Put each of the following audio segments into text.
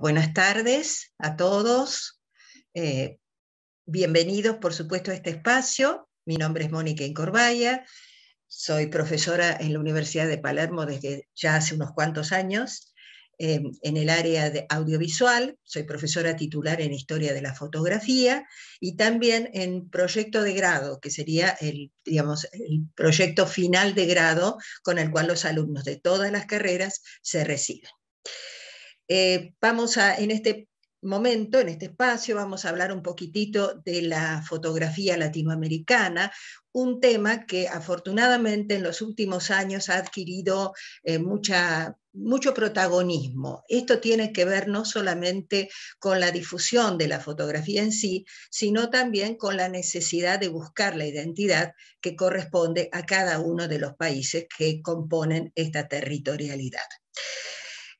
Buenas tardes a todos. Eh, bienvenidos, por supuesto, a este espacio. Mi nombre es Mónica Incorvalla, Soy profesora en la Universidad de Palermo desde ya hace unos cuantos años eh, en el área de audiovisual. Soy profesora titular en Historia de la Fotografía y también en proyecto de grado, que sería el, digamos, el proyecto final de grado con el cual los alumnos de todas las carreras se reciben. Eh, vamos a, en este momento, en este espacio, vamos a hablar un poquitito de la fotografía latinoamericana, un tema que afortunadamente en los últimos años ha adquirido eh, mucha, mucho protagonismo. Esto tiene que ver no solamente con la difusión de la fotografía en sí, sino también con la necesidad de buscar la identidad que corresponde a cada uno de los países que componen esta territorialidad.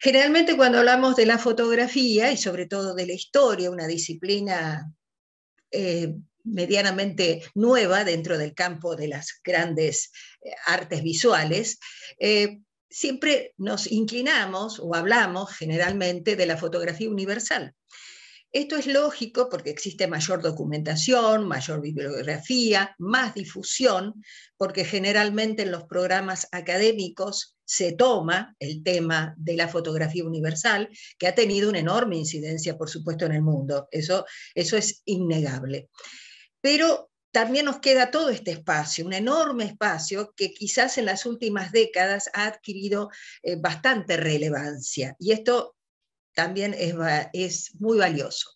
Generalmente cuando hablamos de la fotografía y sobre todo de la historia, una disciplina eh, medianamente nueva dentro del campo de las grandes eh, artes visuales, eh, siempre nos inclinamos o hablamos generalmente de la fotografía universal. Esto es lógico porque existe mayor documentación, mayor bibliografía, más difusión, porque generalmente en los programas académicos se toma el tema de la fotografía universal, que ha tenido una enorme incidencia, por supuesto, en el mundo. Eso, eso es innegable. Pero también nos queda todo este espacio, un enorme espacio que quizás en las últimas décadas ha adquirido eh, bastante relevancia. Y esto también es, es muy valioso.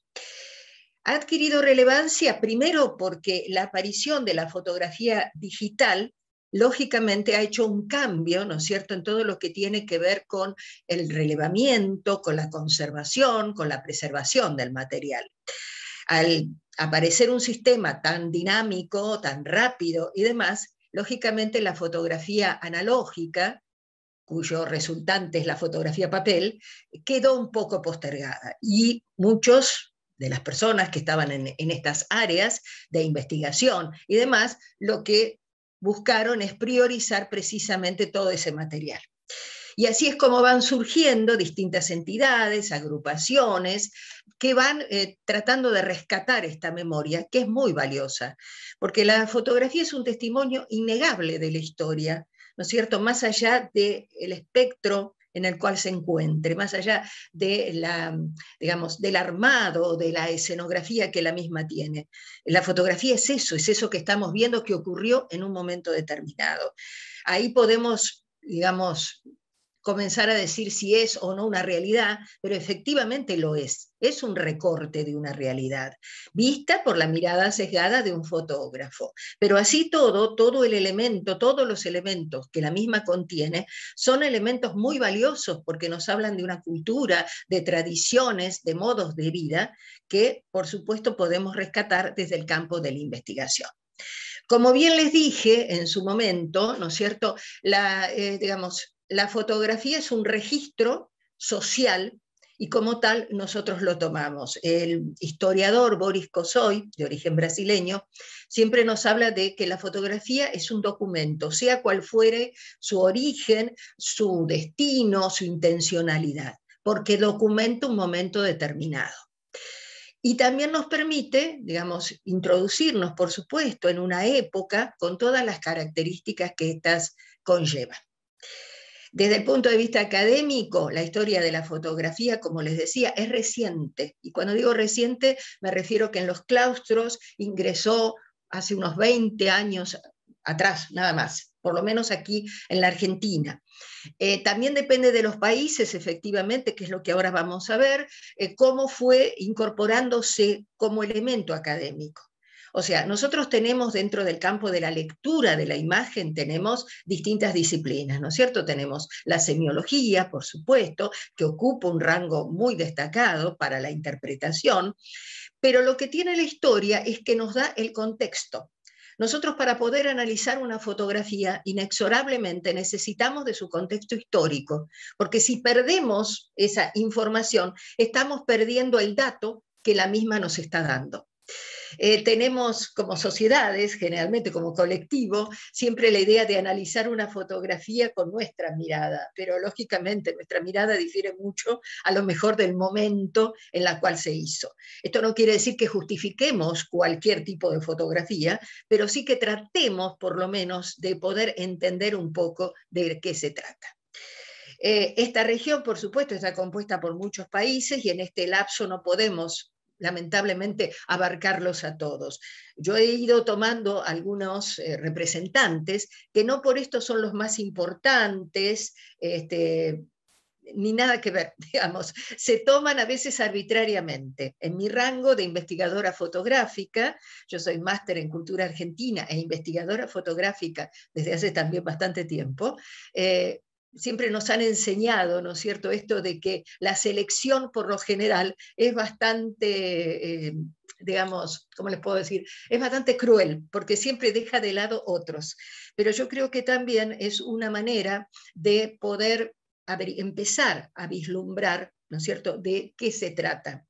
Ha adquirido relevancia primero porque la aparición de la fotografía digital lógicamente ha hecho un cambio, ¿no es cierto?, en todo lo que tiene que ver con el relevamiento, con la conservación, con la preservación del material. Al aparecer un sistema tan dinámico, tan rápido y demás, lógicamente la fotografía analógica, cuyo resultante es la fotografía papel, quedó un poco postergada y muchos de las personas que estaban en, en, estas áreas de investigación y demás, lo que buscaron es priorizar precisamente todo ese material. Y así es como van surgiendo distintas entidades, agrupaciones, que van eh, tratando de rescatar esta memoria, que es muy valiosa, porque la fotografía es un testimonio innegable de la historia, ¿no es cierto? Más allá del espectro en el cual se encuentre, más allá de la, digamos, del armado, de la escenografía que la misma tiene. La fotografía es eso, es eso que estamos viendo que ocurrió en un momento determinado. Ahí podemos, digamos, comenzar a decir si es o no una realidad, pero efectivamente lo es. Es un recorte de una realidad, vista por la mirada sesgada de un fotógrafo. Pero así todo, todo el elemento, todos los elementos que la misma contiene, son elementos muy valiosos porque nos hablan de una cultura, de tradiciones, de modos de vida que, por supuesto, podemos rescatar desde el campo de la investigación. Como bien les dije en su momento, ¿no es cierto? La, eh, digamos, la fotografía es un registro social y como tal nosotros lo tomamos. El historiador Boris Kosoy, de origen brasileño, siempre nos habla de que la fotografía es un documento, sea cual fuere su origen, su destino, su intencionalidad, porque documenta un momento determinado. Y también nos permite, digamos, introducirnos, por supuesto, en una época con todas las características que éstas conllevan. Desde el punto de vista académico, la historia de la fotografía, como les decía, es reciente. Y cuando digo reciente, me refiero que en los claustros ingresó hace unos 20 años atrás, nada más, por lo menos aquí en la Argentina. Eh, también depende de los países, efectivamente, que es lo que ahora vamos a ver, eh, cómo fue incorporándose como elemento académico. O sea, nosotros tenemos dentro del campo de la lectura de la imagen, tenemos distintas disciplinas, ¿no es cierto? Tenemos la semiología, por supuesto, que ocupa un rango muy destacado para la interpretación, pero lo que tiene la historia es que nos da el contexto. Nosotros para poder analizar una fotografía inexorablemente necesitamos de su contexto histórico, porque si perdemos esa información, estamos perdiendo el dato que la misma nos está dando. Eh, tenemos como sociedades, generalmente como colectivo, siempre la idea de analizar una fotografía con nuestra mirada, pero lógicamente nuestra mirada difiere mucho a lo mejor del momento en la cual se hizo. Esto no quiere decir que justifiquemos cualquier tipo de fotografía, pero sí que tratemos por lo menos de poder entender un poco de qué se trata. Eh, esta región, por supuesto, está compuesta por muchos países y en este lapso no podemos lamentablemente abarcarlos a todos. Yo he ido tomando algunos eh, representantes que no por esto son los más importantes, este, ni nada que ver, digamos, se toman a veces arbitrariamente. En mi rango de investigadora fotográfica, yo soy máster en cultura argentina e investigadora fotográfica desde hace también bastante tiempo, eh, siempre nos han enseñado, ¿no es cierto?, esto de que la selección por lo general es bastante, eh, digamos, ¿cómo les puedo decir?, es bastante cruel, porque siempre deja de lado otros. Pero yo creo que también es una manera de poder empezar a vislumbrar, ¿no es cierto?, de qué se trata.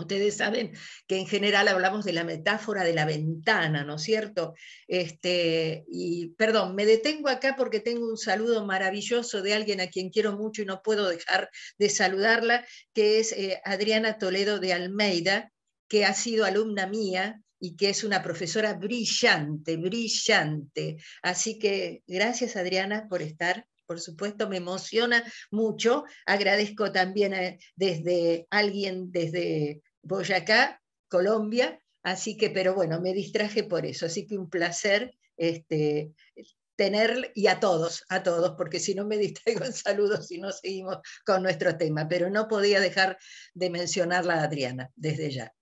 Ustedes saben que en general hablamos de la metáfora de la ventana, ¿no es cierto? Este, y perdón, me detengo acá porque tengo un saludo maravilloso de alguien a quien quiero mucho y no puedo dejar de saludarla, que es eh, Adriana Toledo de Almeida, que ha sido alumna mía y que es una profesora brillante, brillante. Así que gracias Adriana por estar por supuesto, me emociona mucho. Agradezco también eh, desde alguien, desde Boyacá, Colombia. Así que, pero bueno, me distraje por eso. Así que un placer este, tener, y a todos, a todos, porque si no me distraigo en saludos y no seguimos con nuestro tema, pero no podía dejar de mencionarla a Adriana desde ya.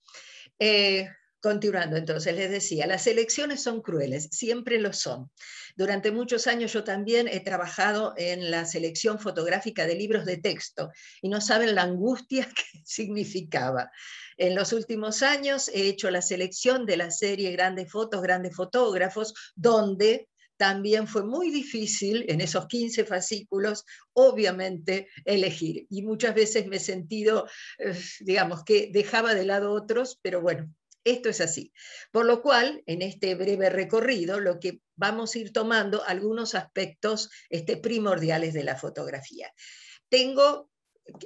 Eh, Continuando entonces, les decía, las elecciones son crueles, siempre lo son. Durante muchos años yo también he trabajado en la selección fotográfica de libros de texto y no saben la angustia que significaba. En los últimos años he hecho la selección de la serie Grandes Fotos, Grandes Fotógrafos, donde también fue muy difícil en esos 15 fascículos, obviamente, elegir. Y muchas veces me he sentido, eh, digamos, que dejaba de lado otros, pero bueno, esto es así. Por lo cual, en este breve recorrido, lo que vamos a ir tomando algunos aspectos este, primordiales de la fotografía. Tengo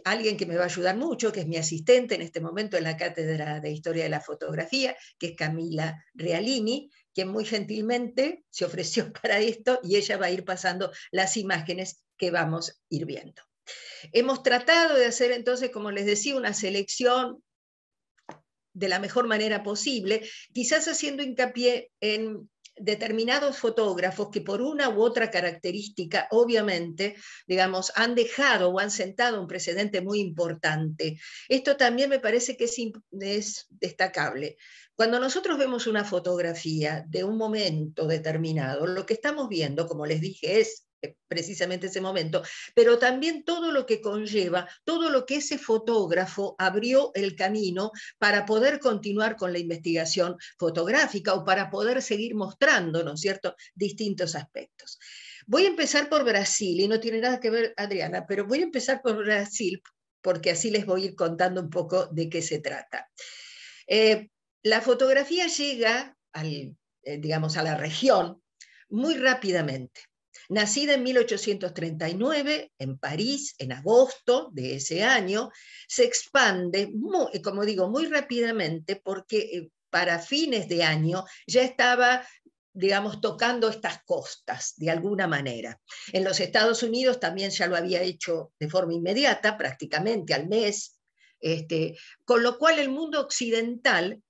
alguien que me va a ayudar mucho, que es mi asistente en este momento en la Cátedra de Historia de la Fotografía, que es Camila Realini, que muy gentilmente se ofreció para esto y ella va a ir pasando las imágenes que vamos a ir viendo. Hemos tratado de hacer entonces, como les decía, una selección de la mejor manera posible, quizás haciendo hincapié en determinados fotógrafos que por una u otra característica, obviamente, digamos, han dejado o han sentado un precedente muy importante. Esto también me parece que es, es destacable. Cuando nosotros vemos una fotografía de un momento determinado, lo que estamos viendo, como les dije, es eh, precisamente ese momento, pero también todo lo que conlleva, todo lo que ese fotógrafo abrió el camino para poder continuar con la investigación fotográfica o para poder seguir mostrando, ¿no cierto?, distintos aspectos. Voy a empezar por Brasil, y no tiene nada que ver, Adriana, pero voy a empezar por Brasil porque así les voy a ir contando un poco de qué se trata. Eh, la fotografía llega al, eh, digamos, a la región muy rápidamente. Nacida en 1839 en París, en agosto de ese año, se expande, muy, eh, como digo, muy rápidamente porque eh, para fines de año ya estaba digamos, tocando estas costas de alguna manera. En los Estados Unidos también ya lo había hecho de forma inmediata, prácticamente al mes, este, con lo cual el mundo occidental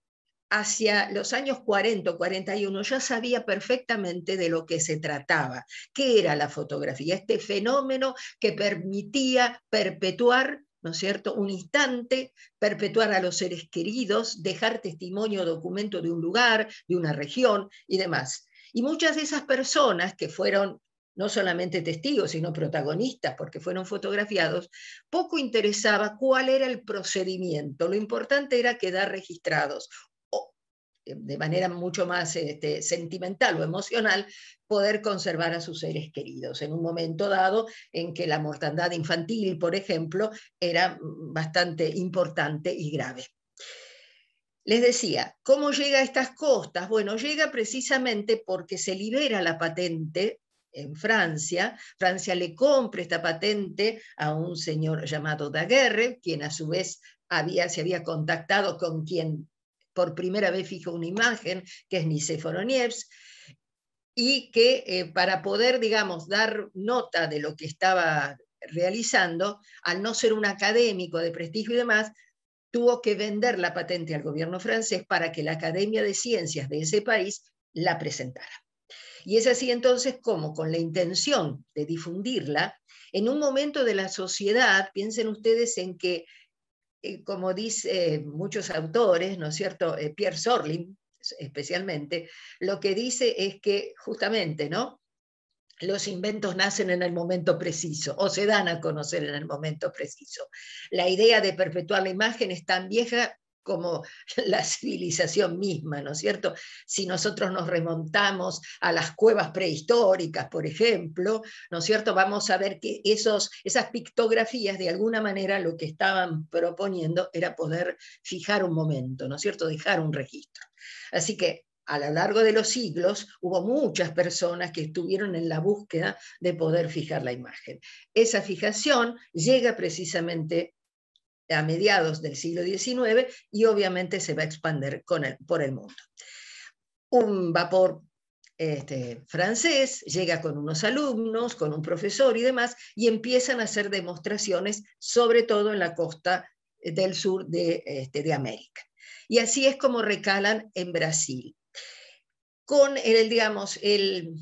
hacia los años 40 o 41 ya sabía perfectamente de lo que se trataba, qué era la fotografía, este fenómeno que permitía perpetuar ¿no es cierto? Un instante, perpetuar a los seres queridos, dejar testimonio o documento de un lugar, de una región y demás. Y muchas de esas personas que fueron no solamente testigos, sino protagonistas, porque fueron fotografiados, poco interesaba cuál era el procedimiento. Lo importante era quedar registrados eh, de manera mucho más este, sentimental o emocional, poder conservar a sus seres queridos en un momento dado en que la mortandad infantil, por ejemplo, era bastante importante y grave. Les decía, ¿cómo llega a estas costas? Bueno, llega precisamente porque se libera la patente en Francia. Francia le compra esta patente a un señor llamado Daguerre, quien a su vez había, se había contactado con quien por primera vez fijó una imagen, que es Nieves, y que eh, para poder, digamos, dar nota de lo que estaba realizando, al no ser un académico de prestigio y demás, tuvo que vender la patente al gobierno francés para que la Academia de Ciencias de ese país la presentara. Y es así entonces como, con la intención de difundirla, en un momento de la sociedad, piensen ustedes en que eh, como dice muchos autores, ¿no es cierto? Eh, Pierre Sorlin, especialmente, lo que dice es que justamente, ¿no? Los inventos nacen en el momento preciso o se dan a conocer en el momento preciso. La idea de perpetuar la imagen es tan vieja como la civilización misma, ¿no es cierto? Si nosotros nos remontamos a las cuevas prehistóricas, por ejemplo, ¿no es cierto? Vamos a ver que esos, esas pictografías, de alguna manera, lo que estaban proponiendo era poder fijar un momento, ¿no es cierto? Dejar un registro. Así que a lo largo de los siglos hubo muchas personas que estuvieron en la búsqueda de poder fijar la imagen. Esa fijación llega precisamente a mediados del siglo XIX y obviamente se va a expandir por el mundo. Un vapor este, francés, llega con unos alumnos, con un profesor y demás, y empiezan a hacer demostraciones, sobre todo en la costa del sur de, este, de América. Y así es como recalan en Brasil. Con el, digamos, el,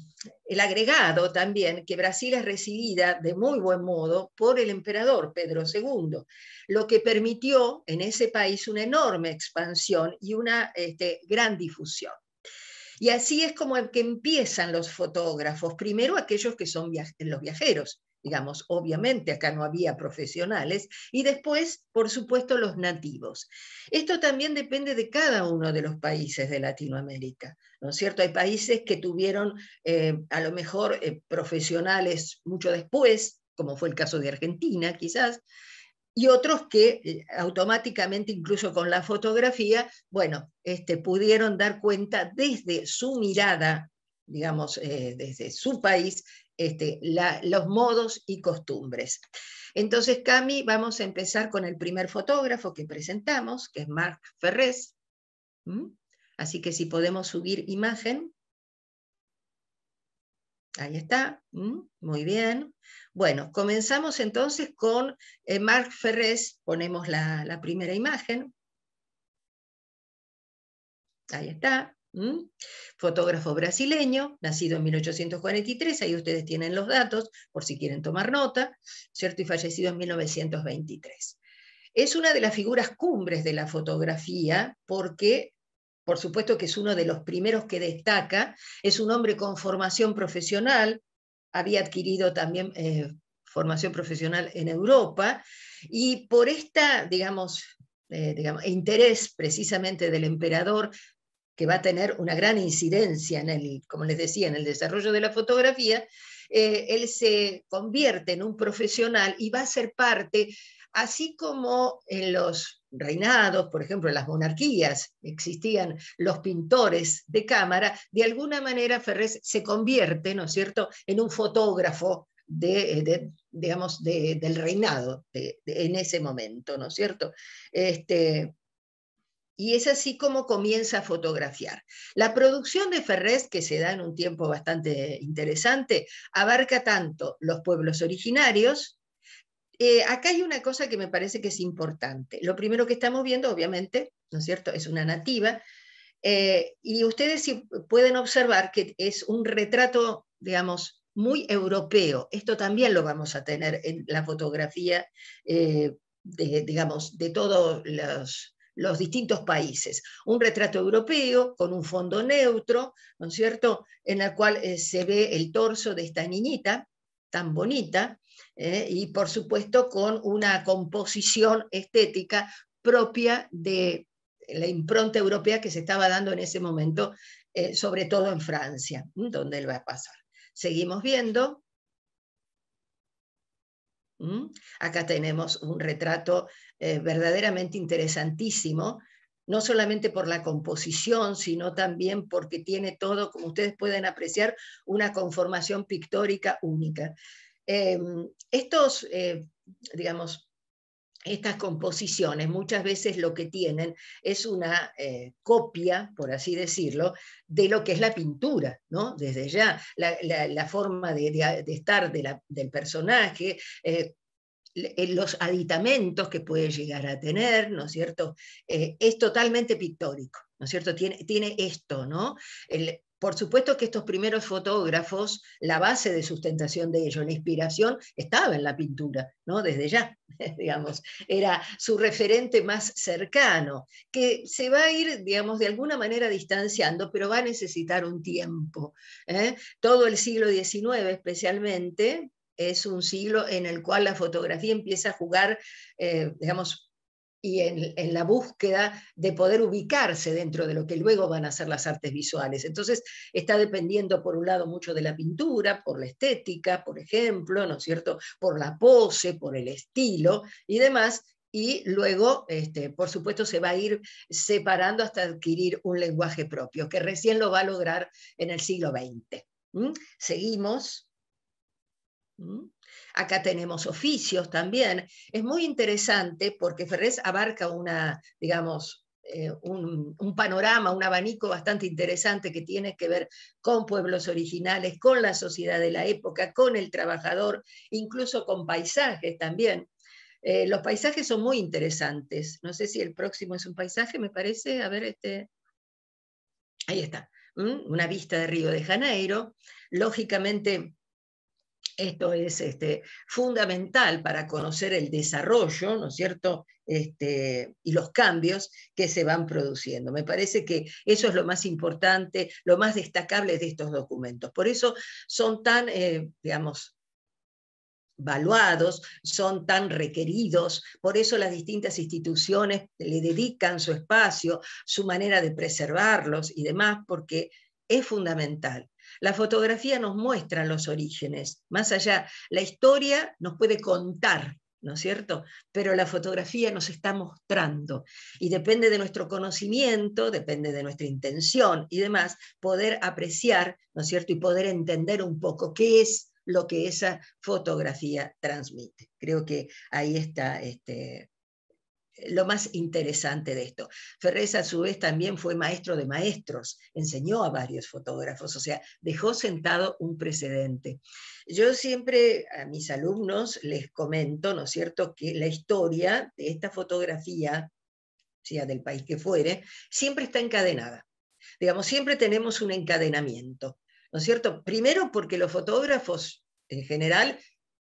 el agregado también que Brasil es recibida de muy buen modo por el emperador Pedro II, lo que permitió en ese país una enorme expansión y una este, gran difusión. Y así es como que empiezan los fotógrafos, primero aquellos que son los viajeros, digamos, obviamente acá no había profesionales, y después, por supuesto, los nativos. Esto también depende de cada uno de los países de Latinoamérica, ¿no es cierto? Hay países que tuvieron eh, a lo mejor eh, profesionales mucho después, como fue el caso de Argentina quizás, y otros que eh, automáticamente, incluso con la fotografía, bueno, este, pudieron dar cuenta desde su mirada digamos, desde su país, este, los modos y costumbres. Entonces, Cami, vamos a empezar con el primer fotógrafo que presentamos, que es Marc Ferrés. ¿Mm? Así que si podemos subir imagen. Ahí está, ¿Mm? muy bien. Bueno, comenzamos entonces con eh, Marc Ferrés, ponemos la primera imagen. Ahí está, ¿Mm? Fotógrafo brasileño, nacido en 1843, ahí ustedes tienen los datos por si quieren tomar nota, ¿cierto? Y fallecido en 1923. Es una de las figuras cumbres de la fotografía porque por supuesto que es uno de los primeros que destaca, es un hombre con formación profesional, había adquirido también eh, formación profesional en Europa, y por esta, digamos, eh, digamos, interés precisamente del emperador que va a tener una gran incidencia en el, como les decía, en el desarrollo de la fotografía, eh, él se convierte en un profesional y va a ser parte, así como en los reinados, por ejemplo, en las monarquías, existían los pintores de cámara, de alguna manera Ferrés se convierte, ¿no es cierto?, en un fotógrafo de, eh, digamos, del reinado en ese momento, ¿no es cierto? Este, y es así como comienza a fotografiar. La producción de Ferrés, que se da en un tiempo bastante interesante, abarca tanto los pueblos originarios. Eh, acá hay una cosa que me parece que es importante. Lo primero que estamos viendo, obviamente, ¿no es cierto?, es una nativa. Eh, y ustedes pueden observar que es un retrato, digamos, muy europeo. Esto también lo vamos a tener en la fotografía, eh, de, digamos, de todos los los distintos países. Un retrato europeo con un fondo neutro, ¿no es cierto?, en el cual eh, se ve el torso de esta niñita tan bonita eh, y por supuesto con una composición estética propia de la impronta europea que se estaba dando en ese momento, eh, sobre todo en Francia, donde él va a pasar. Seguimos viendo. ¿Mm? Acá tenemos un retrato eh, verdaderamente interesantísimo, no solamente por la composición, sino también porque tiene todo, como ustedes pueden apreciar, una conformación pictórica única. Em, estos, eh, digamos, estas composiciones muchas veces lo que tienen es una eh, copia, por así decirlo, de lo que es la pintura, ¿no? Desde ya, la, forma de, estar del personaje, eh, eh, los aditamentos que puede llegar a tener, ¿no es cierto? es totalmente pictórico, ¿no es cierto? Tiene, tiene esto, ¿no? Por supuesto que estos primeros fotógrafos, la base de sustentación de ellos, la inspiración, estaba en la pintura, ¿no? Desde ya, digamos, era su referente más cercano, que se va a ir, digamos, de alguna manera distanciando, pero va a necesitar un tiempo. ¿eh? Todo el siglo XIX especialmente es un siglo en el cual la fotografía empieza a jugar, eh, digamos, y en, la búsqueda de poder ubicarse dentro de lo que luego van a ser las artes visuales. Entonces, está dependiendo, por un lado, mucho de la pintura, por la estética, por ejemplo, ¿no es cierto?, por la pose, por el estilo y demás. Y luego, este, por supuesto, se va a ir separando hasta adquirir un lenguaje propio, que recién lo va a lograr en el siglo XX. ¿Mm? Seguimos. ¿Mm? Acá tenemos oficios también. Es muy interesante porque Ferrés abarca una, digamos, eh, un, panorama, un abanico bastante interesante que tiene que ver con pueblos originales, con la sociedad de la época, con el trabajador, incluso con paisajes también. Eh, los paisajes son muy interesantes. No sé si el próximo es un paisaje, me parece. A ver, este. Ahí está. Una vista de Río de Janeiro. Lógicamente, esto es este, fundamental para conocer el desarrollo, ¿no es cierto? Este, y los cambios que se van produciendo. Me parece que eso es lo más importante, lo más destacable de estos documentos. Por eso son tan, eh, digamos, valuados, son tan requeridos, por eso las distintas instituciones le dedican su espacio, su manera de preservarlos y demás, porque es fundamental la fotografía nos muestra los orígenes, más allá, la historia nos puede contar, ¿no es cierto? Pero la fotografía nos está mostrando y depende de nuestro conocimiento, depende de nuestra intención y demás, poder apreciar, ¿no es cierto? Y poder entender un poco qué es lo que esa fotografía transmite. Creo que ahí está este, lo más interesante de esto. Ferrez, a su vez, también fue maestro de maestros, enseñó a varios fotógrafos, o sea, dejó sentado un precedente. Yo siempre a mis alumnos les comento, ¿no es cierto?, que la historia de esta fotografía, sea del país que fuere, siempre está encadenada. Digamos, siempre tenemos un encadenamiento, ¿no es cierto? Primero porque los fotógrafos en general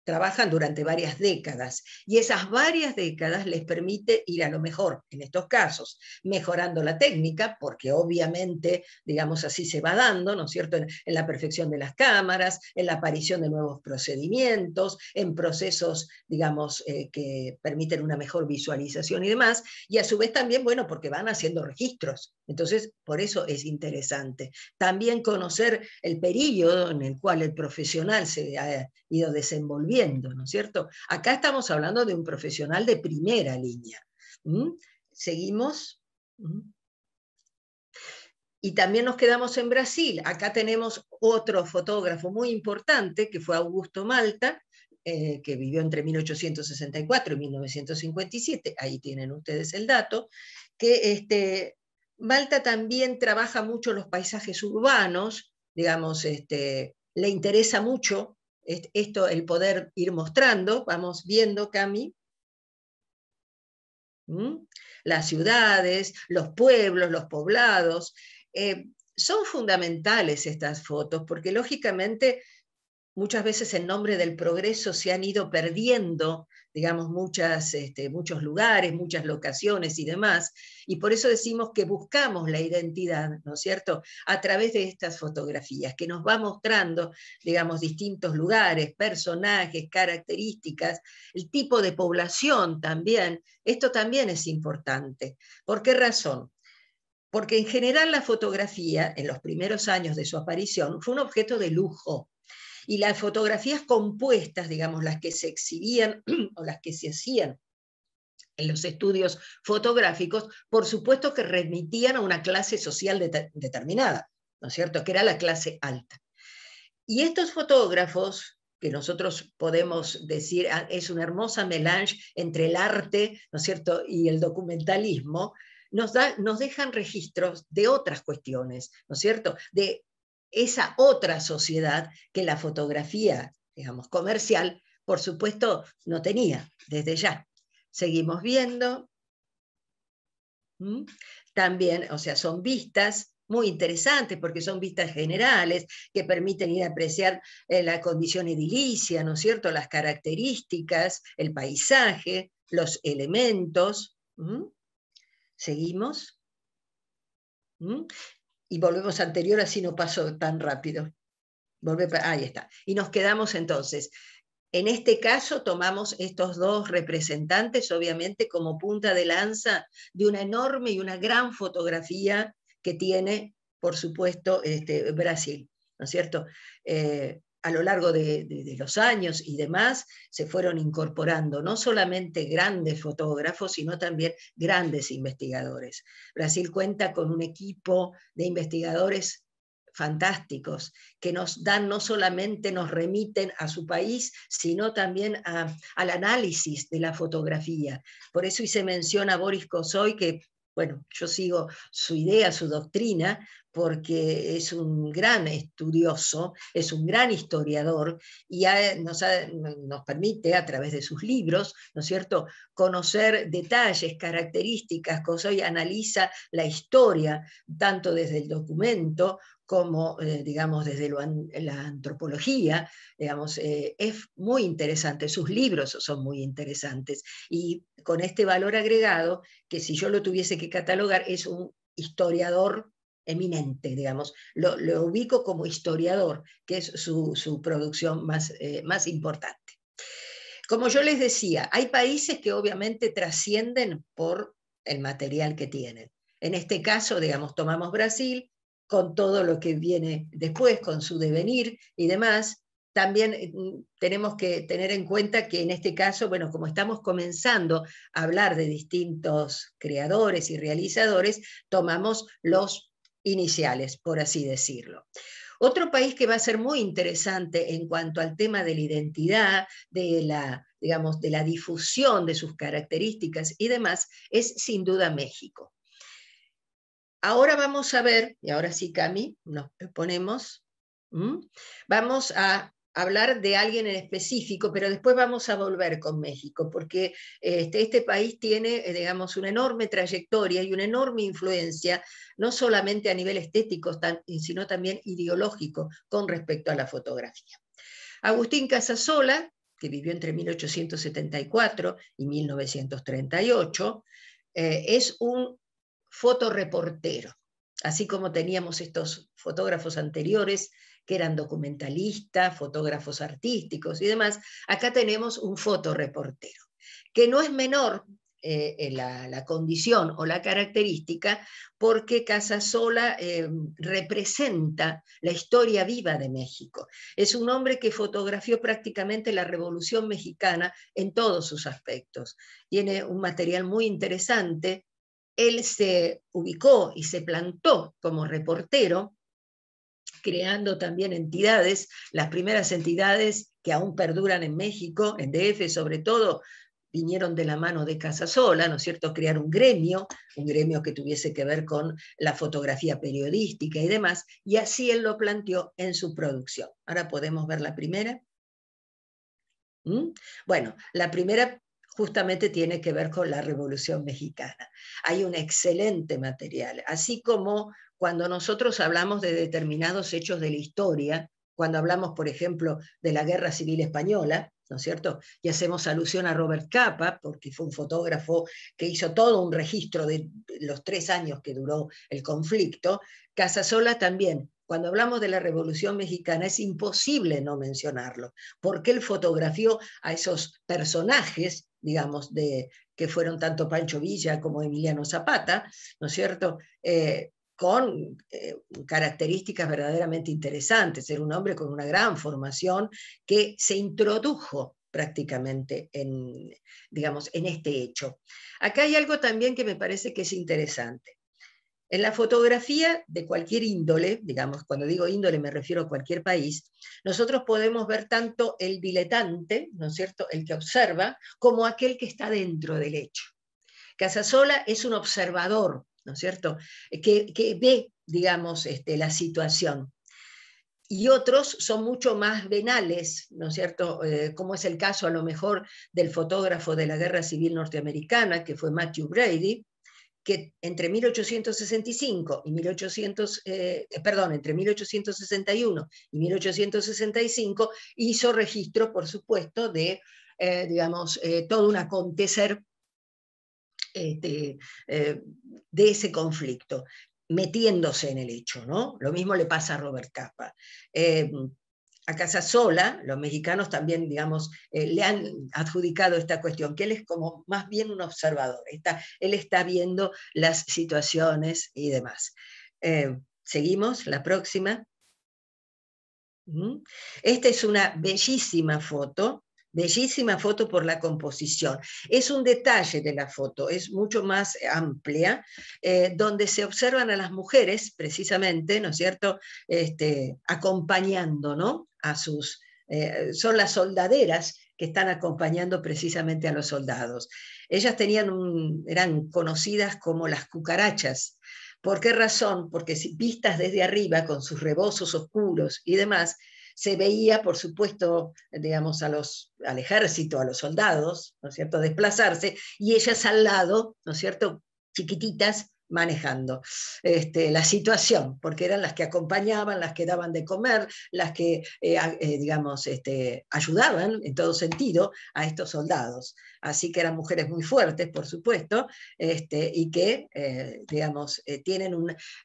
trabajan durante varias décadas y esas varias décadas les permite ir a lo mejor en estos casos, mejorando la técnica, porque obviamente, digamos así, se va dando, ¿no es cierto?, en, la perfección de las cámaras, en la aparición de nuevos procedimientos, en procesos, digamos, eh, que permiten una mejor visualización y demás, y a su vez también, bueno, porque van haciendo registros. Entonces, por eso es interesante. También conocer el periodo en el cual el profesional se eh, ido desenvolviendo, ¿no es cierto? Acá estamos hablando de un profesional de primera línea. Seguimos. Y también nos quedamos en Brasil. Acá tenemos otro fotógrafo muy importante, que fue Augusto Malta, eh, que vivió entre 1864 y 1957, ahí tienen ustedes el dato, que este, Malta también trabaja mucho los paisajes urbanos, digamos, este, le interesa mucho esto, el poder ir mostrando, vamos viendo, Cami, ¿Mm? las ciudades, los pueblos, los poblados. Eh, son fundamentales estas fotos porque lógicamente muchas veces en nombre del progreso se han ido perdiendo digamos, muchas, este, muchos lugares, muchas locaciones y demás. Y por eso decimos que buscamos la identidad, ¿no es cierto?, a través de estas fotografías, que nos va mostrando, digamos, distintos lugares, personajes, características, el tipo de población también. Esto también es importante. ¿Por qué razón? Porque en general la fotografía, en los primeros años de su aparición, fue un objeto de lujo y las fotografías compuestas, digamos, las que se exhibían o las que se hacían en los estudios fotográficos, por supuesto que remitían a una clase social determinada, ¿no es cierto?, que era la clase alta. Y estos fotógrafos, que nosotros podemos decir ah, es una hermosa melange entre el arte, ¿no es cierto?, y el documentalismo, nos, nos dejan registros de otras cuestiones, ¿no es cierto?, de esa otra sociedad que la fotografía, digamos, comercial, por supuesto, no tenía desde ya. Seguimos viendo. También, o sea, son vistas muy interesantes porque son vistas generales que permiten ir a apreciar eh, la condición edilicia, ¿no es cierto? Las características, el paisaje, los elementos. Seguimos y volvemos anterior, así no paso tan rápido. ahí está. Y nos quedamos entonces. En este caso tomamos estos dos representantes, obviamente, como punta de lanza de una enorme y una gran fotografía que tiene, por supuesto, este, Brasil, ¿no es cierto? Eh, a lo largo de, los años y demás, se fueron incorporando no solamente grandes fotógrafos, sino también grandes investigadores. Brasil cuenta con un equipo de investigadores fantásticos que nos dan, no solamente nos remiten a su país, sino también al análisis de la fotografía. Por eso hice mención a Boris Kosoy, que bueno, yo sigo su idea, su doctrina, porque es un gran estudioso, es un gran historiador y eh, nos, permite a través de sus libros, ¿no es cierto?, conocer detalles, características, cosas y analiza la historia tanto desde el documento como, eh, digamos, desde la antropología, digamos, eh, es muy interesante, sus libros son muy interesantes y con este valor agregado que si yo lo tuviese que catalogar es un historiador eminente, digamos. Lo, ubico como historiador, que es su, producción más, eh, más importante. Como yo les decía, hay países que obviamente trascienden por el material que tienen. En este caso, digamos, tomamos Brasil con todo lo que viene después, con su devenir y demás. También eh, tenemos que tener en cuenta que en este caso, bueno, como estamos comenzando a hablar de distintos creadores y realizadores, tomamos los iniciales, por así decirlo. Otro país que va a ser muy interesante en cuanto al tema de la identidad, de la, digamos, de la difusión de sus características y demás, es sin duda México. Ahora vamos a ver, y ahora sí, Cami, nos ponemos, vamos a hablar de alguien en específico, pero después vamos a volver con México, porque este, este país tiene, eh, digamos, una enorme trayectoria y una enorme influencia, no solamente a nivel estético, sino también ideológico con respecto a la fotografía. Agustín Casasola, que vivió entre 1874 y 1938, eh, es un fotoreportero, así como teníamos estos fotógrafos anteriores que eran documentalistas, fotógrafos artísticos y demás, acá tenemos un fotoreportero, que no es menor eh, la, condición o la característica, porque Casasola eh, representa la historia viva de México. Es un hombre que fotografió prácticamente la Revolución Mexicana en todos sus aspectos. Tiene un material muy interesante. Él se ubicó y se plantó como reportero creando también entidades, las primeras entidades que aún perduran en México, en DF sobre todo, vinieron de la mano de Casasola, ¿no es cierto?, crear un gremio, un gremio que tuviese que ver con la fotografía periodística y demás, y así él lo planteó en su producción. Ahora podemos ver la primera. ¿Mm? Bueno, la primera justamente tiene que ver con la Revolución Mexicana. Hay un excelente material, así como cuando nosotros hablamos de determinados hechos de la historia, cuando hablamos, por ejemplo, de la Guerra Civil Española, ¿no es cierto? Y hacemos alusión a Robert Capa, porque fue un fotógrafo que hizo todo un registro de los tres años que duró el conflicto. Casasola también. Cuando hablamos de la Revolución Mexicana es imposible no mencionarlo, porque él fotografió a esos personajes, digamos, de, que fueron tanto Pancho Villa como Emiliano Zapata, ¿no es cierto? Eh, con eh, características verdaderamente interesantes, ser un hombre con una gran formación que se introdujo prácticamente en, digamos, en este hecho. Acá hay algo también que me parece que es interesante. En la fotografía de cualquier índole, digamos, cuando digo índole me refiero a cualquier país, nosotros podemos ver tanto el diletante, ¿no es cierto?, el que observa, como aquel que está dentro del hecho. Casasola es un observador ¿no es cierto? Eh, que, ve, digamos, este, la situación. Y otros son mucho más venales, ¿no es cierto? Eh, como es el caso a lo mejor del fotógrafo de la Guerra Civil Norteamericana, que fue Matthew Brady, que entre 1865 y 1800, eh, perdón, entre 1861 y 1865 hizo registro, por supuesto, de, digamos, todo un acontecer este, eh, de ese conflicto, metiéndose en el hecho, ¿no? Lo mismo le pasa a Robert Capa. Eh, a a sola los mexicanos también, digamos, eh, le han adjudicado esta cuestión, que él es como más bien un observador, está, él está viendo las situaciones y demás. Seguimos, la próxima. Mm. Esta es una bellísima foto Bellísima foto por la composición. Es un detalle de la foto, es mucho más amplia, eh, donde se observan a las mujeres, precisamente, ¿no es cierto?, este, acompañando, ¿no? A sus, eh, son las soldaderas que están acompañando precisamente a los soldados. Ellas tenían eran conocidas como las cucarachas. ¿Por qué razón? Porque si, vistas desde arriba, con sus rebozos oscuros y demás, se veía, por supuesto, digamos, a los, al ejército, a los soldados, ¿no es cierto?, desplazarse, y ellas al lado, ¿no es cierto?, chiquititas, manejando este, la situación, porque eran las que acompañaban, las que daban de comer, las que, eh, eh, digamos, este, ayudaban en todo sentido a estos soldados así que eran mujeres muy fuertes, por supuesto, este, y que, eh, digamos, eh, tienen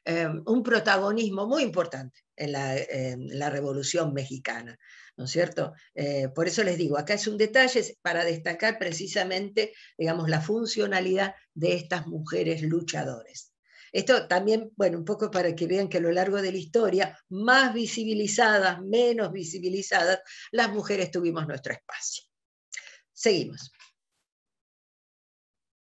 em, un, protagonismo muy importante en la, Revolución Mexicana. ¿no es cierto? Eh, por eso les digo, acá es un detalle para destacar precisamente, digamos, la funcionalidad de estas mujeres luchadoras. Esto también, bueno, un poco para que vean que a lo largo de la historia, más visibilizadas, menos visibilizadas, las mujeres tuvimos nuestro espacio. Seguimos.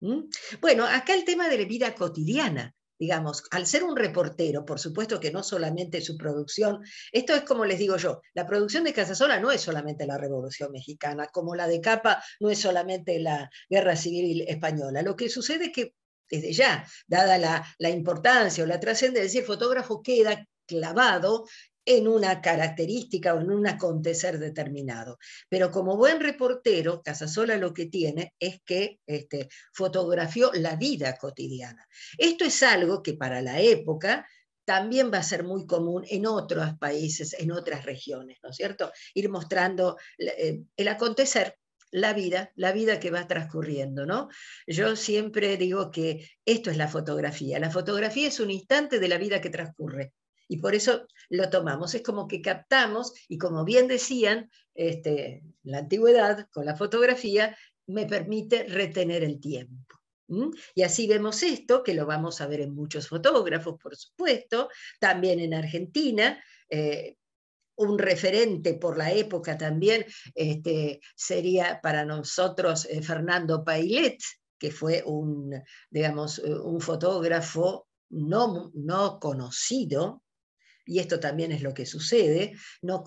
¿Mm? Bueno, acá el tema de la vida cotidiana, digamos, al ser un reportero, por supuesto que no solamente su producción, esto es como les digo yo, la producción de Casasola no es solamente la Revolución Mexicana, como la de Capa no es solamente la Guerra Civil Española, lo que sucede es que desde ya, dada la, la importancia o la trascendencia, el fotógrafo queda clavado en una característica o en un acontecer determinado. Pero como buen reportero, Casasola lo que tiene es que este, fotografió la vida cotidiana. Esto es algo que para la época también va a ser muy común en otros países, en otras regiones, ¿no es cierto? Ir mostrando eh, el acontecer, la vida, la vida que va transcurriendo, ¿no? Yo siempre digo que esto es la fotografía. La fotografía es un instante de la vida que transcurre. Y por eso lo tomamos. Es como que captamos, y como bien decían, este, la antigüedad con la fotografía me permite retener el tiempo. Y así vemos esto, que lo vamos a ver en muchos fotógrafos, por supuesto, también en Argentina. Eh, un referente por la época también este, sería para nosotros eh, Fernando Pailet, que fue un, digamos, eh, un fotógrafo no, no conocido, y esto también es lo que sucede, no,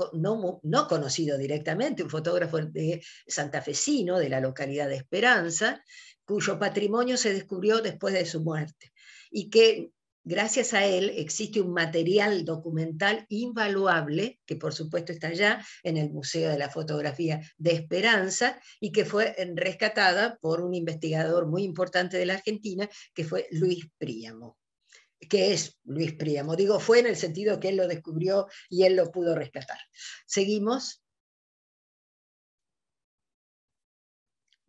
conocido directamente, un fotógrafo de santafesino de la localidad de Esperanza, cuyo patrimonio se descubrió después de su muerte y que gracias a él existe un material documental invaluable, que por supuesto está ya en el Museo de la Fotografía de Esperanza, y que fue rescatada por un investigador muy importante de la Argentina, que fue Luis Príamo que es Luis Príamo. Digo, fue en el sentido que él lo descubrió y él lo pudo rescatar. Seguimos.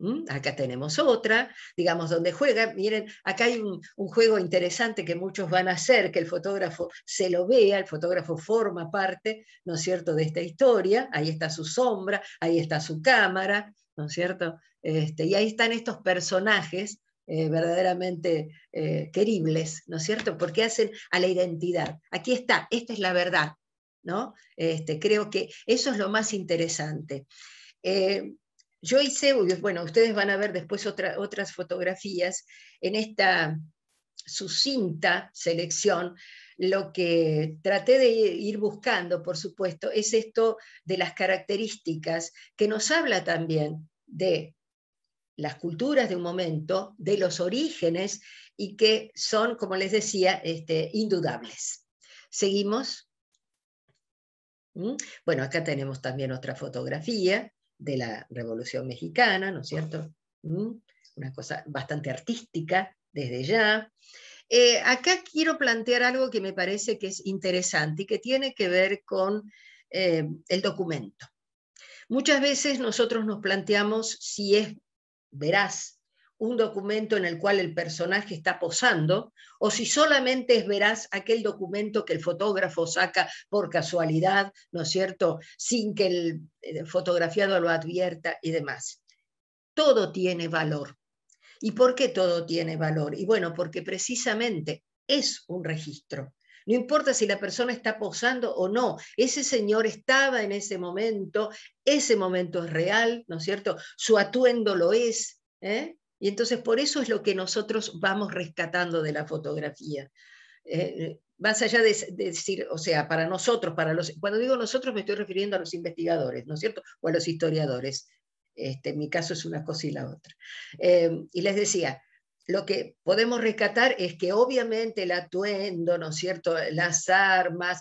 Mm, acá tenemos otra, digamos, donde juega. Miren, acá hay un, un, juego interesante que muchos van a hacer, que el fotógrafo se lo vea, el fotógrafo forma parte, ¿no es cierto?, de esta historia. Ahí está su sombra, ahí está su cámara, ¿no es cierto? Este, y ahí están estos personajes eh, verdaderamente eh, queribles, ¿no es cierto? Porque hacen a la identidad. Aquí está, esta es la verdad, ¿no? Este, creo que eso es lo más interesante. Eh, yo hice, bueno, ustedes van a ver después otras fotografías en esta sucinta selección. Lo que traté de ir buscando, por supuesto, es esto de las características que nos habla también de las culturas de un momento, de los orígenes, y que son, como les decía, este, indudables. Seguimos. ¿Mm? Bueno, acá tenemos también otra fotografía de la Revolución Mexicana, ¿no es cierto? ¿Mm? Una cosa bastante artística desde ya. Eh, acá quiero plantear algo que me parece que es interesante y que tiene que ver con eh, el documento. Muchas veces nosotros nos planteamos si es verás un documento en el cual el personaje está posando, o si solamente es verás aquel documento que el fotógrafo saca por casualidad, ¿no es cierto?, sin que el, el eh, fotografiado lo advierta y demás. Todo tiene valor. ¿Y por qué todo tiene valor? Y bueno, porque precisamente es un registro. No importa si la persona está posando o no, ese señor estaba en ese momento, ese momento es real, ¿no es cierto? Su atuendo lo es. ¿eh? Y entonces por eso es lo que nosotros vamos rescatando de la fotografía. Eh, eh, más allá de, decir, o sea, para nosotros, para los, cuando digo nosotros me estoy refiriendo a los investigadores, ¿no es cierto? O a los historiadores. Este, en mi caso es una cosa y la otra. y les decía, lo que podemos rescatar es que obviamente el atuendo, ¿no es cierto?, las armas,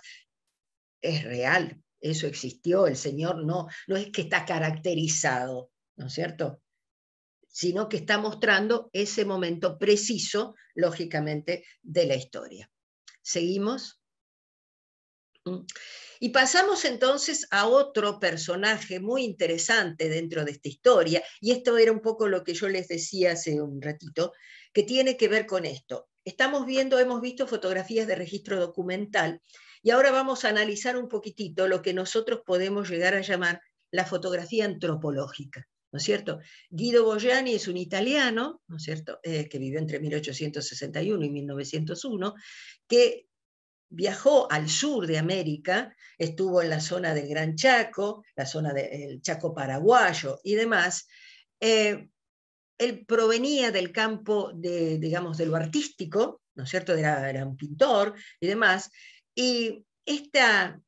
es real, eso existió, el Señor no, no es que está caracterizado, ¿no es cierto? sino que está mostrando ese momento preciso, lógicamente, de la historia. ¿Seguimos? Mm. Y pasamos entonces a otro personaje muy interesante dentro de esta historia, y esto era un poco lo que yo les decía hace un ratito, que tiene que ver con esto. Estamos viendo, hemos visto fotografías de registro documental y ahora vamos a analizar un poquitito lo que nosotros podemos llegar a llamar la fotografía antropológica. ¿no es cierto? Guido Boyani es un italiano, ¿no es cierto?, eh, que vivió entre 1861 y 1901, que viajó al sur de América, estuvo en la zona del Gran Chaco, la zona del Chaco paraguayo y demás, eh, él provenía del campo de, digamos, de lo artístico, ¿no es cierto? Era, un pintor y demás, y esta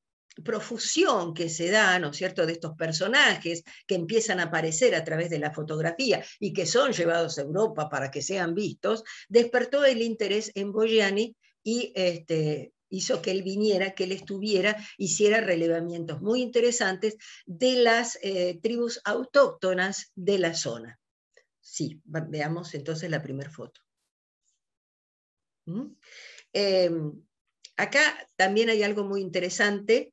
profusión que se da, ¿no cierto?, de estos personajes que empiezan a aparecer a través de la fotografía y que son llevados a Europa para que sean vistos, despertó el interés en Boyani y este, hizo que él viniera, que él estuviera, hiciera relevamientos muy interesantes de las eh, tribus autóctonas de la zona. Sí, veamos entonces la primera foto. ¿Mm? Em, acá también hay algo muy interesante,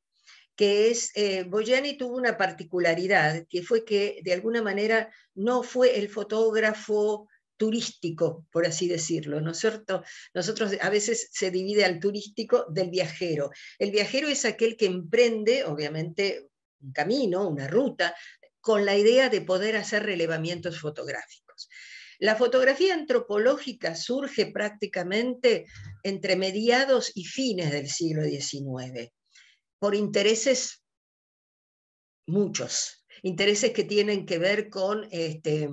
que es, eh, Boyani tuvo una particularidad, que fue que de alguna manera no fue el fotógrafo turístico, por así decirlo, ¿no es cierto? Nosotros a veces se divide al turístico del viajero. El viajero es aquel que emprende, obviamente, un camino, una ruta, con la idea de poder hacer relevamientos fotográficos. La fotografía antropológica surge prácticamente entre mediados y fines del siglo XIX, por intereses muchos, intereses que tienen que ver con este,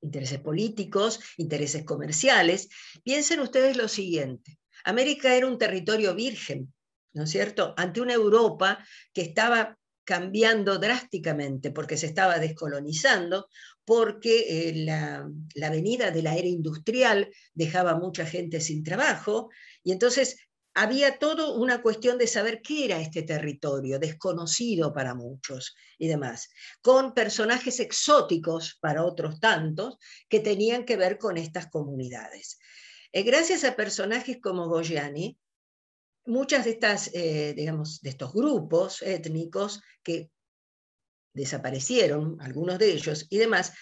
intereses políticos, intereses comerciales. Piensen ustedes lo siguiente, América era un territorio virgen, ¿no es cierto?, ante una Europa que estaba cambiando drásticamente porque se estaba descolonizando, porque eh, la, venida de la era industrial dejaba mucha gente sin trabajo, y entonces había todo una cuestión de saber qué era este territorio, desconocido para muchos y demás, con personajes exóticos para otros tantos que tenían que ver con estas comunidades. Eh, gracias a personajes como Goyani, muchas de estas, eh, digamos, de estos grupos étnicos que desaparecieron, algunos de ellos y demás,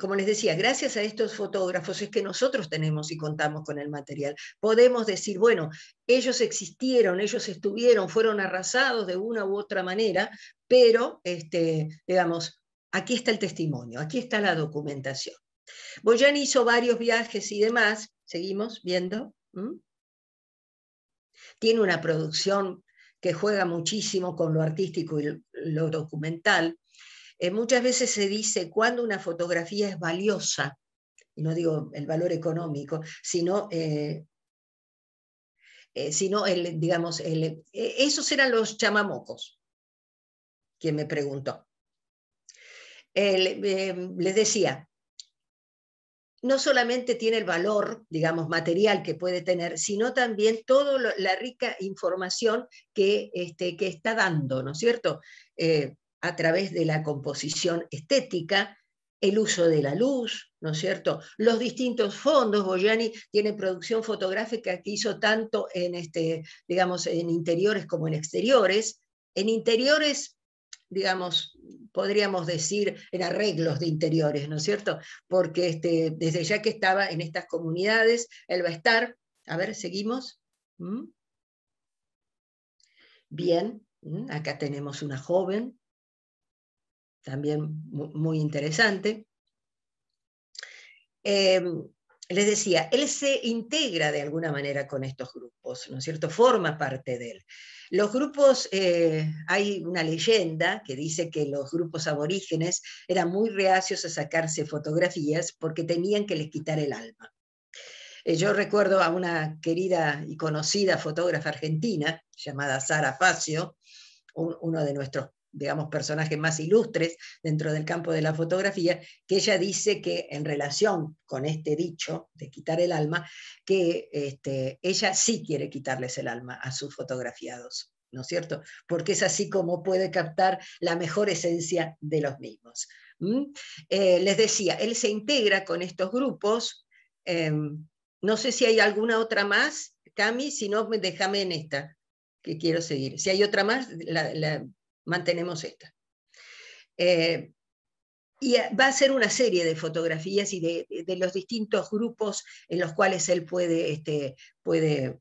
como les decía, gracias a estos fotógrafos es que nosotros tenemos y contamos con el material. Podemos decir, bueno, ellos existieron, ellos estuvieron, fueron arrasados de una u otra manera, pero, este, digamos, aquí está el testimonio, aquí está la documentación. Boyan hizo varios viajes y demás, seguimos viendo. Tiene una producción que juega muchísimo con lo artístico y lo documental, eh, muchas veces se dice cuando una fotografía es valiosa, y no digo el valor económico, sino, eh, eh, sino el, digamos, esos eran los chamamocos, quien me preguntó. les decía, no solamente tiene el valor, digamos, material que puede tener, sino también toda la rica información este, que, está dando, ¿no es cierto? Eh, a través de la composición estética, el uso de la luz, ¿no es cierto? Los distintos fondos, Boyani tiene producción fotográfica que hizo tanto en, este, digamos, en interiores como en exteriores. En interiores, digamos, podríamos decir, en arreglos de interiores, ¿no es cierto? Porque este, desde ya que estaba en estas comunidades, él va a estar. A ver, seguimos. ¿Mm? Bien, ¿Mm? acá tenemos una joven, también muy, interesante. Eh, les decía, él se integra de alguna manera con estos grupos, ¿no es cierto? Forma parte de él. Los grupos, eh, hay una leyenda que dice que los grupos aborígenes eran muy reacios a sacarse fotografías porque tenían que les quitar el alma. Eh, yo recuerdo a una querida y conocida fotógrafa argentina llamada Sara Facio, uno de nuestros digamos, personajes más ilustres dentro del campo de la fotografía, que ella dice que en relación con este dicho de quitar el alma, que este, ella sí quiere quitarles el alma a sus fotografiados, ¿no es cierto? Porque es así como puede captar la mejor esencia de los mismos. Eh, les decía, él se integra con estos grupos. Em, no sé si hay alguna otra más, Cami, si no, déjame en esta, que quiero seguir. Si hay otra más, la mantenemos esta. Eh, y va a ser una serie de fotografías y de, los distintos grupos en los cuales él este, puede,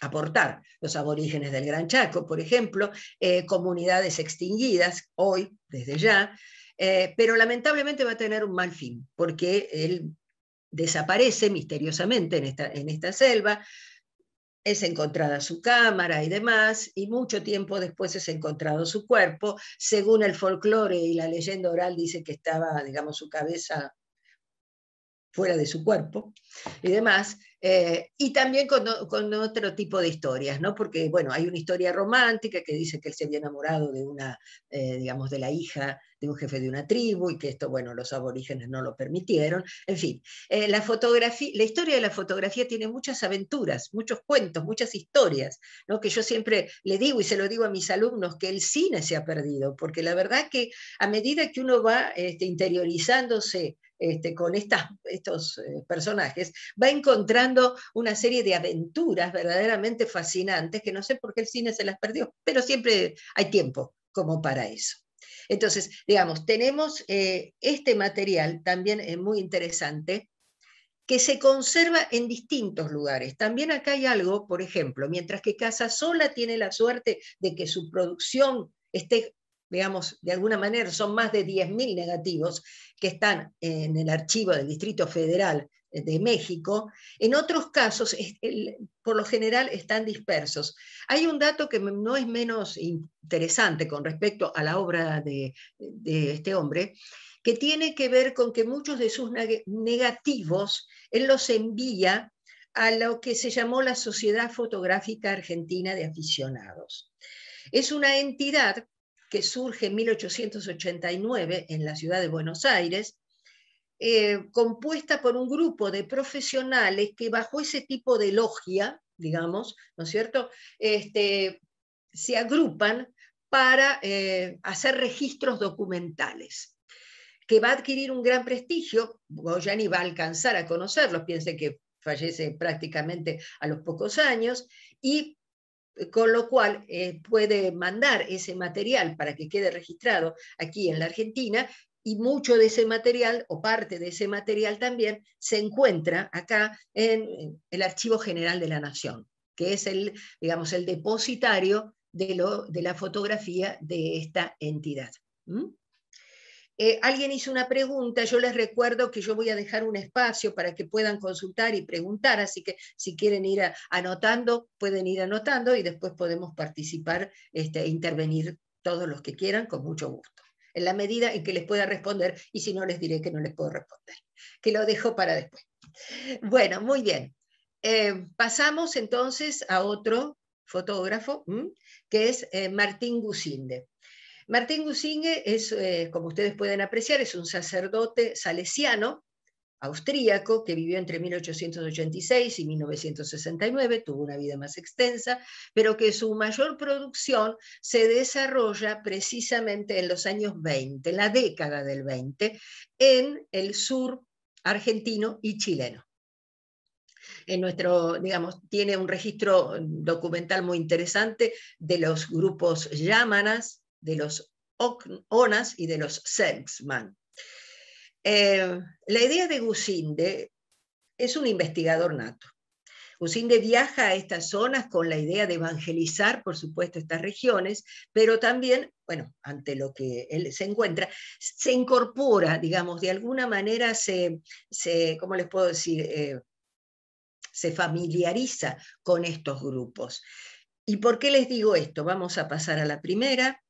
aportar. Los aborígenes del Gran Chaco, por ejemplo, eh, comunidades extinguidas hoy, desde ya, eh, pero lamentablemente va a tener un mal fin, porque él desaparece misteriosamente en esta selva, es encontrada su cámara y demás, y mucho tiempo después es encontrado su cuerpo. Según el folclore y la leyenda oral, dice que estaba, digamos, su cabeza fuera de su cuerpo y demás, eh, y también con, otro tipo de historias, ¿no? porque bueno, hay una historia romántica que dice que él se había enamorado de una, eh, digamos, de la hija de un jefe de una tribu y que esto, bueno, los aborígenes no lo permitieron, en fin, eh, la, fotografía, la historia de la fotografía tiene muchas aventuras, muchos cuentos, muchas historias, ¿no? que yo siempre le digo y se lo digo a mis alumnos que el cine se ha perdido, porque la verdad que a medida que uno va este, interiorizándose, este, con estas, estos eh, personajes, va encontrando una serie de aventuras verdaderamente fascinantes que no sé por qué el cine se las perdió, pero siempre hay tiempo como para eso. Entonces, digamos, tenemos eh, este material también es muy interesante que se conserva en distintos lugares. También acá hay algo, por ejemplo, mientras que Casa Sola tiene la suerte de que su producción esté digamos, de alguna manera son más de 10.000 negativos que están en el archivo del Distrito Federal de México, en otros casos, por lo general, están dispersos. Hay un dato que no es menos interesante con respecto a la obra de, de este hombre, que tiene que ver con que muchos de sus negativos él los envía a lo que se llamó la Sociedad Fotográfica Argentina de Aficionados. Es una entidad que surge en 1889 en la ciudad de Buenos Aires, eh, compuesta por un grupo de profesionales que bajo ese tipo de logia, digamos, ¿no es cierto?, este, se agrupan para eh, hacer registros documentales que va a adquirir un gran prestigio, Goyani va a alcanzar a conocerlos, piense que fallece prácticamente a los pocos años, y con lo cual eh, puede mandar ese material para que quede registrado aquí en la Argentina y mucho de ese material o parte de ese material también se encuentra acá en el Archivo General de la Nación, que es el, digamos, el depositario de, la fotografía de esta entidad. Eh, alguien hizo una pregunta, yo les recuerdo que yo voy a dejar un espacio para que puedan consultar y preguntar, así que si quieren ir anotando, pueden ir anotando y después podemos participar este, e intervenir todos los que quieran con mucho gusto, en la medida en que les pueda responder y si no les diré que no les puedo responder, que lo dejo para después. Bueno, muy bien. Eh, pasamos entonces a otro fotógrafo, que es eh, Martín Gusinde. Martín Gusinge es, eh, como ustedes pueden apreciar, es un sacerdote salesiano, austríaco, que vivió entre 1886 y 1969, tuvo una vida más extensa, pero que su mayor producción se desarrolla precisamente en los años 20, en la década del 20, en el sur argentino y chileno en nuestro, digamos, tiene un registro documental muy interesante de los grupos llámanas, de los Onas y de los Selksman. Eh, la idea de Gusinde es un investigador nato. Gusinde viaja a estas zonas con la idea de evangelizar, por supuesto, estas regiones, pero también, bueno, ante lo que él se encuentra, se incorpora, digamos, de alguna manera se, ¿cómo les puedo decir? Eh, se familiariza con estos grupos. ¿Y por qué les digo esto? Vamos a pasar a la primera.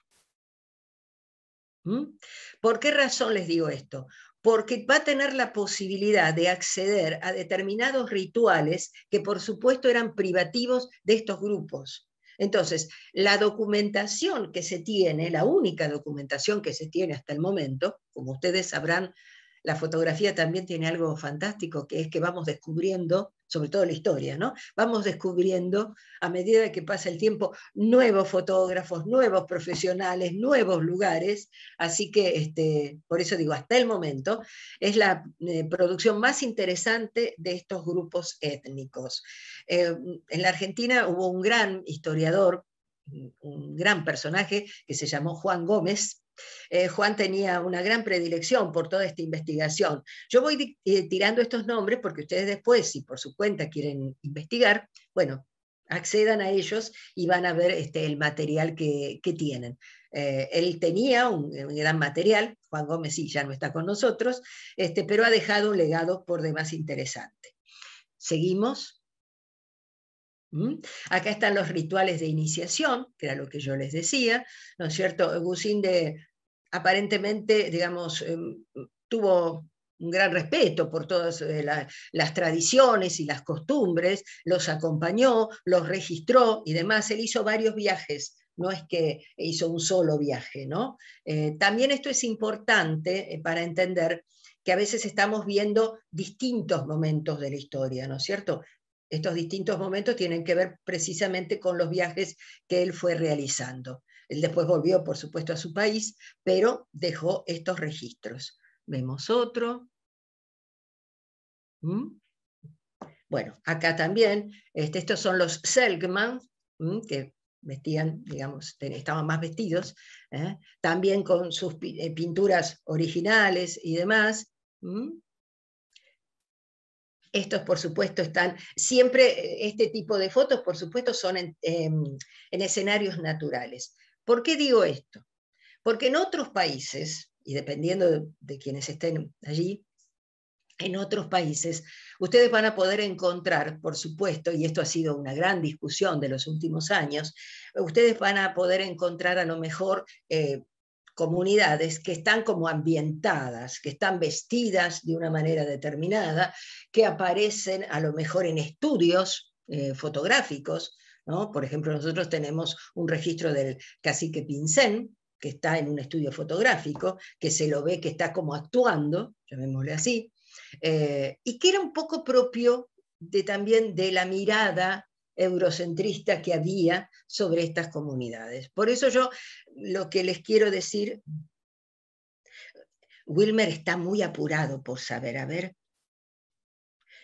¿Mm? ¿Por qué razón les digo esto? Porque va a tener la posibilidad de acceder a determinados rituales que por supuesto eran privativos de estos grupos. Entonces, la documentación que se tiene, la única documentación que se tiene hasta el momento, como ustedes sabrán, la fotografía también tiene algo fantástico, que es que vamos descubriendo sobre todo la historia, ¿no? Vamos descubriendo a medida que pasa el tiempo nuevos fotógrafos, nuevos profesionales, nuevos lugares, así que este, por eso digo, hasta el momento es la eh, producción más interesante de estos grupos étnicos. Eh, en la Argentina hubo un gran historiador, un gran personaje que se llamó Juan Gómez, eh, Juan tenía una gran predilección por toda esta investigación. Yo voy eh, tirando estos nombres porque ustedes después, si por su cuenta quieren investigar, bueno, accedan a ellos y van a ver este, el material que, tienen. Eh, él tenía un, gran material, Juan Gómez sí, ya no está con nosotros, este, pero ha dejado un legado por demás interesante. Seguimos. ¿Mm? Acá están los rituales de iniciación, que era lo que yo les decía, ¿no es cierto? de aparentemente, digamos, eh, tuvo un gran respeto por todas eh, las tradiciones y las costumbres, los acompañó, los registró y demás. Él hizo varios viajes, no es que hizo un solo viaje, ¿no? Eh, también esto es importante para entender que a veces estamos viendo distintos momentos de la historia, ¿no es cierto? Estos distintos momentos tienen que ver precisamente con los viajes que él fue realizando. Él después volvió, por supuesto, a su país, pero dejó estos registros. Vemos otro. ¿Mm? Bueno, acá también, este, estos son los Selkman, que vestían, digamos, estaban más vestidos, ¿eh? también con sus eh, pinturas originales y demás. Estos, por supuesto, están, siempre eh, este tipo de fotos, por supuesto, son en em, escenarios naturales. ¿Por qué digo esto? Porque en otros países, y dependiendo de, quienes estén allí, en otros países, ustedes van a poder encontrar, por supuesto, y esto ha sido una gran discusión de los últimos años, ustedes van a poder encontrar a lo mejor eh, comunidades que están como ambientadas, que están vestidas de una manera determinada, que aparecen a lo mejor en estudios eh, fotográficos, por ejemplo, nosotros tenemos un registro del cacique Pincén, que está en un estudio fotográfico, que se lo ve que está como actuando, llamémosle así, eh, y que era un poco propio de, también de la mirada eurocentrista que había sobre estas comunidades. Por eso yo lo que les quiero decir, Wilmer está muy apurado por saber, a ver,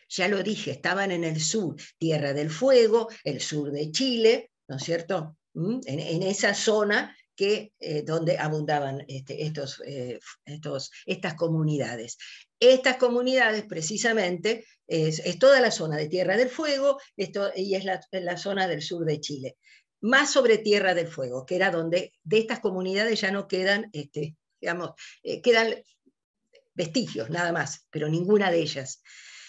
ya lo dije, estaban en el sur, Tierra del Fuego, el sur de Chile, ¿no es cierto? ¿Mm? En, esa zona que, eh, donde abundaban este, eh, estos, estas comunidades. Estas comunidades precisamente es, toda la zona de Tierra del Fuego esto, y es la, zona del sur de Chile más sobre Tierra del Fuego, que era donde de estas comunidades ya no quedan, este, digamos, eh, quedan vestigios nada más, pero ninguna de ellas.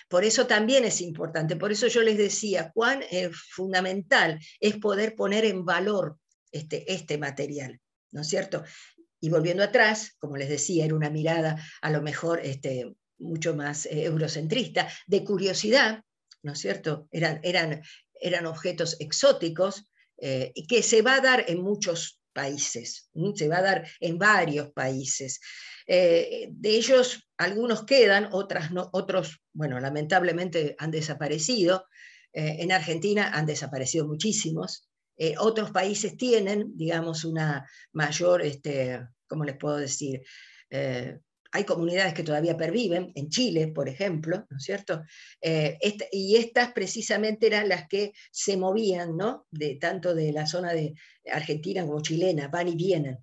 Por eso también es importante, por eso yo les decía cuán eh, fundamental es poder poner en valor este, este material, ¿no es cierto? Y volviendo atrás, como les decía, era una mirada a lo mejor este, mucho más eh, eurocentrista, de curiosidad, ¿no es cierto? Eran, eran, eran objetos exóticos eh, que se va a dar en muchos países, se va a dar en varios países. Eh, de ellos, algunos quedan, otras no, otros, bueno, lamentablemente han desaparecido. Eh, en Argentina han desaparecido muchísimos. Eh, otros países tienen, digamos, una mayor, este, ¿cómo les puedo decir? hay comunidades que todavía perviven, en Chile, por ejemplo, ¿no es cierto? y estas precisamente eran las que se movían, ¿no? De, tanto de la zona de Argentina como chilena, van y vienen.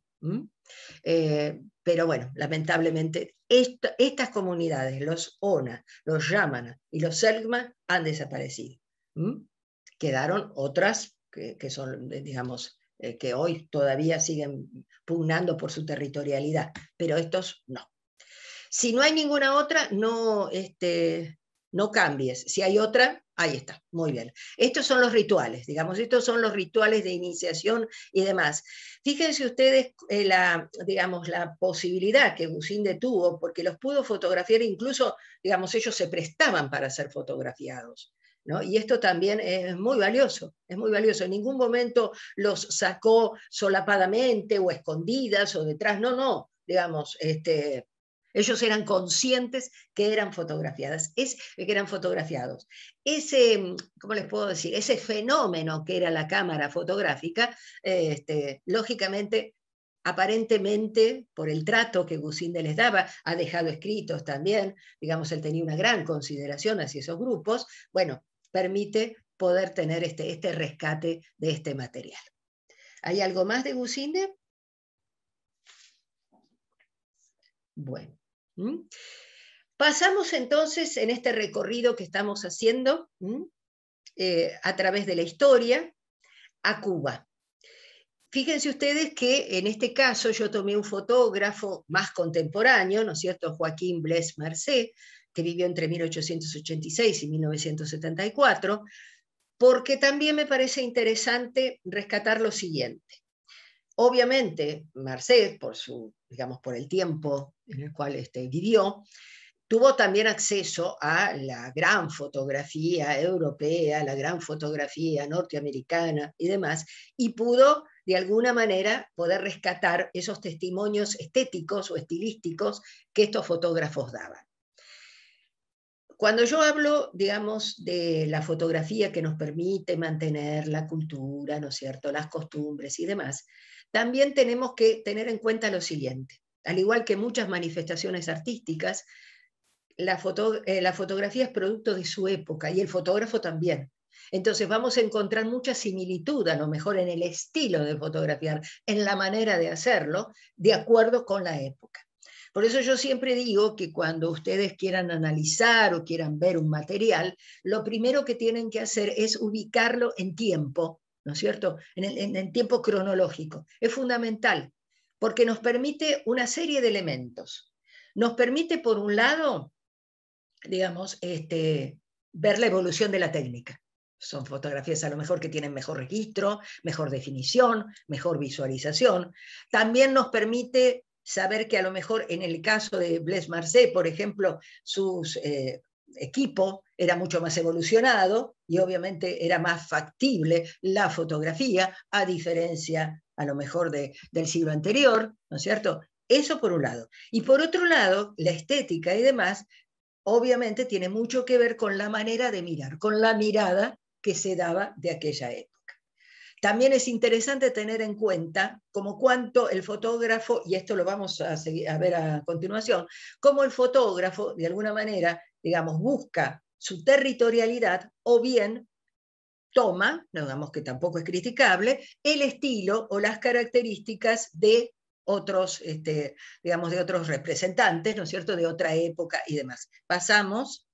Pero bueno, lamentablemente estas comunidades, los ONA, los Yamana y los Selma, han desaparecido. Quedaron otras que, son, eh, digamos, eh, que hoy todavía siguen pugnando por su territorialidad, pero estos no. Si no hay ninguna otra, no, este, no cambies. Si hay otra, Ahí está, muy bien. Estos son los rituales, digamos, estos son los rituales de iniciación y demás. Fíjense ustedes eh, la, digamos, la posibilidad que Gusinde tuvo, porque los pudo fotografiar, incluso, digamos, ellos se prestaban para ser fotografiados. ¿No? Y esto también es muy valioso, es muy valioso. En ningún momento los sacó solapadamente o escondidas o detrás, no, no, digamos, este, ellos eran conscientes que eran fotografiadas, que eran fotografiados. Ese, ¿cómo les puedo decir? Ese fenómeno que era la cámara fotográfica, eh, este, lógicamente aparentemente por el trato que Gusinde les daba, ha dejado escritos también, digamos, él tenía una gran consideración hacia esos grupos, bueno, permite poder tener este, este rescate de este material. ¿Hay algo más de Gusinde? Bueno, ¿Mm? Pasamos entonces en este recorrido que estamos haciendo ¿Mm? eh, a través de la historia a Cuba. Fíjense ustedes que en este caso yo tomé un fotógrafo más contemporáneo, ¿no es cierto? Joaquín Bles Mercé, que vivió entre 1886 y 1974, porque también me parece interesante rescatar lo siguiente. Obviamente, Marcet, por su, digamos, por el tiempo en el cual este, vivió, tuvo también acceso a la gran fotografía europea, la gran fotografía norteamericana y demás, y pudo de alguna manera poder rescatar esos testimonios estéticos o estilísticos que estos fotógrafos daban. Cuando yo hablo, digamos, de la fotografía que nos permite mantener la cultura, ¿no es cierto?, las costumbres y demás, también tenemos que tener en cuenta lo siguiente. Al igual que muchas manifestaciones artísticas, eh, la, fotografía es producto de su época y el fotógrafo también. Entonces vamos a encontrar mucha similitud a lo mejor en el estilo de fotografiar, en la manera de hacerlo, de acuerdo con la época. Por eso yo siempre digo que cuando ustedes quieran analizar o quieran ver un material, lo primero que tienen que hacer es ubicarlo en tiempo ¿no es cierto?, en, el, tiempo cronológico. Es fundamental porque nos permite una serie de elementos. Nos permite, por un lado, digamos, este, ver la evolución de la técnica. Son fotografías a lo mejor que tienen mejor registro, mejor definición, mejor visualización. También nos permite saber que a lo mejor en el caso de Blaise Marseille, por ejemplo, sus eh, equipo era mucho más evolucionado y obviamente era más factible la fotografía, a diferencia a lo mejor de, del siglo anterior, ¿no es cierto? Eso por un lado. Y por otro lado, la estética y demás, obviamente tiene mucho que ver con la manera de mirar, con la mirada que se daba de aquella época. También es interesante tener en cuenta como cuánto el fotógrafo, y esto lo vamos a, seguir, a ver a continuación, cómo el fotógrafo, de alguna manera, digamos, busca su territorialidad o bien toma, no digamos que tampoco es criticable, el estilo o las características de otros, este, digamos, de otros representantes, ¿no es cierto?, de otra época y demás. Pasamos.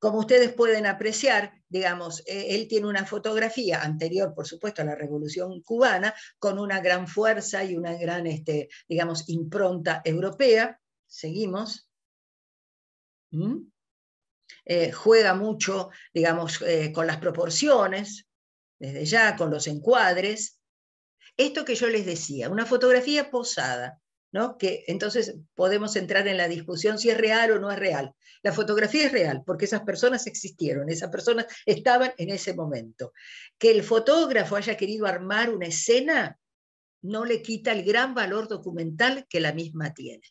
Como ustedes pueden apreciar, digamos, e, él tiene una fotografía anterior, por supuesto, a la Revolución Cubana, con una gran fuerza y una gran, este, digamos, impronta europea. Seguimos. ¿Mm? Eh, juega mucho, digamos, eh, con las proporciones, desde ya, con los encuadres. Esto que yo les decía, una fotografía posada, ¿no? que entonces podemos entrar en la discusión si es real o no es real. La fotografía es real porque esas personas existieron, esas personas estaban en ese momento. Que el fotógrafo haya querido armar una escena no le quita el gran valor documental que la misma tiene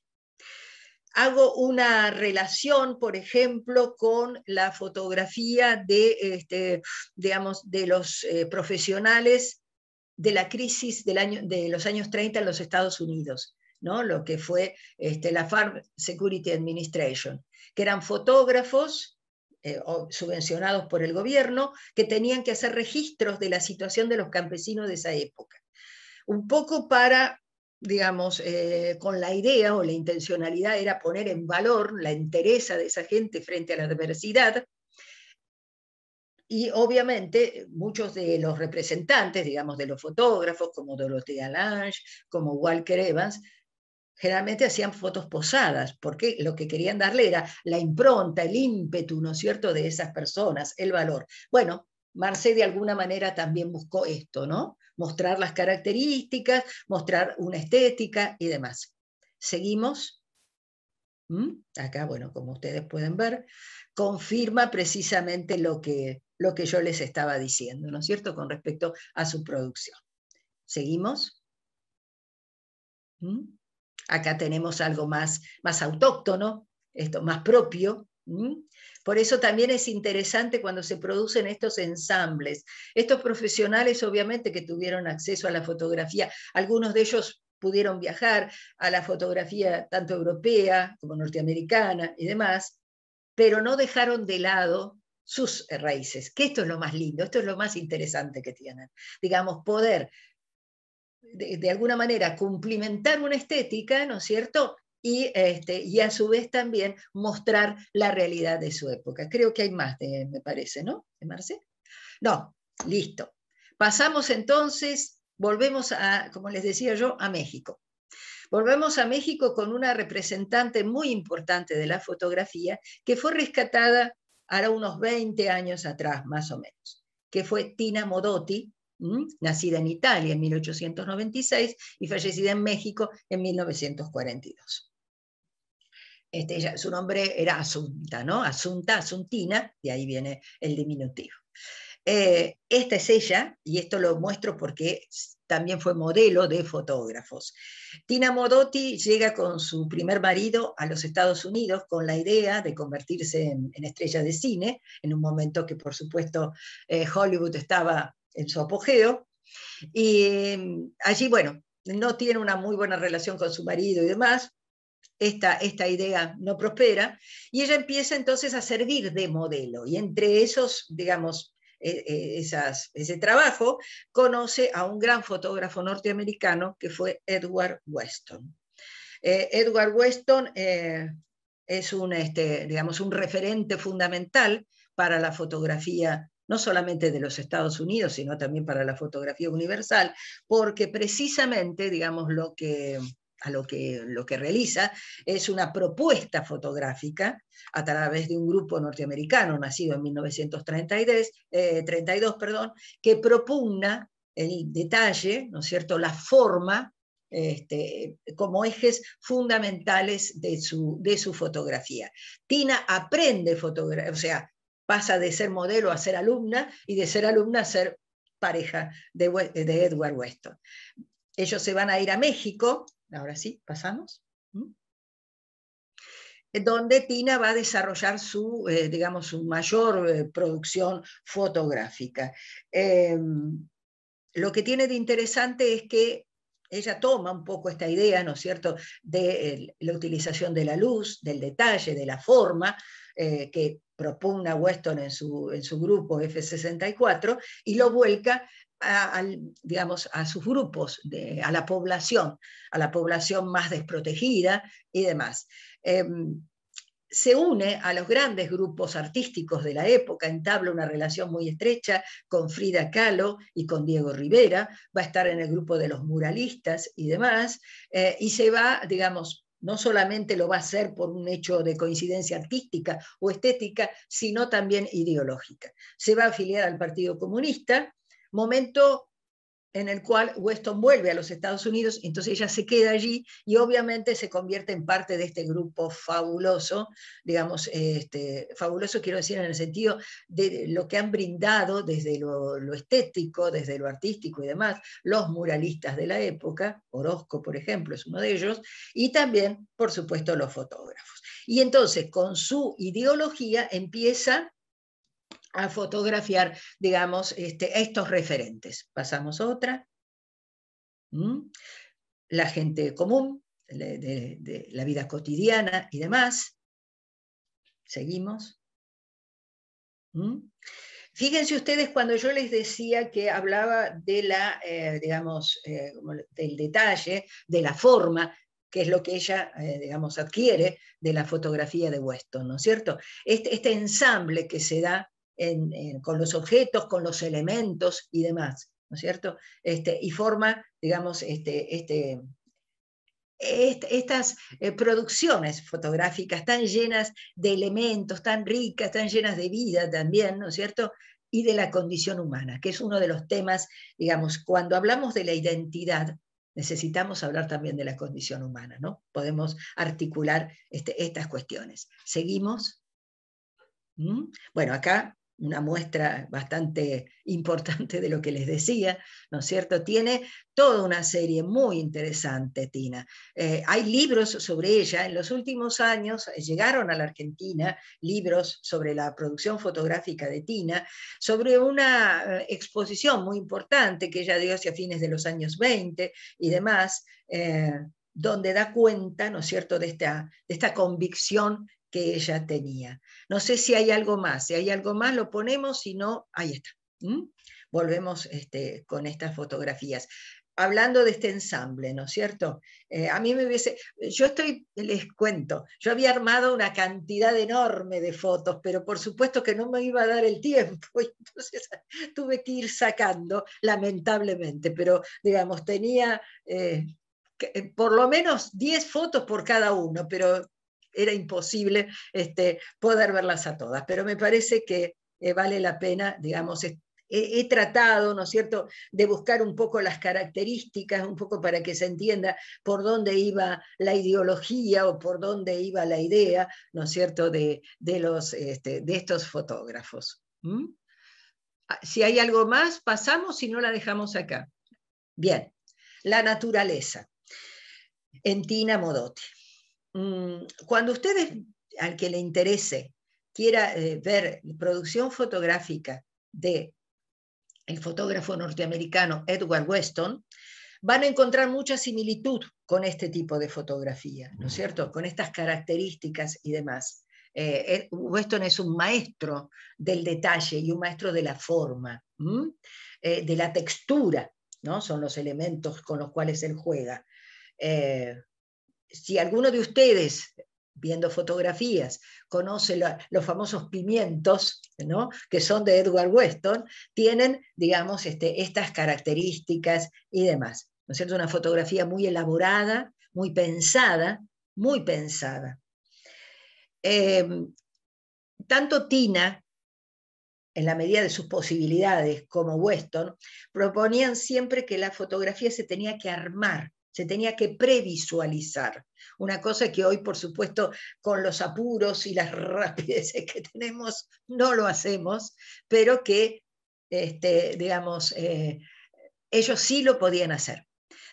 hago una relación, por ejemplo, con la fotografía de, este, digamos, de los eh, profesionales de la crisis del año, de los años 30 en los Estados Unidos, ¿no? lo que fue este, la Farm Security Administration, que eran fotógrafos eh, subvencionados por el gobierno que tenían que hacer registros de la situación de los campesinos de esa época. Un poco para digamos, eh, con la idea o la intencionalidad era poner en valor la entereza de esa gente frente a la adversidad. Y obviamente muchos de los representantes, digamos, de los fotógrafos, como Dorothea Lange, como Walker Evans, generalmente hacían fotos posadas, porque lo que querían darle era la impronta, el ímpetu, ¿no es cierto?, de esas personas, el valor. Bueno, Marce de alguna manera también buscó esto, ¿no? Mostrar las características, mostrar una estética y demás. Seguimos. ¿Mm? Acá, bueno, como ustedes pueden ver, confirma precisamente lo que, lo que yo les estaba diciendo, ¿no es cierto?, con respecto a su producción. ¿Seguimos? ¿Mm? Acá tenemos algo más, más autóctono, esto más propio, ¿Mm? Por eso también es interesante cuando se producen estos ensambles. Estos profesionales obviamente que tuvieron acceso a la fotografía, algunos de ellos pudieron viajar a la fotografía tanto europea como norteamericana y demás, pero no dejaron de lado sus raíces, que esto es lo más lindo, esto es lo más interesante que tienen. Digamos, poder de, de alguna manera cumplimentar una estética, ¿no es cierto? y, este, y a su vez también mostrar la realidad de su época. Creo que hay más, me parece, ¿no? ¿De Marce? No, listo. Pasamos entonces, volvemos a, como les decía yo, a México. Volvemos a México con una representante muy importante de la fotografía que fue rescatada ahora unos 20 años atrás, más o menos, que fue Tina Modotti, nacida en Italia en 1896 y fallecida en México en 1942. Este, su nombre era Asunta, ¿no? Asunta, Asuntina, de ahí viene el diminutivo. Eh, esta es ella, y esto lo muestro porque también fue modelo de fotógrafos. Tina Modotti llega con su primer marido a los Estados Unidos con la idea de convertirse en, estrella de cine, en un momento que por supuesto eh, Hollywood estaba en su apogeo. Y em, allí, bueno, no tiene una muy buena relación con su marido y demás. Esta, esta idea no prospera y ella empieza entonces a servir de modelo y entre esos, digamos, e, e, esas, ese trabajo, conoce a un gran fotógrafo norteamericano que fue Edward Weston. Eh, Edward Weston eh, es un, este, digamos, un referente fundamental para la fotografía no solamente de los Estados Unidos, sino también para la fotografía universal, porque precisamente, digamos, lo que, a lo que, lo que realiza es una propuesta fotográfica a través de un grupo norteamericano nacido en 1932, 32, eh, perdón, que propugna el detalle, ¿no es cierto?, la forma este, como ejes fundamentales de su, de su fotografía. Tina aprende fotografía, o sea, pasa de ser modelo a ser alumna y de ser alumna a ser pareja de, Edward Weston. Ellos se van a ir a México, ahora sí, pasamos, donde Tina va a desarrollar su, eh, su mayor eh, producción fotográfica. Em, lo que tiene de interesante es que ella toma un poco esta idea, ¿no es cierto?, de eh, la utilización de la luz, del detalle, de la forma, eh, que propugna Weston en su, en su grupo F64 y lo vuelca a, digamos, a sus grupos, a la población, a la población más desprotegida y demás. Em, se une a los grandes grupos artísticos de la época, entabla una relación muy estrecha con Frida Kahlo y con Diego Rivera, va a estar en el grupo de los muralistas y demás, eh, y se va, digamos, no solamente lo va a hacer por un hecho de coincidencia artística o estética, sino también ideológica. Se va a afiliar al Partido Comunista, momento en el cual Weston vuelve a los Estados Unidos, entonces ella se queda allí y obviamente se convierte en parte de este grupo fabuloso, digamos, este, fabuloso quiero decir en el sentido de lo que han brindado desde lo estético, desde lo artístico y demás, los muralistas de la época, Orozco por ejemplo es uno de ellos, y también por supuesto los fotógrafos. Y entonces con su ideología empieza a fotografiar, digamos, este, estos referentes. Pasamos a otra. ¿Mm? La gente común, de, la vida cotidiana y demás. Seguimos. ¿Mm? Fíjense ustedes cuando yo les decía que hablaba de la, eh, eh, del detalle, de la forma, que es lo que ella, eh, digamos, adquiere de la fotografía de Weston, ¿no es cierto? este, este ensamble que se da con los objetos, con los elementos y demás, ¿no es cierto? Este, y forma, digamos, este, este, estas eh, producciones fotográficas tan llenas de elementos, tan ricas, tan llenas de vida también, ¿no es cierto? Y de la condición humana, que es uno de los temas, digamos, cuando hablamos de la identidad, necesitamos hablar también de la condición humana, ¿no? Podemos articular este, estas cuestiones. ¿Seguimos? ¿Mm? Bueno, acá una muestra bastante importante de lo que les decía, ¿no es cierto? Tiene toda una serie muy interesante, Tina. Eh, hay libros sobre ella. En los últimos años eh, llegaron a la Argentina libros sobre la producción fotográfica de Tina, sobre una eh, exposición muy importante que ella dio hacia fines de los años 20 y demás. donde da cuenta, ¿no es cierto?, de esta, de esta convicción ella tenía. No sé si hay algo más, si hay algo más lo ponemos, si no, ahí está. Volvemos este, con estas fotografías. Hablando de este ensamble, ¿no es cierto? Eh, a mí me hubiese, yo estoy, les cuento, yo había armado una cantidad enorme de fotos, pero por supuesto que no me iba a dar el tiempo, entonces tuve que ir sacando, lamentablemente, pero digamos, tenía eh, eh, por lo menos 10 fotos por cada uno, pero era imposible este, poder verlas a todas, pero me parece que eh, vale la pena, digamos, he, tratado, ¿no es cierto?, de buscar un poco las características, un poco para que se entienda por dónde iba la ideología o por dónde iba la idea, ¿no es cierto?, de, los, este, de estos fotógrafos. ¿Mm? Ah, si hay algo más, pasamos y no la dejamos acá. Bien, la naturaleza. En Tina Modotti. Mm, cuando ustedes, al que le interese, quiera eh, ver producción fotográfica de el fotógrafo norteamericano Edward Weston, van a encontrar mucha similitud con este tipo de fotografía, ¿no es mm. cierto? Con estas características y demás. Eh, Weston es un maestro del detalle y un maestro de la forma, eh, de la textura, ¿no? Son los elementos con los cuales él juega si alguno de ustedes viendo fotografías, conoce los famosos pimientos, que son de Edward Weston, tienen, digamos, este, estas características y demás. ¿No Una fotografía muy elaborada, muy pensada, muy pensada. Em, tanto Tina, en la medida de sus posibilidades, como Weston, proponían siempre que la fotografía se tenía que armar se tenía que previsualizar. Una cosa que hoy, por supuesto, con los apuros y las rapideces que tenemos, no lo hacemos, pero que, este, digamos, eh, ellos sí lo podían hacer.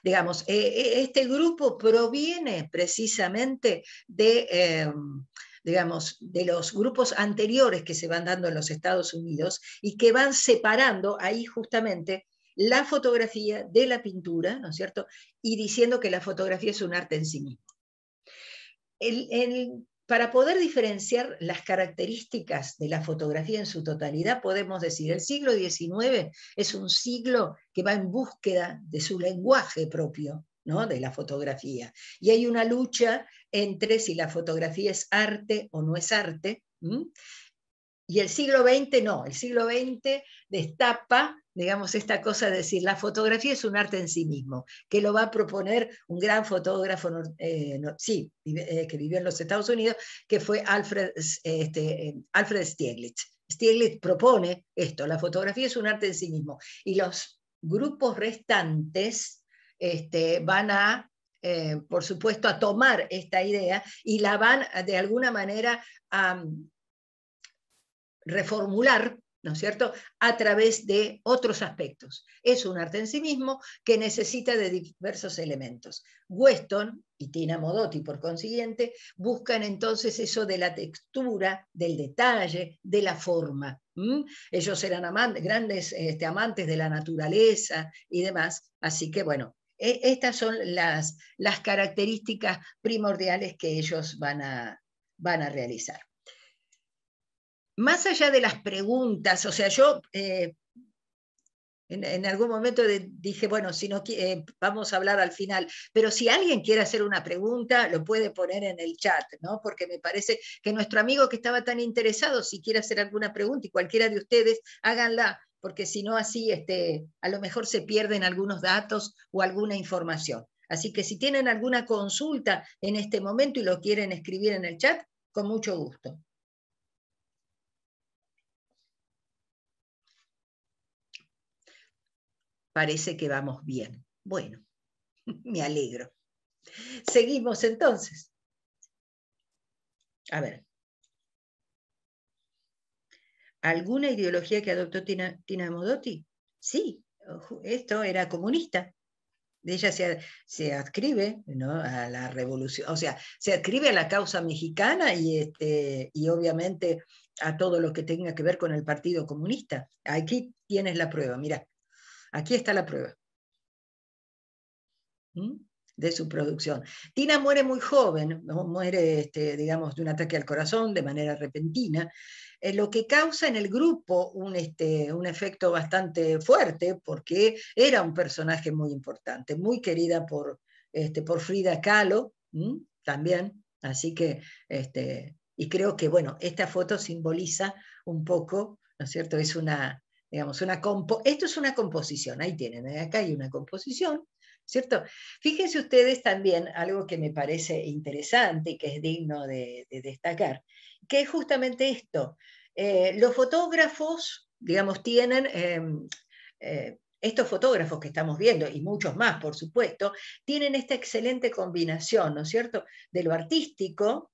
Digamos, eh, eh, este grupo proviene precisamente de... digamos, de los grupos anteriores que se van dando en los Estados Unidos y que van separando ahí justamente la fotografía de la pintura, ¿no es cierto? Y diciendo que la fotografía es un arte en sí mismo. para poder diferenciar las características de la fotografía en su totalidad, podemos decir, el siglo XIX es un siglo que va en búsqueda de su lenguaje propio, ¿no? de la fotografía. Y hay una lucha entre si la fotografía es arte o no es arte. Y el siglo XX no, el siglo XX destapa digamos, esta cosa de decir, la fotografía es un arte en sí mismo, que lo va a proponer un gran fotógrafo, eh, sí, eh, que vivió en los Estados Unidos, que fue Alfred, este, eh, Alfred Stieglitz. Stieglitz propone esto, la fotografía es un arte en sí mismo, y los grupos restantes este, van a por supuesto, a tomar esta idea y la van de alguna manera a mm, reformular ¿no cierto?, a través de otros aspectos. Es un arte en sí mismo que necesita de diversos elementos. Weston y Tina Modotti, por consiguiente, buscan entonces eso de la textura, del detalle, de la forma. Ellos eran grandes este, amantes de la naturaleza y demás, así que bueno. E-, estas son las, las características primordiales que ellos van a, van a realizar más allá de las preguntas, o sea, yo eh, en, algún momento dije, bueno, si no, eh, vamos a hablar al final, pero si alguien quiere hacer una pregunta, lo puede poner en el chat, ¿no? Porque me parece que nuestro amigo que estaba tan interesado, si quiere hacer alguna pregunta y cualquiera de ustedes, háganla, porque si no, así este, a lo mejor se pierden algunos datos o alguna información. Así que si tienen alguna consulta en este momento y lo quieren escribir en el chat, con mucho gusto. Parece que vamos bien. Bueno, me alegro. Seguimos entonces. A ver. ¿Alguna ideología que adoptó Tina, Modotti? Sí, esto era comunista. Ella se, se adscribe ¿no? a la revolución, o sea, se adscribe a la causa mexicana y, este, y obviamente a todo lo que tenga que ver con el Partido Comunista. Aquí tienes la prueba, mira. Aquí está la prueba ¿Mm? de su producción. Tina muere muy joven, muere, este, digamos, de un ataque al corazón de manera repentina, eh, lo que causa en el grupo este, un, efecto bastante fuerte, porque era un personaje muy importante, muy querida por, este, Frida Kahlo ¿Mm? también. Así que, este, y creo que, bueno, esta foto simboliza un poco, ¿no es cierto? Es una, Digamos, una compo esto es una composición, ahí tienen, ¿eh? acá hay una composición, ¿cierto? Fíjense ustedes también algo que me parece interesante y que es digno de, destacar, que es justamente esto. Eh, los fotógrafos, digamos, tienen, em, eh, estos fotógrafos que estamos viendo, y muchos más, por supuesto, tienen esta excelente combinación, ¿no es cierto?, de lo artístico,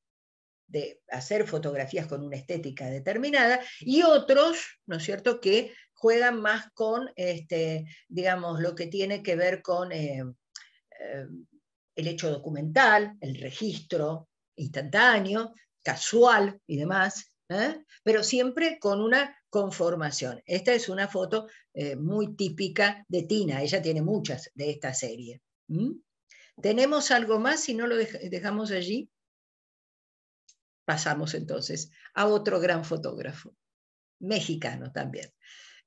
de hacer fotografías con una estética determinada, y otros, ¿no es cierto?, que juegan más con, este, digamos, lo que tiene que ver con eh, eh, el hecho documental, el registro instantáneo, casual y demás, ¿eh? pero siempre con una conformación. Esta es una foto muy típica de Tina, ella tiene muchas de esta serie. ¿Mm? ¿Tenemos algo más si no lo dejamos allí? Pasamos entonces a otro gran fotógrafo, mexicano también.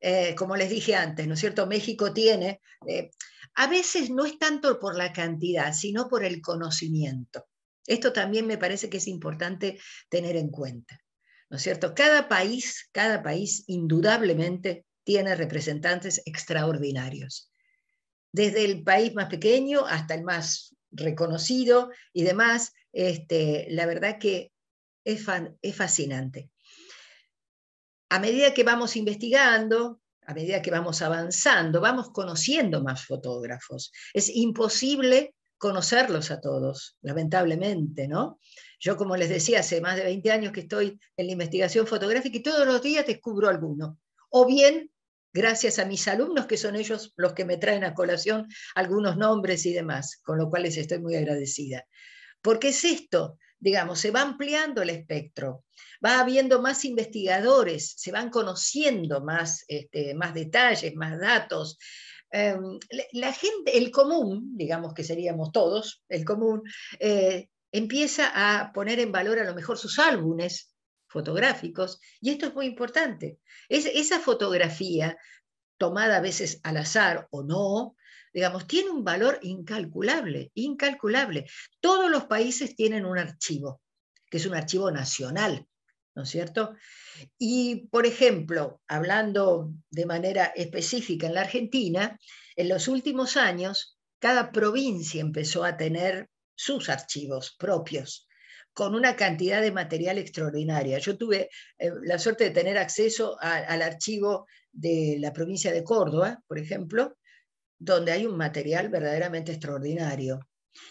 Eh, como les dije antes, ¿no es cierto? México tiene, eh, a veces no es tanto por la cantidad, sino por el conocimiento. Esto también me parece que es importante tener en cuenta, ¿no es cierto? Cada país, cada país indudablemente tiene representantes extraordinarios, desde el país más pequeño hasta el más reconocido y demás, este, la verdad que es fascinante a medida que vamos investigando, a medida que vamos avanzando, vamos conociendo más fotógrafos. Es imposible conocerlos a todos, lamentablemente, ¿no? Yo, como les decía, hace más de 20 años que estoy en la investigación fotográfica y todos los días descubro alguno. O bien, gracias a mis alumnos, que son ellos los que me traen a colación algunos nombres y demás, con lo cuales estoy muy agradecida. Porque es esto, digamos, se va ampliando el espectro va habiendo más investigadores, se van conociendo más, este, más detalles, más datos. Em, la gente, el común, digamos que seríamos todos, el común, eh, empieza a poner en valor a lo mejor sus álbumes fotográficos, y esto es muy importante. Es, esa fotografía, tomada a veces al azar o no, digamos, tiene un valor incalculable, incalculable. Todos los países tienen un archivo, que es un archivo nacional, ¿no es cierto? Y, por ejemplo, hablando de manera específica en la Argentina, en los últimos años, cada provincia empezó a tener sus archivos propios con una cantidad de material extraordinaria. Yo tuve eh, la suerte de tener acceso al archivo de la provincia de Córdoba, por ejemplo, donde hay un material verdaderamente extraordinario.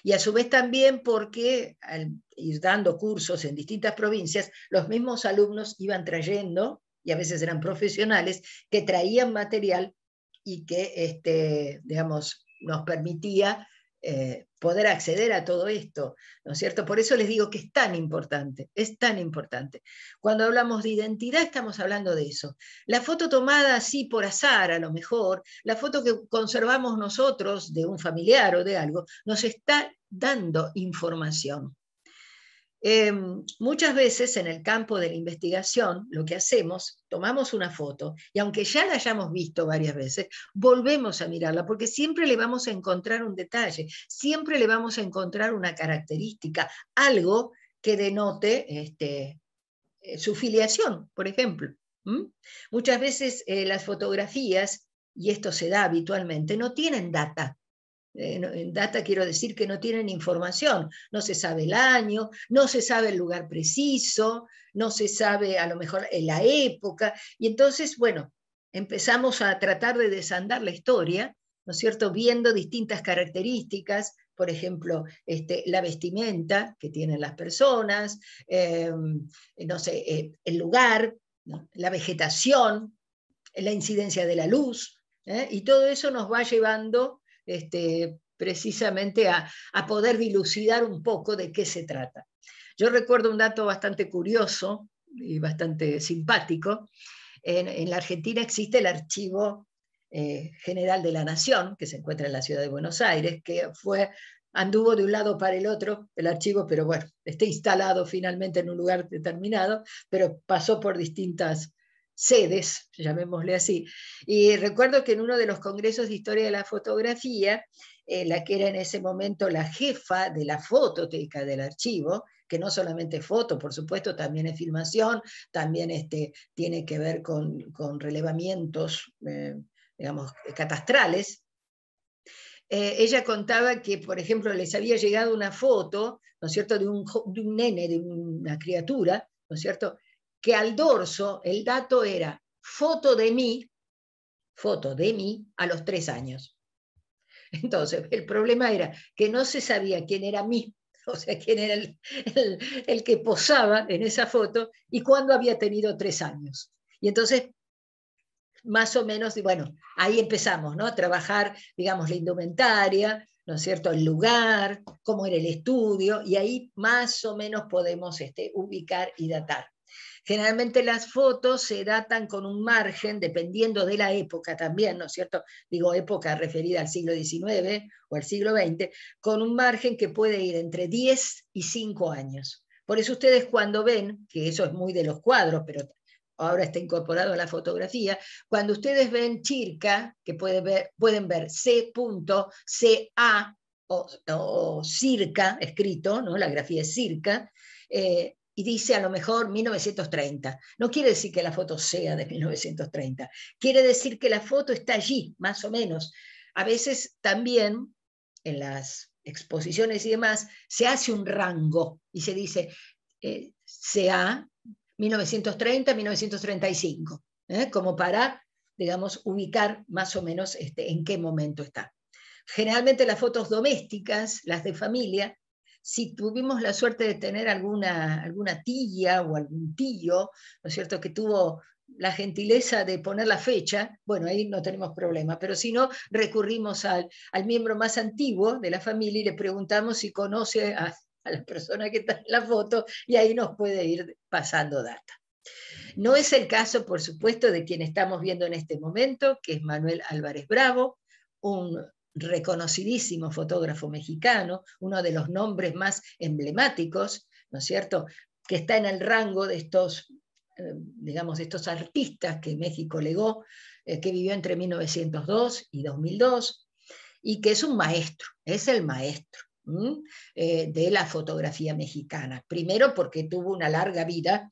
Y a su vez también porque al ir dando cursos en distintas provincias, los mismos alumnos iban trayendo, y a veces eran profesionales, que traían material y que, este, digamos, nos permitía eh, poder acceder a todo esto, ¿no es cierto? Por eso les digo que es tan importante, es tan importante. Cuando hablamos de identidad estamos hablando de eso. La foto tomada así por azar, a lo mejor, la foto que conservamos nosotros de un familiar o de algo, nos está dando información. Em, muchas veces en el campo de la investigación lo que hacemos, tomamos una foto y aunque ya la hayamos visto varias veces, volvemos a mirarla porque siempre le vamos a encontrar un detalle, siempre le vamos a encontrar una característica, algo que denote este, eh, su filiación, por ejemplo. Muchas veces eh, las fotografías, y esto se da habitualmente, no tienen data, eh, en data quiero decir que no tienen información, no se sabe el año, no se sabe el lugar preciso, no se sabe a lo mejor eh, la época, y entonces, bueno, empezamos a tratar de desandar la historia, ¿no es cierto?, viendo distintas características, por ejemplo, este, la vestimenta que tienen las personas, em, no sé, eh, el lugar, la vegetación, la incidencia de la luz, y todo eso nos va llevando este, precisamente a, poder dilucidar un poco de qué se trata. Yo recuerdo un dato bastante curioso y bastante simpático. En, la Argentina existe el Archivo eh, General de la Nación, que se encuentra en la ciudad de Buenos Aires, que fue anduvo de un lado para el otro el archivo, pero bueno, está instalado finalmente en un lugar determinado, pero pasó por distintas sedes, llamémosle así. Y recuerdo que en uno de los congresos de historia de la fotografía, eh, la que era en ese momento la jefa de la fototeca del archivo, que no solamente es foto, por supuesto, también es filmación, también este, tiene que ver con, relevamientos, eh, digamos, catastrales. Eh, ella contaba que, por ejemplo, les había llegado una foto, ¿no es cierto?, de un, de un nene, de una criatura, ¿no es cierto?, que al dorso el dato era foto de mí, foto de mí a los tres años. Entonces, el problema era que no se sabía quién era mí, o sea, quién era el, que posaba en esa foto y cuándo había tenido tres años. Y entonces más o menos, bueno, ahí empezamos, ¿no? A trabajar, digamos, la indumentaria, ¿no es cierto? El lugar, cómo era el estudio, y ahí más o menos podemos este, ubicar y datar. Generalmente las fotos se datan con un margen, dependiendo de la época también, ¿no es cierto? Digo época referida al siglo XIX o al siglo XX, con un margen que puede ir entre 10 y 5 años. Por eso ustedes cuando ven, que eso es muy de los cuadros, pero ahora está incorporado a la fotografía, cuando ustedes ven Circa, que ver, pueden ver C.C.A. O, o, Circa escrito, ¿no? la grafía es Circa, eh, dice a lo mejor 1930. No quiere decir que la foto sea de 1930, quiere decir que la foto está allí, más o menos. A veces también en las exposiciones y demás se hace un rango y se dice eh, sea 1930-1935, ¿eh? como para, digamos, ubicar más o menos este, en qué momento está. Generalmente las fotos domésticas, las de familia, si tuvimos la suerte de tener alguna, alguna tía o algún tío, ¿no es cierto?, que tuvo la gentileza de poner la fecha, bueno, ahí no tenemos problema, pero si no, recurrimos al, miembro más antiguo de la familia y le preguntamos si conoce a, a la persona que está en la foto y ahí nos puede ir pasando data. No es el caso, por supuesto, de quien estamos viendo en este momento, que es Manuel Álvarez Bravo, un reconocidísimo fotógrafo mexicano, uno de los nombres más emblemáticos, ¿no es cierto?, que está en el rango de estos, eh, digamos, estos artistas que México legó, eh, que vivió entre 1902 y 2002, y que es un maestro, es el maestro eh, de la fotografía mexicana. Primero porque tuvo una larga vida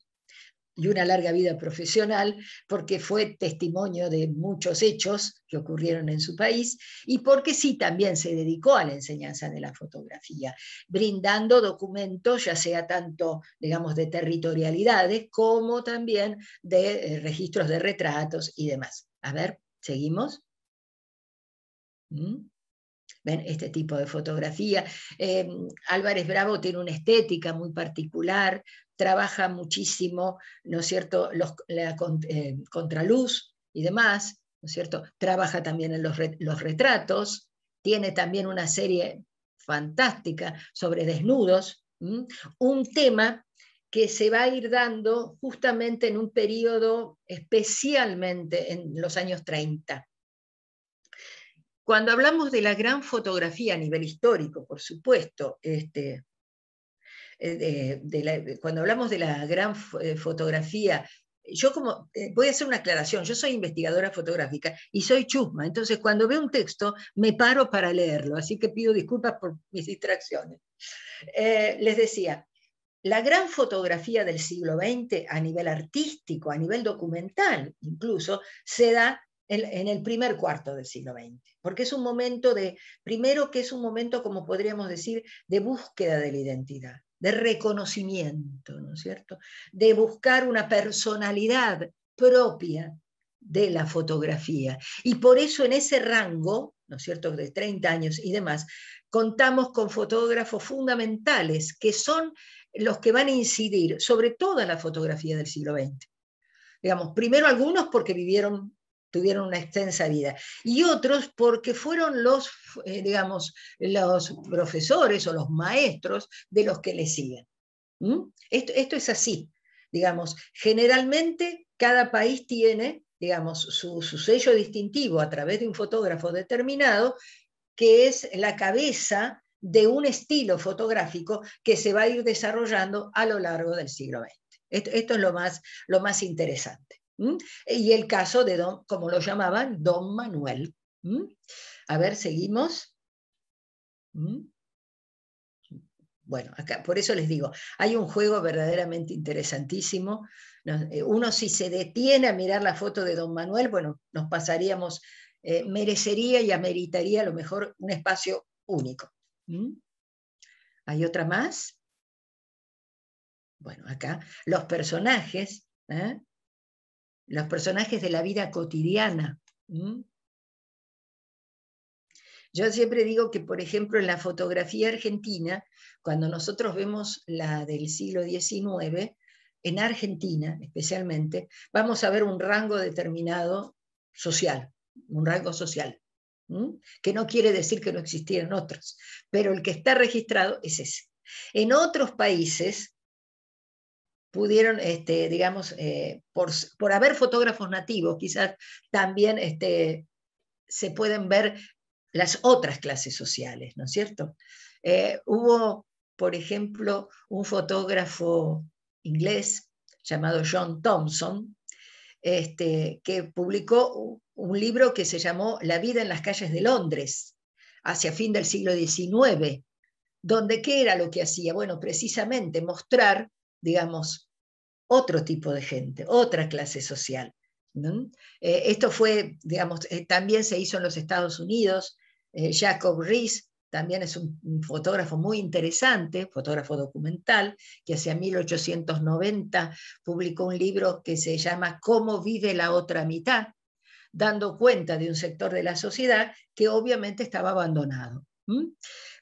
y una larga vida profesional, porque fue testimonio de muchos hechos que ocurrieron en su país y porque sí también se dedicó a la enseñanza de la fotografía, brindando documentos, ya sea tanto, digamos, de territorialidades como también de eh, registros de retratos y demás. A ver, seguimos. ¿Mm? ven este tipo de fotografía. Eh, Álvarez Bravo tiene una estética muy particular, trabaja muchísimo, ¿no es cierto?, Los, la eh, contraluz y demás, ¿no es cierto? Trabaja también en los, los retratos, tiene también una serie fantástica sobre desnudos, un tema que se va a ir dando justamente en un periodo especialmente en los años 30. Cuando hablamos de la gran fotografía a nivel histórico, por supuesto, este, eh, cuando hablamos de la gran eh, fotografía, yo como, eh, voy a hacer una aclaración, yo soy investigadora fotográfica y soy chusma, entonces cuando veo un texto me paro para leerlo, así que pido disculpas por mis distracciones. les decía, la gran fotografía del siglo XX a nivel artístico, a nivel documental incluso, se da en el primer cuarto del siglo XX, porque es un momento de, primero que es un momento, como podríamos decir, de búsqueda de la identidad, de reconocimiento, ¿no es cierto? De buscar una personalidad propia de la fotografía. Y por eso en ese rango, ¿no es cierto?, de 30 años y demás, contamos con fotógrafos fundamentales que son los que van a incidir sobre toda la fotografía del siglo XX digamos, primero algunos porque vivieron tuvieron una extensa vida, y otros porque fueron los, eh, digamos, los profesores o los maestros de los que le siguen. Esto, es así, digamos, generalmente cada país tiene, digamos, su, sello distintivo a través de un fotógrafo determinado, que es la cabeza de un estilo fotográfico que se va a ir desarrollando a lo largo del siglo XX. Esto, esto es lo más, lo más interesante. Y el caso de, don, como lo llamaban, don Manuel. A ver, seguimos. Bueno, acá, por eso les digo, hay un juego verdaderamente interesantísimo. Eh, uno si se detiene a mirar la foto de don Manuel, bueno, nos pasaríamos, eh, merecería y ameritaría a lo mejor un espacio único. ¿Hay otra más? Bueno, acá los personajes, ¿eh? los personajes de la vida cotidiana. Yo siempre digo que, por ejemplo, en la fotografía argentina, cuando nosotros vemos la del siglo XIX, en Argentina especialmente, vamos a ver un rango determinado social, un rango social, que no quiere decir que no existieran otros, pero el que está registrado es ese. En otros países, pudieron, este, digamos, eh, por, por, haber fotógrafos nativos, quizás también este, se pueden ver las otras clases sociales, ¿no es cierto? Eh, hubo, por ejemplo, un fotógrafo inglés llamado John Thompson, este, que publicó un libro que se llamó La vida en las calles de Londres, hacia fin del siglo XIX, donde qué era lo que hacía? Bueno, precisamente mostrar digamos, otro tipo de gente, otra clase social. Eh, esto fue, digamos, eh, también se hizo en los Estados Unidos. Eh, Jacob Rees también es un, fotógrafo muy interesante, fotógrafo documental, que hacia 1890 publicó un libro que se llama Cómo vive la otra mitad, dando cuenta de un sector de la sociedad que obviamente estaba abandonado. ¿Mm?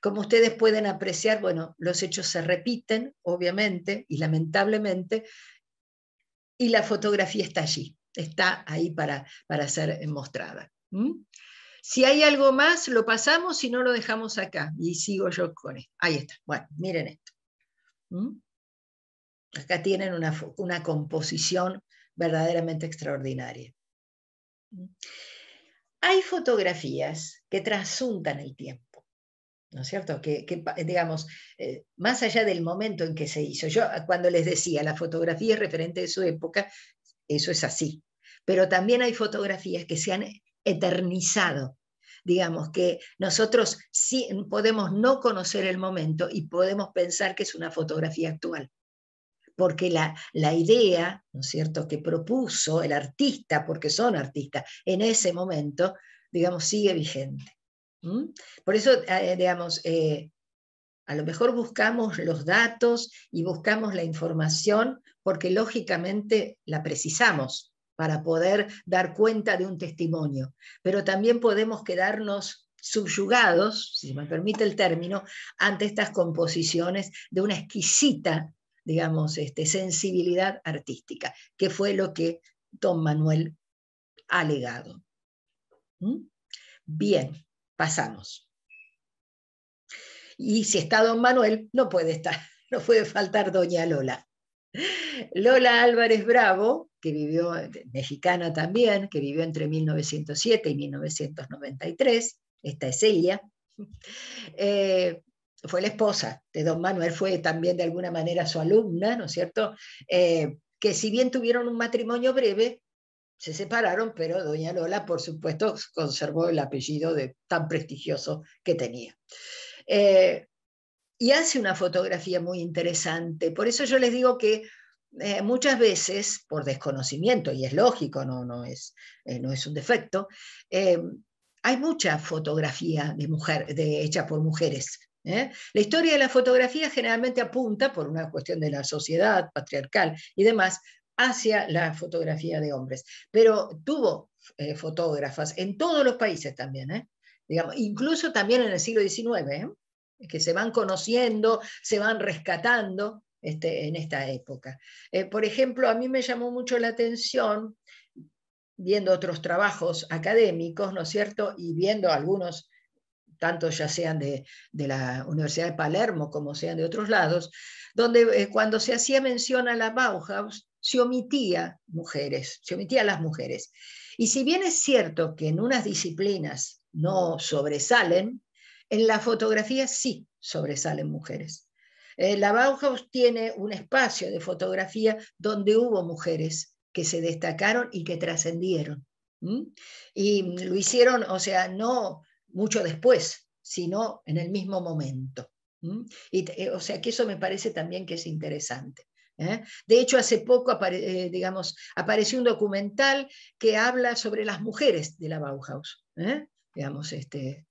Como ustedes pueden apreciar, bueno, los hechos se repiten, obviamente, y lamentablemente, y la fotografía está allí, está ahí para, ser mostrada. ¿Mm? Si hay algo más, lo pasamos, y no, lo dejamos acá. Y sigo yo con esto. Ahí está. Bueno, miren esto. ¿Mm? Acá tienen una, una composición verdaderamente extraordinaria. Hay fotografías que trasuntan el tiempo. ¿no es cierto? Que, digamos, eh, más allá del momento en que se hizo, yo ah, cuando les decía, la fotografía es referente de su época, eso es así, pero también hay fotografías que se han eternizado. Digamos que nosotros sí podemos no conocer el momento y podemos pensar que es una fotografía actual porque la, la, idea, ¿no es cierto?, que propuso el artista, porque son artistas, en ese momento, digamos, sigue vigente. ¿Mm? Por eso, eh, digamos, eh, a lo mejor buscamos los datos y buscamos la información porque lógicamente la precisamos para poder dar cuenta de un testimonio, pero también podemos quedarnos subyugados, si me permite el término, ante estas composiciones de una exquisita, digamos, este, sensibilidad artística, que fue lo que don Manuel ha legado. ¿Mm? Bien, pasamos. Y si está don Manuel, no puede estar, no puede faltar doña Lola. Lola Álvarez Bravo, que vivió, mexicana también, que vivió entre 1907 y 1993, esta es ella, eh, fue la esposa de don Manuel, fue también de alguna manera su alumna, ¿no es cierto? Eh, que si bien tuvieron un matrimonio breve, se separaron, pero doña Lola, por supuesto, conservó el apellido de, tan prestigioso que tenía. Eh, y hace una fotografía muy interesante. Por eso yo les digo que eh, muchas veces, por desconocimiento, y es lógico, no, no, es, eh, no es un defecto, hay mucha fotografía de mujer, hecha por mujeres. La historia de la fotografía generalmente apunta, por una cuestión de la sociedad patriarcal y demás, hacia la fotografía de hombres. Pero tuvo eh, fotógrafas en todos los países también, ¿eh? Digamos, incluso también en el siglo XIX, ¿eh? que se van conociendo, se van rescatando este, en esta época. por ejemplo, a mí me llamó mucho la atención, viendo otros trabajos académicos, ¿no es cierto? Y viendo algunos tanto ya sean de, la Universidad de Palermo como sean de otros lados, donde cuando se hacía mención a la Bauhaus, se omitía mujeres, se omitía las mujeres. Y si bien es cierto que en unas disciplinas no sobresalen, en la fotografía sí sobresalen mujeres. Eh, la Bauhaus tiene un espacio de fotografía donde hubo mujeres que se destacaron y que trascendieron. Y lo hicieron, o sea, no mucho después, sino en el mismo momento. Eh, o sea, que eso me parece también que es interesante. ¿eh? De hecho, hace poco eh, digamos, apareció un documental que habla sobre las mujeres de la Bauhaus, ¿eh? digamos, este,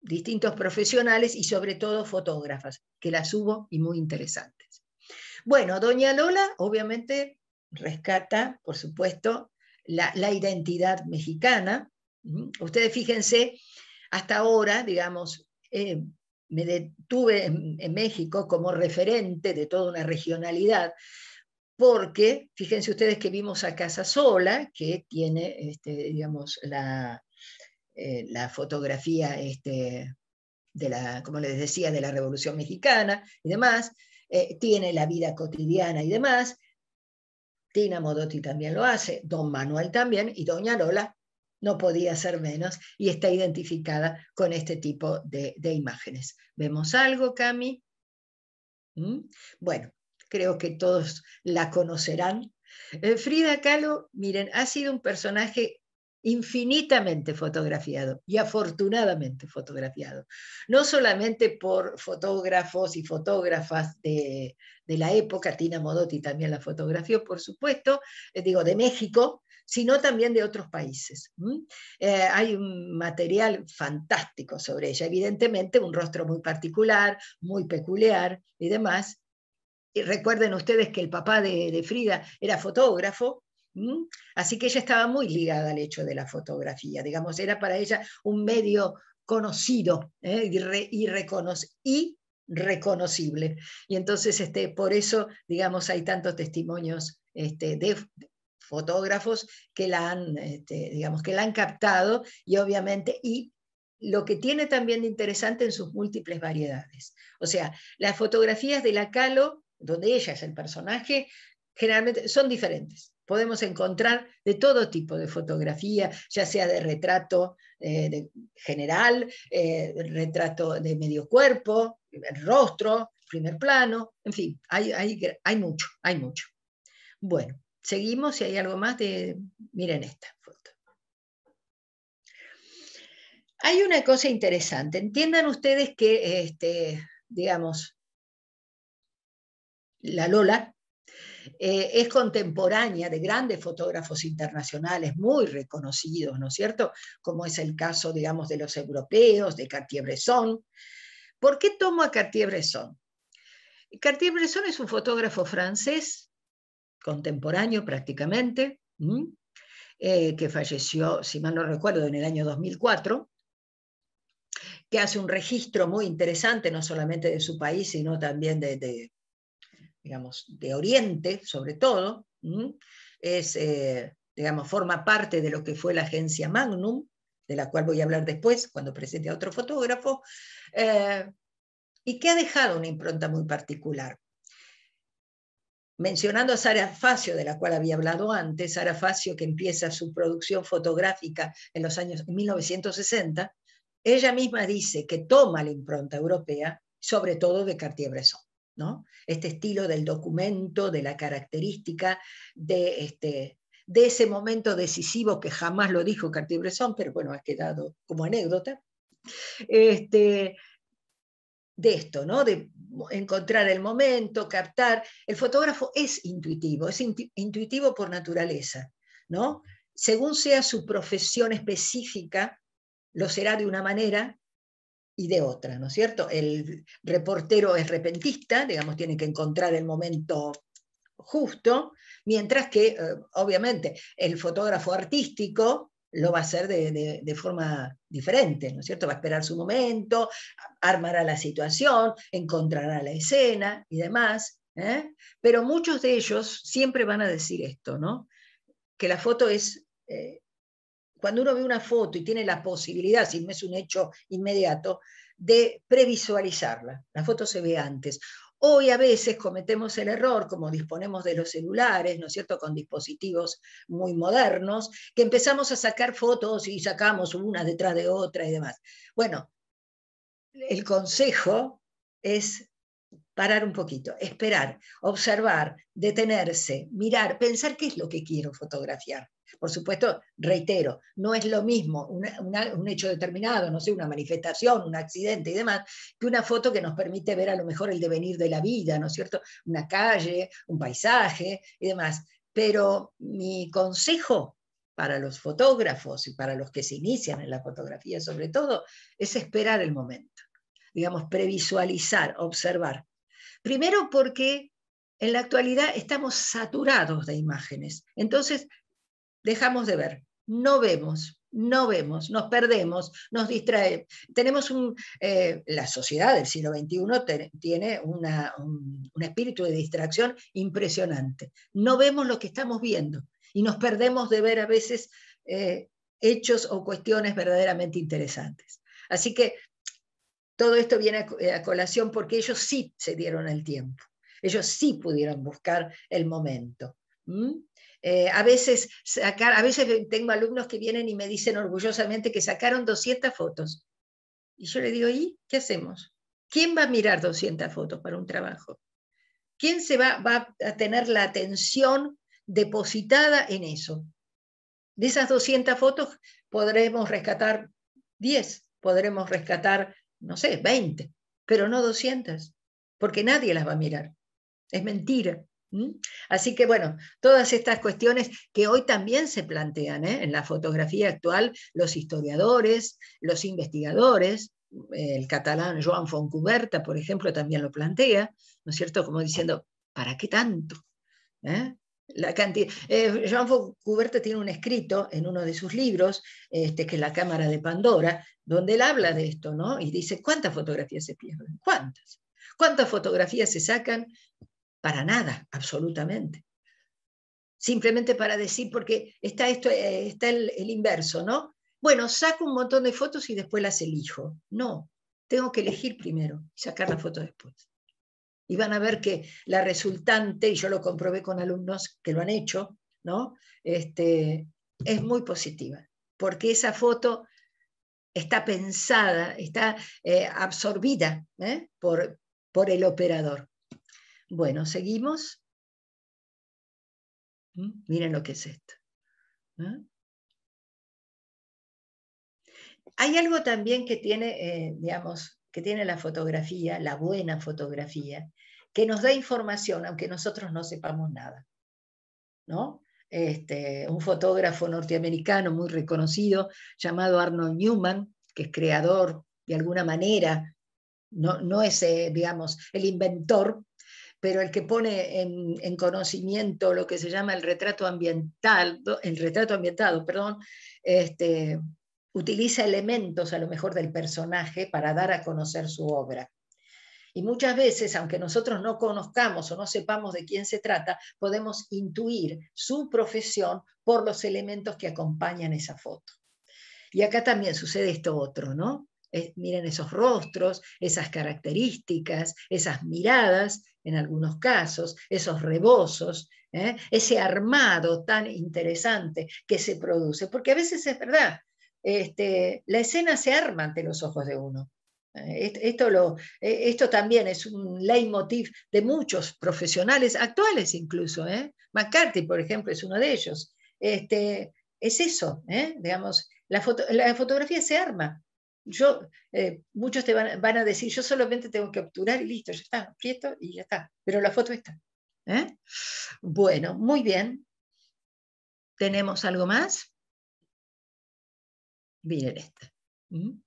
distintos profesionales y sobre todo fotógrafas, que las hubo y muy interesantes. Bueno, doña Lola obviamente rescata, por supuesto, la, la identidad mexicana. Ustedes fíjense, hasta ahora, digamos, me detuve en, México como referente de toda una regionalidad, porque fíjense ustedes que vimos a Casa Sola, que tiene, este, digamos, la, eh, la fotografía este, de la, les decía, de la Revolución Mexicana y demás, eh, tiene la vida cotidiana y demás. Tina Modotti también lo hace, Don Manuel también, y Doña Lola no podía ser menos y está identificada con este tipo de, imágenes. ¿Vemos algo, Cami? ¿Mm? Bueno, creo que todos la conocerán. Eh, Frida Kahlo, miren, ha sido un personaje infinitamente fotografiado y afortunadamente fotografiado, no solamente por fotógrafos y fotógrafas de, la época, Tina Modotti también la fotografió, por supuesto, eh, digo, de México, sino también de otros países. Eh, hay un material fantástico sobre ella, evidentemente un rostro muy particular, muy peculiar y demás. Y recuerden ustedes que el papá de, Frida era fotógrafo, Así que ella estaba muy ligada al hecho de la fotografía, digamos, era para ella un medio conocido ¿eh? y, y, reconocible. Y entonces, este, por eso, digamos, hay tantos testimonios este, de, fotógrafos que la han, este, digamos, que la han captado y obviamente, y lo que tiene también de interesante en sus múltiples variedades. O sea, las fotografías de la Calo, donde ella es el personaje, generalmente son diferentes. Podemos encontrar de todo tipo de fotografía, ya sea de retrato eh, general, eh, retrato de medio cuerpo, rostro, primer plano, en fin, hay, hay, hay mucho, hay mucho. Bueno, seguimos si hay algo más de, miren esta foto. Hay una cosa interesante, entiendan ustedes que, este, digamos, la Lola eh, es contemporánea de grandes fotógrafos internacionales muy reconocidos, ¿no es cierto? Como es el caso, digamos, de los europeos, de Cartier-Bresson. ¿Por qué tomo a Cartier-Bresson? Cartier-Bresson es un fotógrafo francés contemporáneo prácticamente, eh, que falleció, si mal no recuerdo, en el año 2004, que hace un registro muy interesante, no solamente de su país, sino también de, digamos, de Oriente, sobre todo. Es, eh, digamos, forma parte de lo que fue la agencia Magnum, de la cual voy a hablar después cuando presente a otro fotógrafo, eh, y que ha dejado una impronta muy particular mencionando a Sara Facio, de la cual había hablado antes, Sara Facio que empieza su producción fotográfica en los años 1960, ella misma dice que toma la impronta europea, sobre todo de Cartier-Bresson. ¿no? Este estilo del documento, de la característica, de, este, de ese momento decisivo que jamás lo dijo Cartier-Bresson, pero bueno, ha quedado como anécdota. Este, de esto, ¿no? de encontrar el momento, captar. El fotógrafo es intuitivo, es intuitivo por naturaleza. ¿no? Según sea su profesión específica, lo será de una manera y de otra, ¿no es cierto? El reportero es repentista, digamos, tiene que encontrar el momento justo, mientras que, eh, obviamente, el fotógrafo artístico lo va a hacer de, forma diferente, ¿no es cierto? Va a esperar su momento, armará la situación, encontrará la escena y demás. ¿eh? Pero muchos de ellos siempre van a decir esto, ¿no? Que la foto es, eh, cuando uno ve una foto y tiene la posibilidad, si no es un hecho inmediato, de previsualizarla. La foto se ve antes. Hoy a veces cometemos el error, como disponemos de los celulares, ¿no es cierto?, con dispositivos muy modernos, que empezamos a sacar fotos y sacamos una detrás de otra y demás. Bueno, el consejo es parar un poquito, esperar, observar, detenerse, mirar, pensar qué es lo que quiero fotografiar. Por supuesto, reitero, no es lo mismo un hecho determinado, no sé, una manifestación, un accidente y demás, que una foto que nos permite ver a lo mejor el devenir de la vida, ¿no es cierto? Una calle, un paisaje y demás. Pero mi consejo para los fotógrafos y para los que se inician en la fotografía sobre todo es esperar el momento, digamos, previsualizar, observar Primero porque en la actualidad estamos saturados de imágenes, entonces dejamos de ver, no vemos, no vemos, nos perdemos, nos distrae. Tenemos un, eh, la sociedad del siglo XXI tiene un, espíritu de distracción impresionante. No vemos lo que estamos viendo y nos perdemos de ver a veces eh, hechos o cuestiones verdaderamente interesantes. Así que todo esto viene eh, a, colación porque ellos sí se dieron el tiempo, ellos sí pudieron buscar el momento. Eh, a, veces a veces tengo alumnos que vienen y me dicen orgullosamente que sacaron 200 fotos. Y yo le digo, ¿y qué hacemos? ¿Quién va a mirar 200 fotos para un trabajo? ¿Quién se va, va a tener la atención depositada en eso? De esas 200 fotos podremos rescatar 10, podremos rescatar no sé, 20, pero no 200, porque nadie las va a mirar. Es mentira. Así que bueno, todas estas cuestiones que hoy también se plantean ¿eh? en la fotografía actual, los historiadores, los investigadores, el catalán Joan Foncuberta, por ejemplo, también lo plantea, ¿no es cierto? Como diciendo, ¿para qué tanto? ¿Eh? la cantidad. Eh, Foucault tiene un escrito en uno de sus libros, este, que es La Cámara de Pandora, donde él habla de esto, ¿no? Y dice, ¿cuántas fotografías se pierden? ¿Cuántas? ¿Cuántas fotografías se sacan? Para nada, absolutamente. Simplemente para decir, porque está, esto, eh, está el, el inverso, ¿no? Bueno, saco un montón de fotos y después las elijo. No, tengo que elegir primero y sacar la foto después y van a ver que la resultante, y yo lo comprobé con alumnos que lo han hecho, ¿no? Este, es muy positiva, porque esa foto está pensada, está eh, absorbida ¿eh? Por, el operador. Bueno, seguimos. ¿Mm? Miren lo que es esto. ¿eh? Hay algo también que tiene, que tiene la fotografía, la buena fotografía, que nos da información, aunque nosotros no sepamos nada. ¿no? Este, un fotógrafo norteamericano muy reconocido llamado Arnold Newman, que es creador de alguna manera, no, no es, eh, digamos, el inventor, pero el que pone en, conocimiento lo que se llama el retrato ambiental, el retrato ambientado, perdón, este, utiliza elementos a lo mejor del personaje para dar a conocer su obra. Y muchas veces, aunque nosotros no conozcamos o no sepamos de quién se trata, podemos intuir su profesión por los elementos que acompañan esa foto. Y acá también sucede esto otro, ¿no? Eh, miren esos rostros, esas características, esas miradas, en algunos casos, esos rebozos, ¿eh? ese armado tan interesante que se produce, porque a veces es verdad, este, la escena se arma ante los ojos de uno. Eh, esto, lo, eh, esto también es un leitmotiv de muchos profesionales actuales incluso. ¿eh? McCarthy, por ejemplo, es uno de ellos. Este, es eso, ¿eh? digamos, la, la, fotografía se arma. Yo, muchos te van, a decir, yo solamente tengo que obturar y listo, ya está, quieto y ya está, pero la foto está. Bueno, muy bien. ¿Tenemos algo más? bien esta. ¿Mm?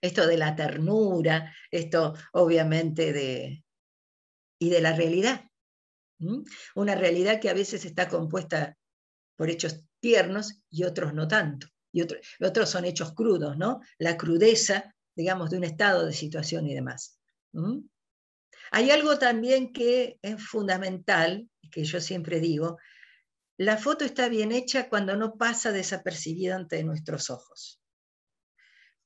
esto de la ternura, esto obviamente de... y de la realidad. Una realidad que a veces está compuesta por hechos tiernos y otros no tanto. Y otros son hechos crudos, ¿no? La crudeza, digamos, de un estado de situación y demás. Hay algo también que es fundamental, que yo siempre digo, la foto está bien hecha cuando no pasa desapercibida ante nuestros ojos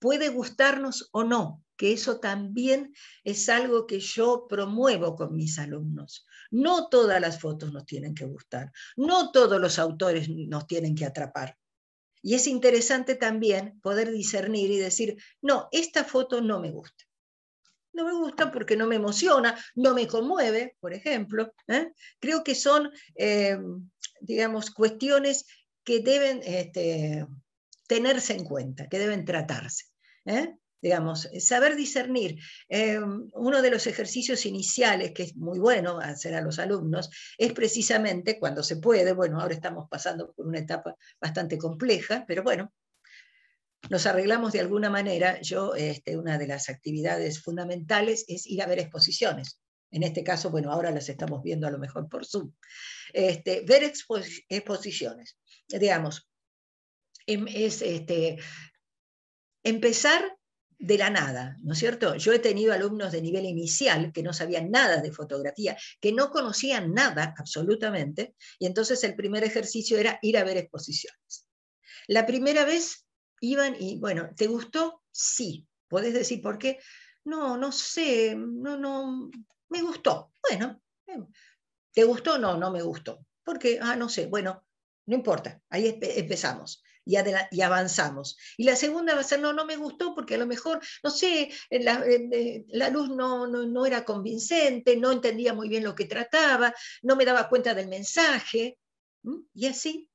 puede gustarnos o no, que eso también es algo que yo promuevo con mis alumnos. No todas las fotos nos tienen que gustar, no todos los autores nos tienen que atrapar. Y es interesante también poder discernir y decir, no, esta foto no me gusta. No me gusta porque no me emociona, no me conmueve, por ejemplo. ¿eh? Creo que son, eh, digamos, cuestiones que deben este, tenerse en cuenta, que deben tratarse. ¿eh? digamos, eh, saber discernir. Eh, uno de los ejercicios iniciales, que es muy bueno hacer a los alumnos, es precisamente cuando se puede, bueno, ahora estamos pasando por una etapa bastante compleja, pero bueno, nos arreglamos de alguna manera. Yo, este, una de las actividades fundamentales es ir a ver exposiciones. En este caso, bueno, ahora las estamos viendo a lo mejor por Zoom. Este, ver exposiciones. Digamos, em, es este, empezar de la nada, ¿no es cierto? Yo he tenido alumnos de nivel inicial que no sabían nada de fotografía, que no conocían nada absolutamente, y entonces el primer ejercicio era ir a ver exposiciones. La primera vez iban y, bueno, ¿te gustó? Sí. ¿Podés decir por qué? No, no sé, no, no, me gustó. Bueno, em, ¿te gustó? No, no me gustó. Porque, Ah, no sé. Bueno, no importa, ahí empezamos y, avanzamos. Y la segunda va a ser, no, no me gustó porque a lo mejor, no sé, eh, eh, eh, la, luz no era convincente, no entendía muy bien lo que trataba, no me daba cuenta del mensaje. Y así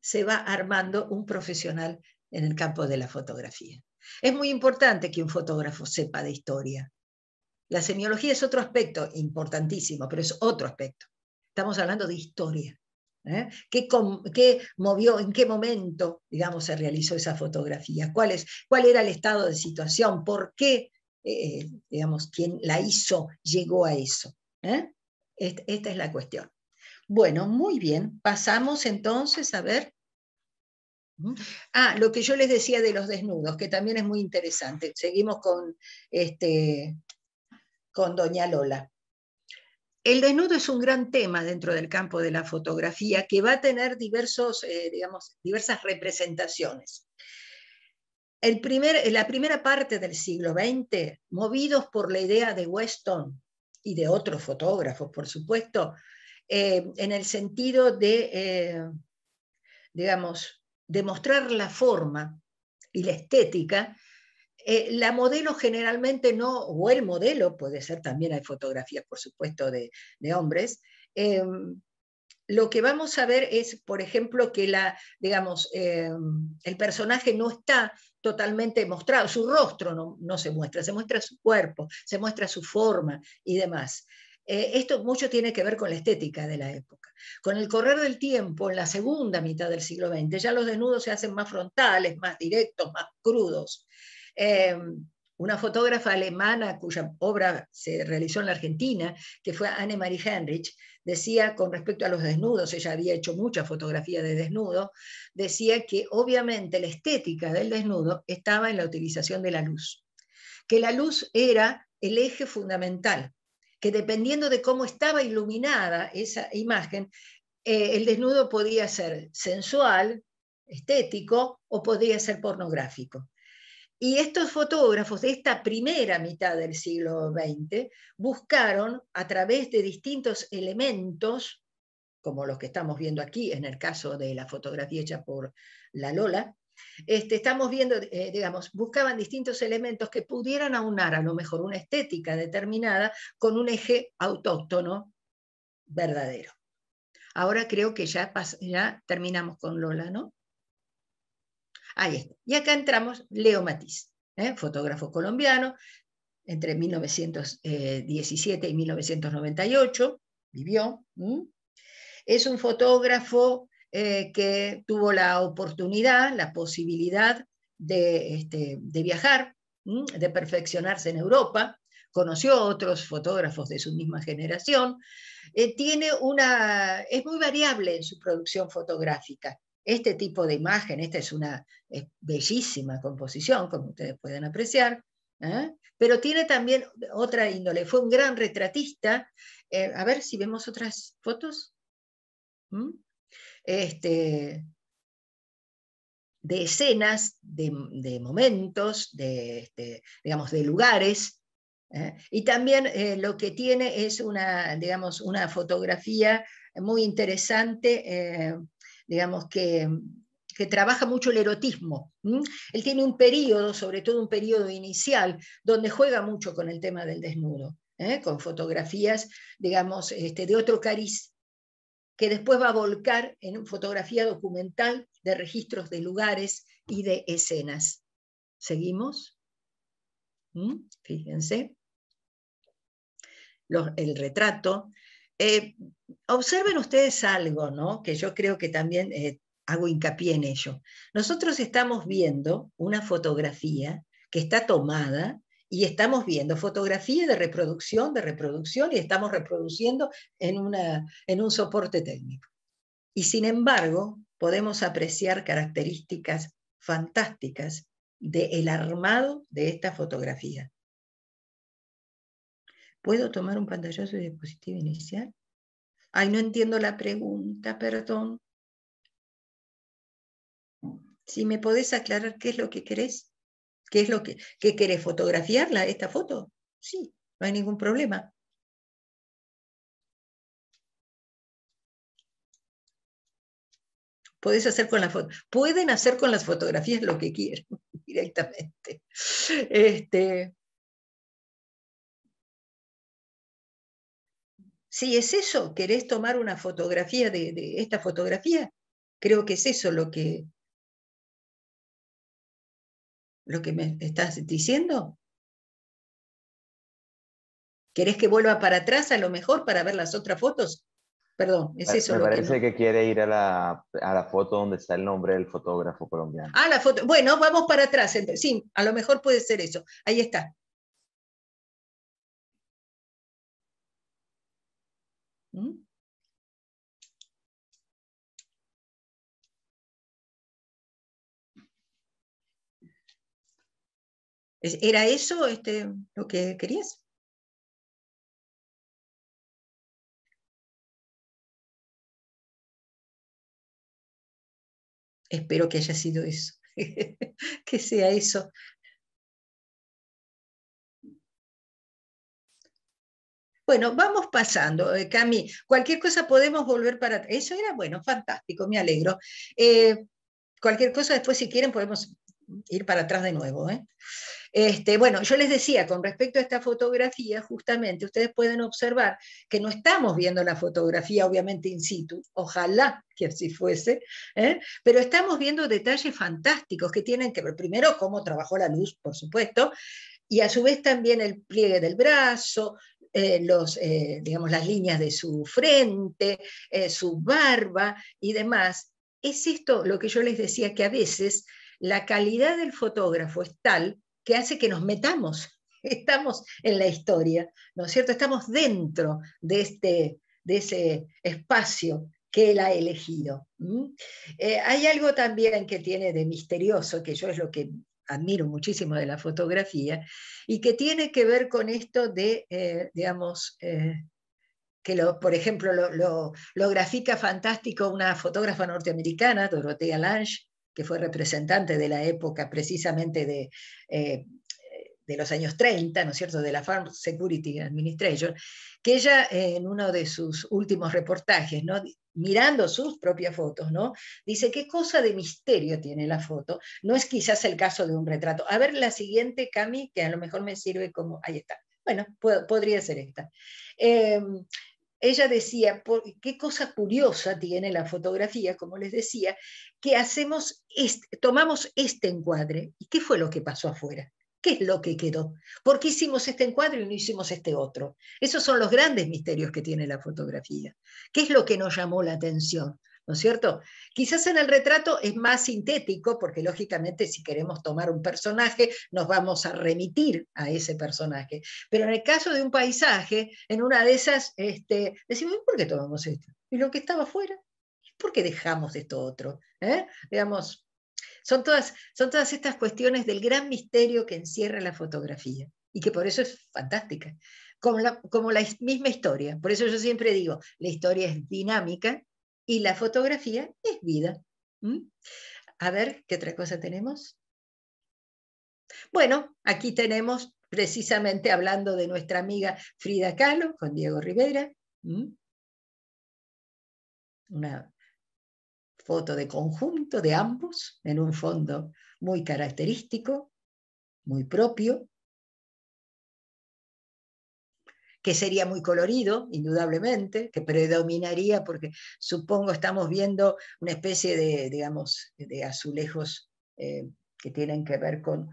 se va armando un profesional en el campo de la fotografía. Es muy importante que un fotógrafo sepa de historia. La semiología es otro aspecto importantísimo, pero es otro aspecto. Estamos hablando de historia. ¿eh? ¿Qué, movió, en qué momento, digamos, se realizó esa fotografía? ¿Cuál, es, cuál era el estado de situación? ¿Por qué, eh, eh, digamos, quien la hizo llegó a eso? Esta, esta es la cuestión. Bueno, muy bien. Pasamos entonces a ver. ¿Mm? Ah, lo que yo les decía de los desnudos, que también es muy interesante. Seguimos con, este, con doña Lola. El desnudo es un gran tema dentro del campo de la fotografía que va a tener eh, diversas representaciones. la primera parte del siglo XX, movidos por la idea de Weston y de otros fotógrafos, por supuesto, eh, en el sentido de, eh, demostrar la forma y la estética eh, la modelo generalmente no, o el modelo, puede ser también, hay fotografías, por supuesto, de, de hombres. Em, lo que vamos a ver es, por ejemplo, que la, digamos, em, el personaje no está totalmente mostrado, su rostro no, no, se muestra, se muestra su cuerpo, se muestra su forma y demás. Eh, esto mucho tiene que ver con la estética de la época. Con el correr del tiempo, en la segunda mitad del siglo XX, ya los desnudos se hacen más frontales, más directos, más crudos. Eh, una fotógrafa alemana cuya obra se realizó en la Argentina, que fue Anne-Marie Henrich, decía con respecto a los desnudos, ella había hecho mucha fotografía de desnudo, decía que obviamente la estética del desnudo estaba en la utilización de la luz, que la luz era el eje fundamental, que dependiendo de cómo estaba iluminada esa imagen, eh, el desnudo podía ser sensual, estético o podía ser pornográfico. Y estos fotógrafos de esta primera mitad del siglo XX buscaron a través de distintos elementos, como los que estamos viendo aquí en el caso de la fotografía hecha por la Lola, este, estamos viendo, eh, digamos, buscaban distintos elementos que pudieran aunar a lo mejor una estética determinada con un eje autóctono verdadero. Ahora creo que ya, ya terminamos con Lola, ¿no? Y acá entramos Leo Matiz, ¿eh? fotógrafo colombiano, entre 1917 y 1998, vivió. Es un fotógrafo eh, que tuvo la oportunidad, la posibilidad de, este, viajar, de perfeccionarse en Europa, conoció a otros fotógrafos de su misma generación, eh, tiene una, es muy variable en su producción fotográfica este tipo de imagen, esta es una bellísima composición, como ustedes pueden apreciar, ¿eh? pero tiene también otra índole, fue un gran retratista. Eh, a ver si vemos otras fotos. ¿Mm? Este, de escenas, de, momentos, de, este, digamos, de lugares. ¿eh? Y también lo que tiene es una, digamos, una fotografía muy interesante, digamos, que, trabaja mucho el erotismo. Él tiene un periodo, sobre todo un periodo inicial, donde juega mucho con el tema del desnudo, ¿eh? con fotografías, digamos, este, de otro cariz que después va a volcar en fotografía documental de registros de lugares y de escenas. ¿Seguimos? Fíjense. el retrato, eh, observen ustedes algo, ¿no? Que yo creo que también eh, hago hincapié en ello. Nosotros estamos viendo una fotografía que está tomada y estamos viendo fotografía de reproducción, de reproducción y estamos reproduciendo en, una, en un soporte técnico. Y sin embargo, podemos apreciar características fantásticas del armado de esta fotografía. ¿Puedo tomar un pantallazo de dispositivo inicial? Ay, no entiendo la pregunta, perdón. Si me podés aclarar qué es lo que querés, qué es lo que, querés fotografiarla, esta foto, sí, no hay ningún problema. Podés hacer con la foto. Pueden hacer con las fotografías lo que quieran directamente. Este, Sí, es eso. ¿Querés tomar una fotografía de, esta fotografía? Creo que es eso lo que, lo que me estás diciendo. ¿Querés que vuelva para atrás a lo mejor para ver las otras fotos? Perdón, es eso. Me lo parece que, parece que, quiere ir a la, a la, foto donde está el nombre del fotógrafo colombiano. Ah, la foto. Bueno, vamos para atrás. Sí, a lo mejor puede ser eso. Ahí está. ¿Mm? ¿Era eso este, lo que querías? Espero que haya sido eso, que sea eso Bueno, vamos pasando, eh, Cami. Cualquier cosa podemos volver para atrás. Eso era bueno, fantástico, me alegro. Eh, cualquier cosa después, si quieren, podemos ir para atrás de nuevo. ¿eh? Este, bueno, yo les decía, con respecto a esta fotografía, justamente ustedes pueden observar que no estamos viendo la fotografía, obviamente in situ, ojalá que así fuese, ¿eh? pero estamos viendo detalles fantásticos que tienen que ver, primero, cómo trabajó la luz, por supuesto, y a su vez también el pliegue del brazo, eh, los, eh, digamos, las líneas de su frente, eh, su barba y demás. Es esto lo que yo les decía, que a veces la calidad del fotógrafo es tal que hace que nos metamos, estamos en la historia, ¿no es cierto? Estamos dentro de, este, de ese espacio que él ha elegido. hay algo también que tiene de misterioso, que yo es lo que admiro muchísimo de la fotografía, y que tiene que ver con esto de, eh, digamos, eh, que lo, por ejemplo lo, grafica fantástico una fotógrafa norteamericana, Dorothea Lange, que fue representante de la época precisamente de, eh, de los años 30, ¿no es cierto?, de la Farm Security Administration, que ella en uno de sus últimos reportajes ¿no? mirando sus propias fotos, ¿no? Dice, ¿qué cosa de misterio tiene la foto? No es quizás el caso de un retrato. A ver la siguiente, Cami, que a lo mejor me sirve como... Ahí está. Bueno, podría ser esta. Em, ella decía, qué cosa curiosa tiene la fotografía, como les decía, que hacemos, tomamos este encuadre. ¿Y qué fue lo que pasó afuera? ¿Qué es lo que quedó? ¿Por qué hicimos este encuadre y no hicimos este otro? Esos son los grandes misterios que tiene la fotografía. ¿Qué es lo que nos llamó la atención? ¿no es cierto? Quizás en el retrato es más sintético, porque lógicamente si queremos tomar un personaje, nos vamos a remitir a ese personaje. Pero en el caso de un paisaje, en una de esas, este, decimos, ¿por qué tomamos esto? Y lo que estaba afuera, ¿por qué dejamos esto otro? ¿eh? Digamos, son todas, son todas estas cuestiones del gran misterio que encierra la fotografía y que por eso es fantástica, como la, misma historia. Por eso yo siempre digo, la historia es dinámica y la fotografía es vida. ¿Mm? A ver, ¿qué otra cosa tenemos? Bueno, aquí tenemos precisamente hablando de nuestra amiga Frida Kahlo con Diego Rivera. ¿Mm? Una foto de conjunto de ambos en un fondo muy característico, muy propio, que sería muy colorido, indudablemente, que predominaría porque supongo estamos viendo una especie de, digamos, de azulejos eh, que tienen que ver con,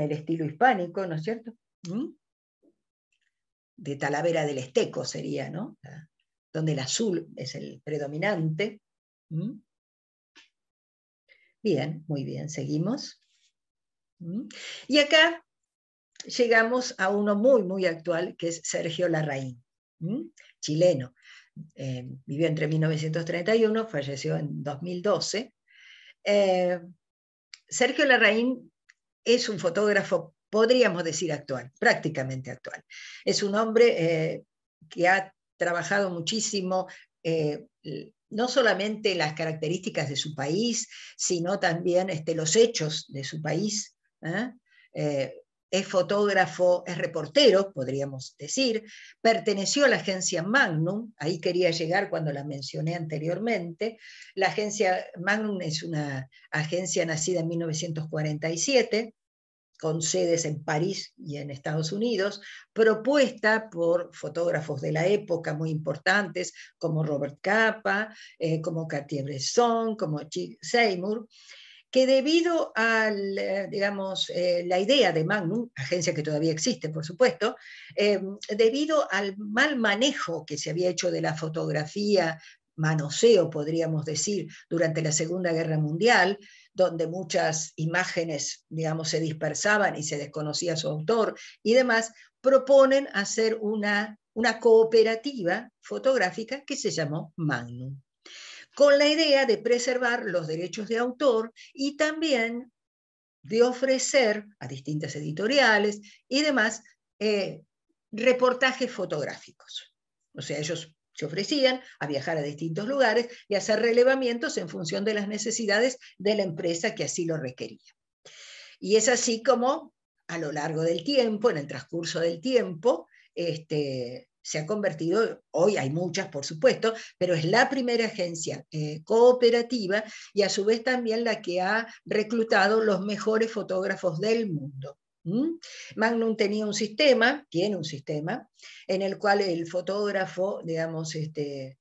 el estilo hispánico, ¿no es cierto? ¿Mm? De Talavera del Esteco sería, ¿no? Donde el azul es el predominante. ¿Mm? Bien, muy bien, seguimos. Mm. Y acá llegamos a uno muy, muy actual, que es Sergio Larraín, mm, chileno. Eh, vivió entre 1931, falleció en 2012. Eh, Sergio Larraín es un fotógrafo, podríamos decir, actual, prácticamente actual. Es un hombre eh, que ha trabajado muchísimo no solamente las características de su país, sino también este, los hechos de su país. ¿eh? Eh, es fotógrafo, es reportero, podríamos decir, perteneció a la agencia Magnum, ahí quería llegar cuando la mencioné anteriormente. La agencia Magnum es una agencia nacida en 1947 con sedes en París y en Estados Unidos, propuesta por fotógrafos de la época muy importantes como Robert Capa, eh, como Cartier-Bresson, como Chick Seymour, que debido a eh, digamos, eh, la idea de Magnum, agencia que todavía existe, por supuesto, em, debido al mal manejo que se había hecho de la fotografía, manoseo, podríamos decir, durante la Segunda Guerra Mundial, donde muchas imágenes, digamos, se dispersaban y se desconocía su autor y demás, proponen hacer una, una cooperativa fotográfica que se llamó Magnum, con la idea de preservar los derechos de autor y también de ofrecer a distintas editoriales y demás eh, reportajes fotográficos. O sea, ellos se ofrecían a viajar a distintos lugares y hacer relevamientos en función de las necesidades de la empresa que así lo requería. Y es así como a lo largo del tiempo, en el transcurso del tiempo, este, se ha convertido, hoy hay muchas por supuesto, pero es la primera agencia eh, cooperativa y a su vez también la que ha reclutado los mejores fotógrafos del mundo. ¿Mm? Magnum tenía un sistema, tiene un sistema, en el cual el fotógrafo, digamos, este,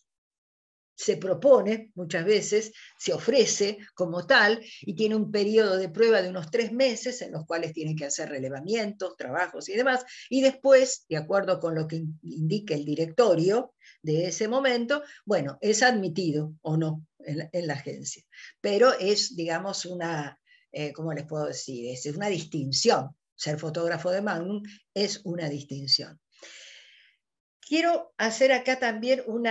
se propone muchas veces, se ofrece como tal y tiene un periodo de prueba de unos tres meses en los cuales tiene que hacer relevamientos, trabajos y demás. Y después, de acuerdo con lo que indique el directorio de ese momento, bueno, es admitido o no en la, agencia. Pero es, digamos, una, eh, ¿cómo les puedo decir? Es una distinción ser fotógrafo de Magnum es una distinción. Quiero hacer acá también un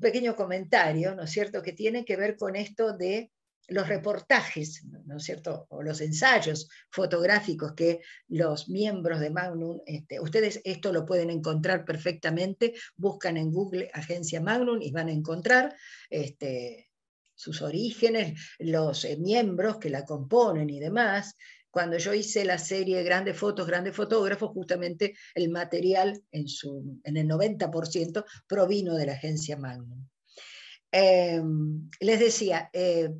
pequeño comentario, ¿no es cierto?, que tiene que ver con esto de los reportajes, ¿no es cierto?, o los ensayos fotográficos que los miembros de Magnum, este, ustedes esto lo pueden encontrar perfectamente, buscan en Google Agencia Magnum y van a encontrar este, sus orígenes, los eh, miembros que la componen y demás, cuando yo hice la serie Grandes Fotos, Grandes Fotógrafos, justamente el material en, el 90% provino de la agencia Magnum. Eh, les decía, eh,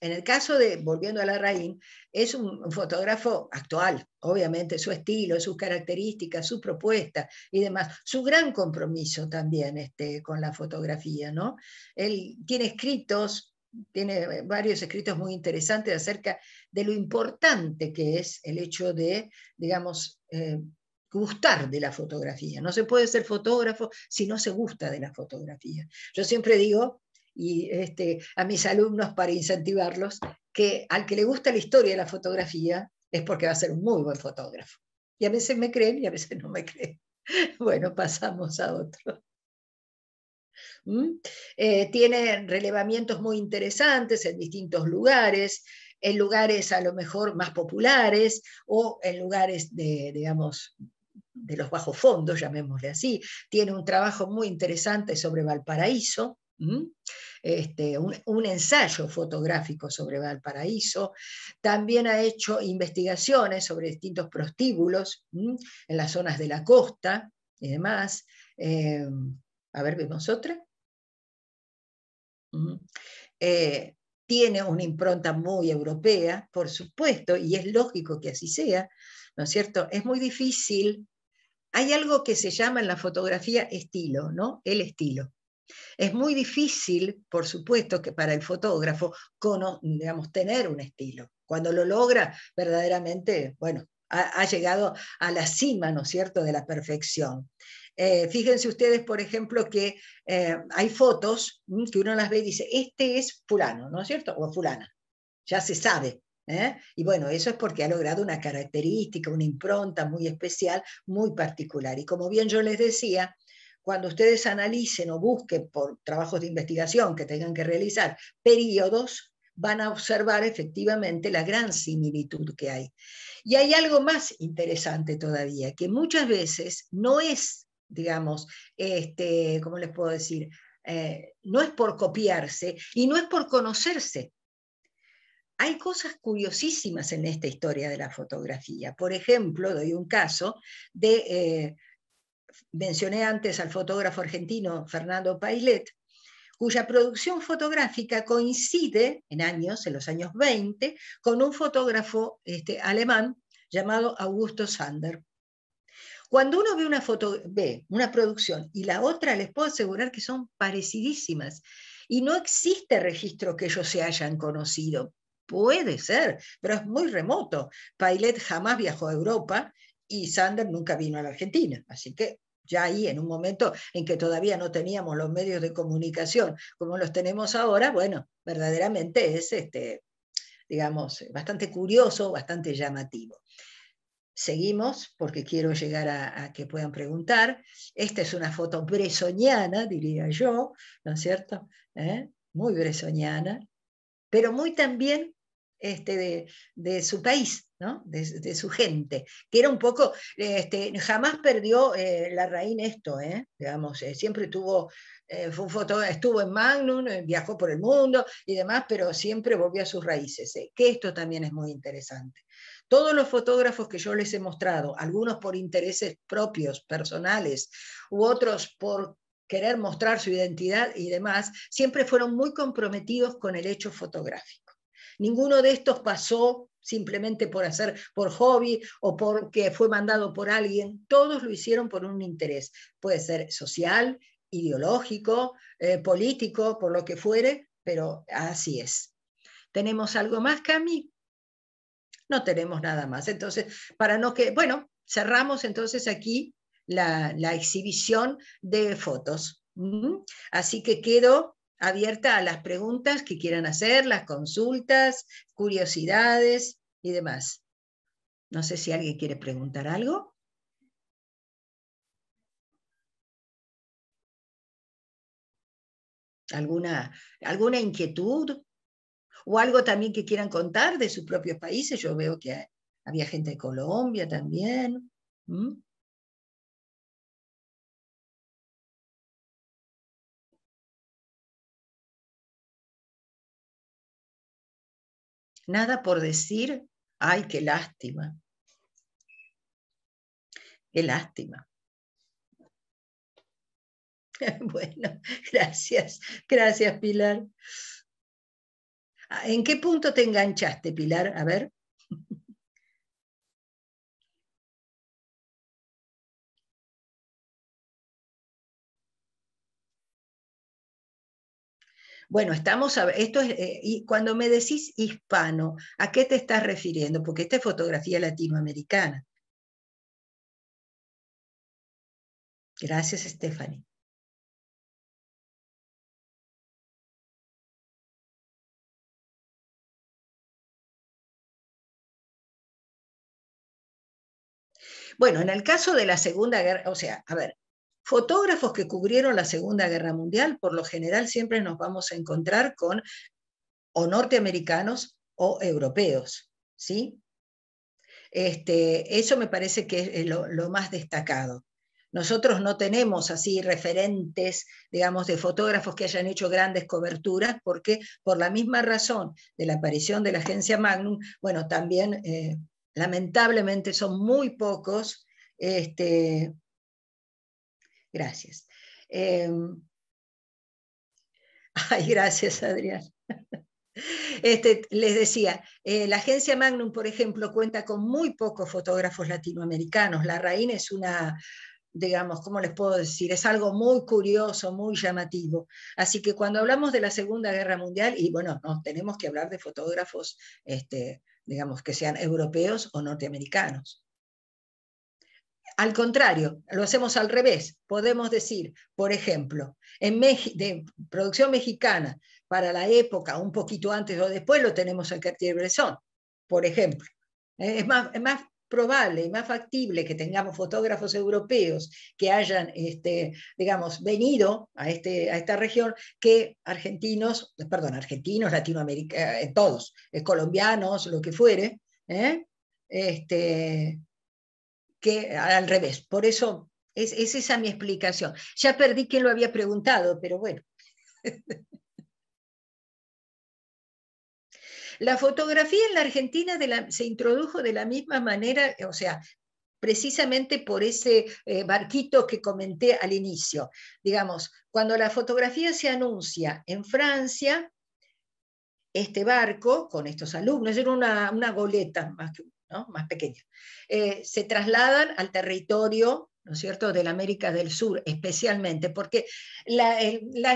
en el caso de, volviendo a la Larraín, es un, fotógrafo actual, obviamente, su estilo, sus características, su propuesta y demás, su gran compromiso también este, con la fotografía, ¿no? Él tiene escritos, tiene varios escritos muy interesantes acerca de de lo importante que es el hecho de, digamos, eh, gustar de la fotografía. No se puede ser fotógrafo si no se gusta de la fotografía. Yo siempre digo, y este, a mis alumnos para incentivarlos, que al que le gusta la historia de la fotografía es porque va a ser un muy buen fotógrafo. Y a veces me creen y a veces no me creen. Bueno, pasamos a otro. ¿Mm? Eh, tiene relevamientos muy interesantes en distintos lugares, en lugares a lo mejor más populares o en lugares de, digamos, de los bajos fondos, llamémosle así. Tiene un trabajo muy interesante sobre Valparaíso, este, un, ensayo fotográfico sobre Valparaíso. También ha hecho investigaciones sobre distintos prostíbulos en las zonas de la costa y demás. Eh, a ver, vemos otra tiene una impronta muy europea, por supuesto, y es lógico que así sea, ¿no es cierto? Es muy difícil. Hay algo que se llama en la fotografía estilo, ¿no? El estilo. Es muy difícil, por supuesto, que para el fotógrafo, digamos, tener un estilo. Cuando lo logra, verdaderamente, bueno, ha, ha, llegado a la cima, ¿no es cierto?, de la perfección. Eh, fíjense ustedes, por ejemplo, que eh, hay fotos que uno las ve y dice, este es fulano, ¿no es cierto? O fulana, ya se sabe. ¿eh? Y bueno, eso es porque ha logrado una característica, una impronta muy especial, muy particular. Y como bien yo les decía, cuando ustedes analicen o busquen por trabajos de investigación que tengan que realizar periodos, van a observar efectivamente la gran similitud que hay. Y hay algo más interesante todavía, que muchas veces no es digamos, este, ¿cómo les puedo decir? Eh, no es por copiarse y no es por conocerse. Hay cosas curiosísimas en esta historia de la fotografía. Por ejemplo, doy un caso de, eh, mencioné antes al fotógrafo argentino Fernando Pailet, cuya producción fotográfica coincide en años, en los años 20, con un fotógrafo este, alemán llamado Augusto Sander. Cuando uno ve una foto, ve una producción y la otra, les puedo asegurar que son parecidísimas. Y no existe registro que ellos se hayan conocido. Puede ser, pero es muy remoto. Pailet jamás viajó a Europa y Sander nunca vino a la Argentina. Así que ya ahí, en un momento en que todavía no teníamos los medios de comunicación como los tenemos ahora, bueno, verdaderamente es, este, digamos, bastante curioso, bastante llamativo. Seguimos porque quiero llegar a, que puedan preguntar. Esta es una foto bresoñana, diría yo, ¿no es cierto? ¿Eh? Muy bresoñana, pero muy también este, de, su país, de, su gente, que era un poco, este, jamás perdió eh, la raíz esto, ¿eh? digamos, siempre tuvo, fue foto, estuvo en Magnum, viajó por el mundo y demás, pero siempre volvió a sus raíces, que esto también es muy interesante. Todos los fotógrafos que yo les he mostrado, algunos por intereses propios, personales, u otros por querer mostrar su identidad y demás, siempre fueron muy comprometidos con el hecho fotográfico. Ninguno de estos pasó simplemente por hacer por hobby o porque fue mandado por alguien, todos lo hicieron por un interés, puede ser social, ideológico, eh, político, por lo que fuere, pero así es. ¿Tenemos algo más, que a mí no tenemos nada más. Entonces, para no que, bueno, cerramos entonces aquí la, exhibición de fotos. Así que quedo abierta a las preguntas que quieran hacer, las consultas, curiosidades y demás. No sé si alguien quiere preguntar algo. ¿Alguna, alguna inquietud? o algo también que quieran contar de sus propios países. Yo veo que había gente de Colombia también. Nada por decir, ay, qué lástima. Qué lástima. Bueno, gracias, gracias Pilar. ¿En qué punto te enganchaste, Pilar? A ver. Bueno, estamos a, esto es, eh, y cuando me decís hispano, ¿a qué te estás refiriendo? Porque esta es fotografía latinoamericana. Gracias, Stephanie. Bueno, en el caso de la Segunda Guerra, o sea, a ver, fotógrafos que cubrieron la Segunda Guerra Mundial, por lo general siempre nos vamos a encontrar con o norteamericanos o europeos, ¿sí? Este, eso me parece que es lo, más destacado. Nosotros no tenemos así referentes, digamos, de fotógrafos que hayan hecho grandes coberturas, porque por la misma razón de la aparición de la agencia Magnum, bueno, también eh, lamentablemente son muy pocos. Este, gracias. Em, ay, gracias, Adrián. Este, les decía, eh, la agencia Magnum, por ejemplo, cuenta con muy pocos fotógrafos latinoamericanos. La RAIN es una, digamos, ¿cómo les puedo decir? Es algo muy curioso, muy llamativo. Así que cuando hablamos de la Segunda Guerra Mundial, y bueno, no, tenemos que hablar de fotógrafos este, digamos, que sean europeos o norteamericanos. Al contrario, lo hacemos al revés. Podemos decir, por ejemplo, en de producción mexicana para la época, un poquito antes o después, lo tenemos en Cartier-Bresson, por ejemplo. Eh, más, es más probable y más factible que tengamos fotógrafos europeos que hayan, este, digamos, venido este, a, esta región que argentinos, perdón, argentinos, latinoamericanos, eh, todos, eh, colombianos, lo que fuere, ¿eh? este, que al revés. Por eso es, es esa mi explicación. Ya perdí quien lo había preguntado, pero bueno. La fotografía en la Argentina se introdujo de la misma manera, eh, o sea, precisamente por ese eh, barquito que comenté al inicio. Digamos, cuando la fotografía se anuncia en Francia, este barco con estos alumnos, era una, goleta más, pequeña, eh, se trasladan al territorio ¿no es cierto?, de la América del Sur especialmente, porque la,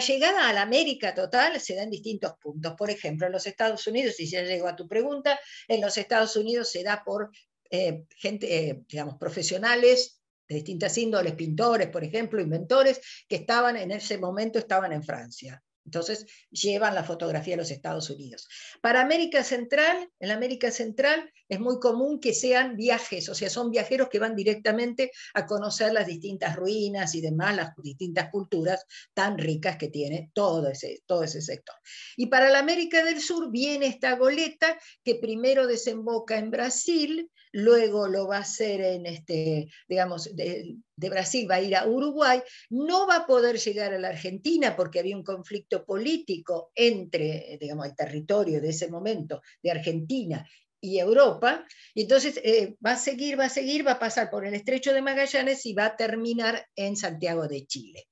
llegada a la América total se da en distintos puntos. Por ejemplo, en los Estados Unidos, y ya llego a tu pregunta, en los Estados Unidos se da por eh, gente, eh, digamos, profesionales de distintas índoles, pintores, por ejemplo, inventores, que estaban en ese momento, estaban en Francia. Entonces llevan la fotografía a los Estados Unidos. Para América Central, en América Central es muy común que sean viajes, o sea, son viajeros que van directamente a conocer las distintas ruinas y demás, las distintas culturas tan ricas que tiene todo ese, todo ese sector. Y para la América del Sur viene esta goleta que primero desemboca en Brasil, luego lo va a hacer en este, digamos, de, Brasil, va a ir a Uruguay, no va a poder llegar a la Argentina porque había un conflicto político entre, eh, digamos, el territorio de ese momento de Argentina y Europa, y entonces eh, va a seguir, va a seguir, va a pasar por el estrecho de Magallanes y va a terminar en Santiago de Chile.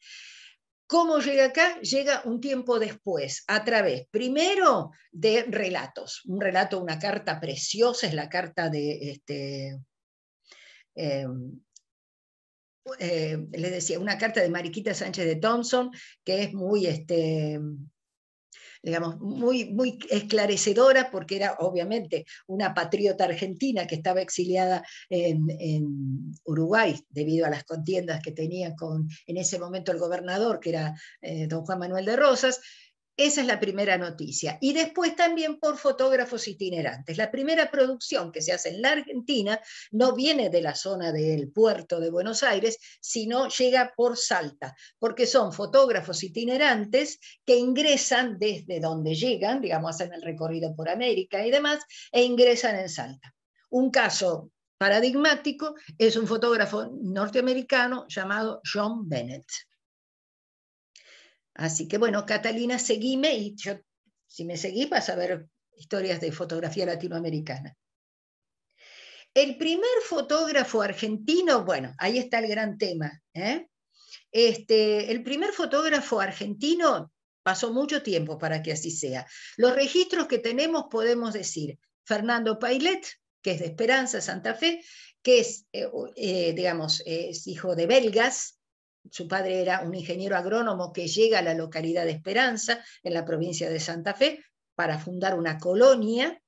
¿Cómo llega acá? Llega un tiempo después, a través, primero, de relatos. Un relato, una carta preciosa, es la carta de, este, eh, eh, les decía, una carta de Mariquita Sánchez de Thompson, que es muy, este, digamos, muy, muy porque era obviamente una patriota argentina que estaba exiliada en, Uruguay debido a las contiendas que tenía con, en ese momento, el gobernador, que era eh, don Juan Manuel de Rosas, esa es la primera noticia. Y después también por fotógrafos itinerantes. La primera producción que se hace en la Argentina no viene de la zona del puerto de Buenos Aires, sino llega por Salta, porque son fotógrafos itinerantes que ingresan desde donde llegan, digamos, hacen el recorrido por América y demás, e ingresan en Salta. Un caso paradigmático es un fotógrafo norteamericano llamado John Bennett. Así que bueno, Catalina, seguime y yo, si me seguís vas a ver historias de fotografía latinoamericana. El primer fotógrafo argentino, bueno, ahí está el gran tema. ¿eh? Este, el primer fotógrafo argentino pasó mucho tiempo para que así sea. Los registros que tenemos podemos decir Fernando Pailet, que es de Esperanza, Santa Fe, que es, eh, eh, digamos, es hijo de belgas, su padre era un ingeniero agrónomo que llega a la localidad de Esperanza, en la provincia de Santa Fe, para fundar una colonia.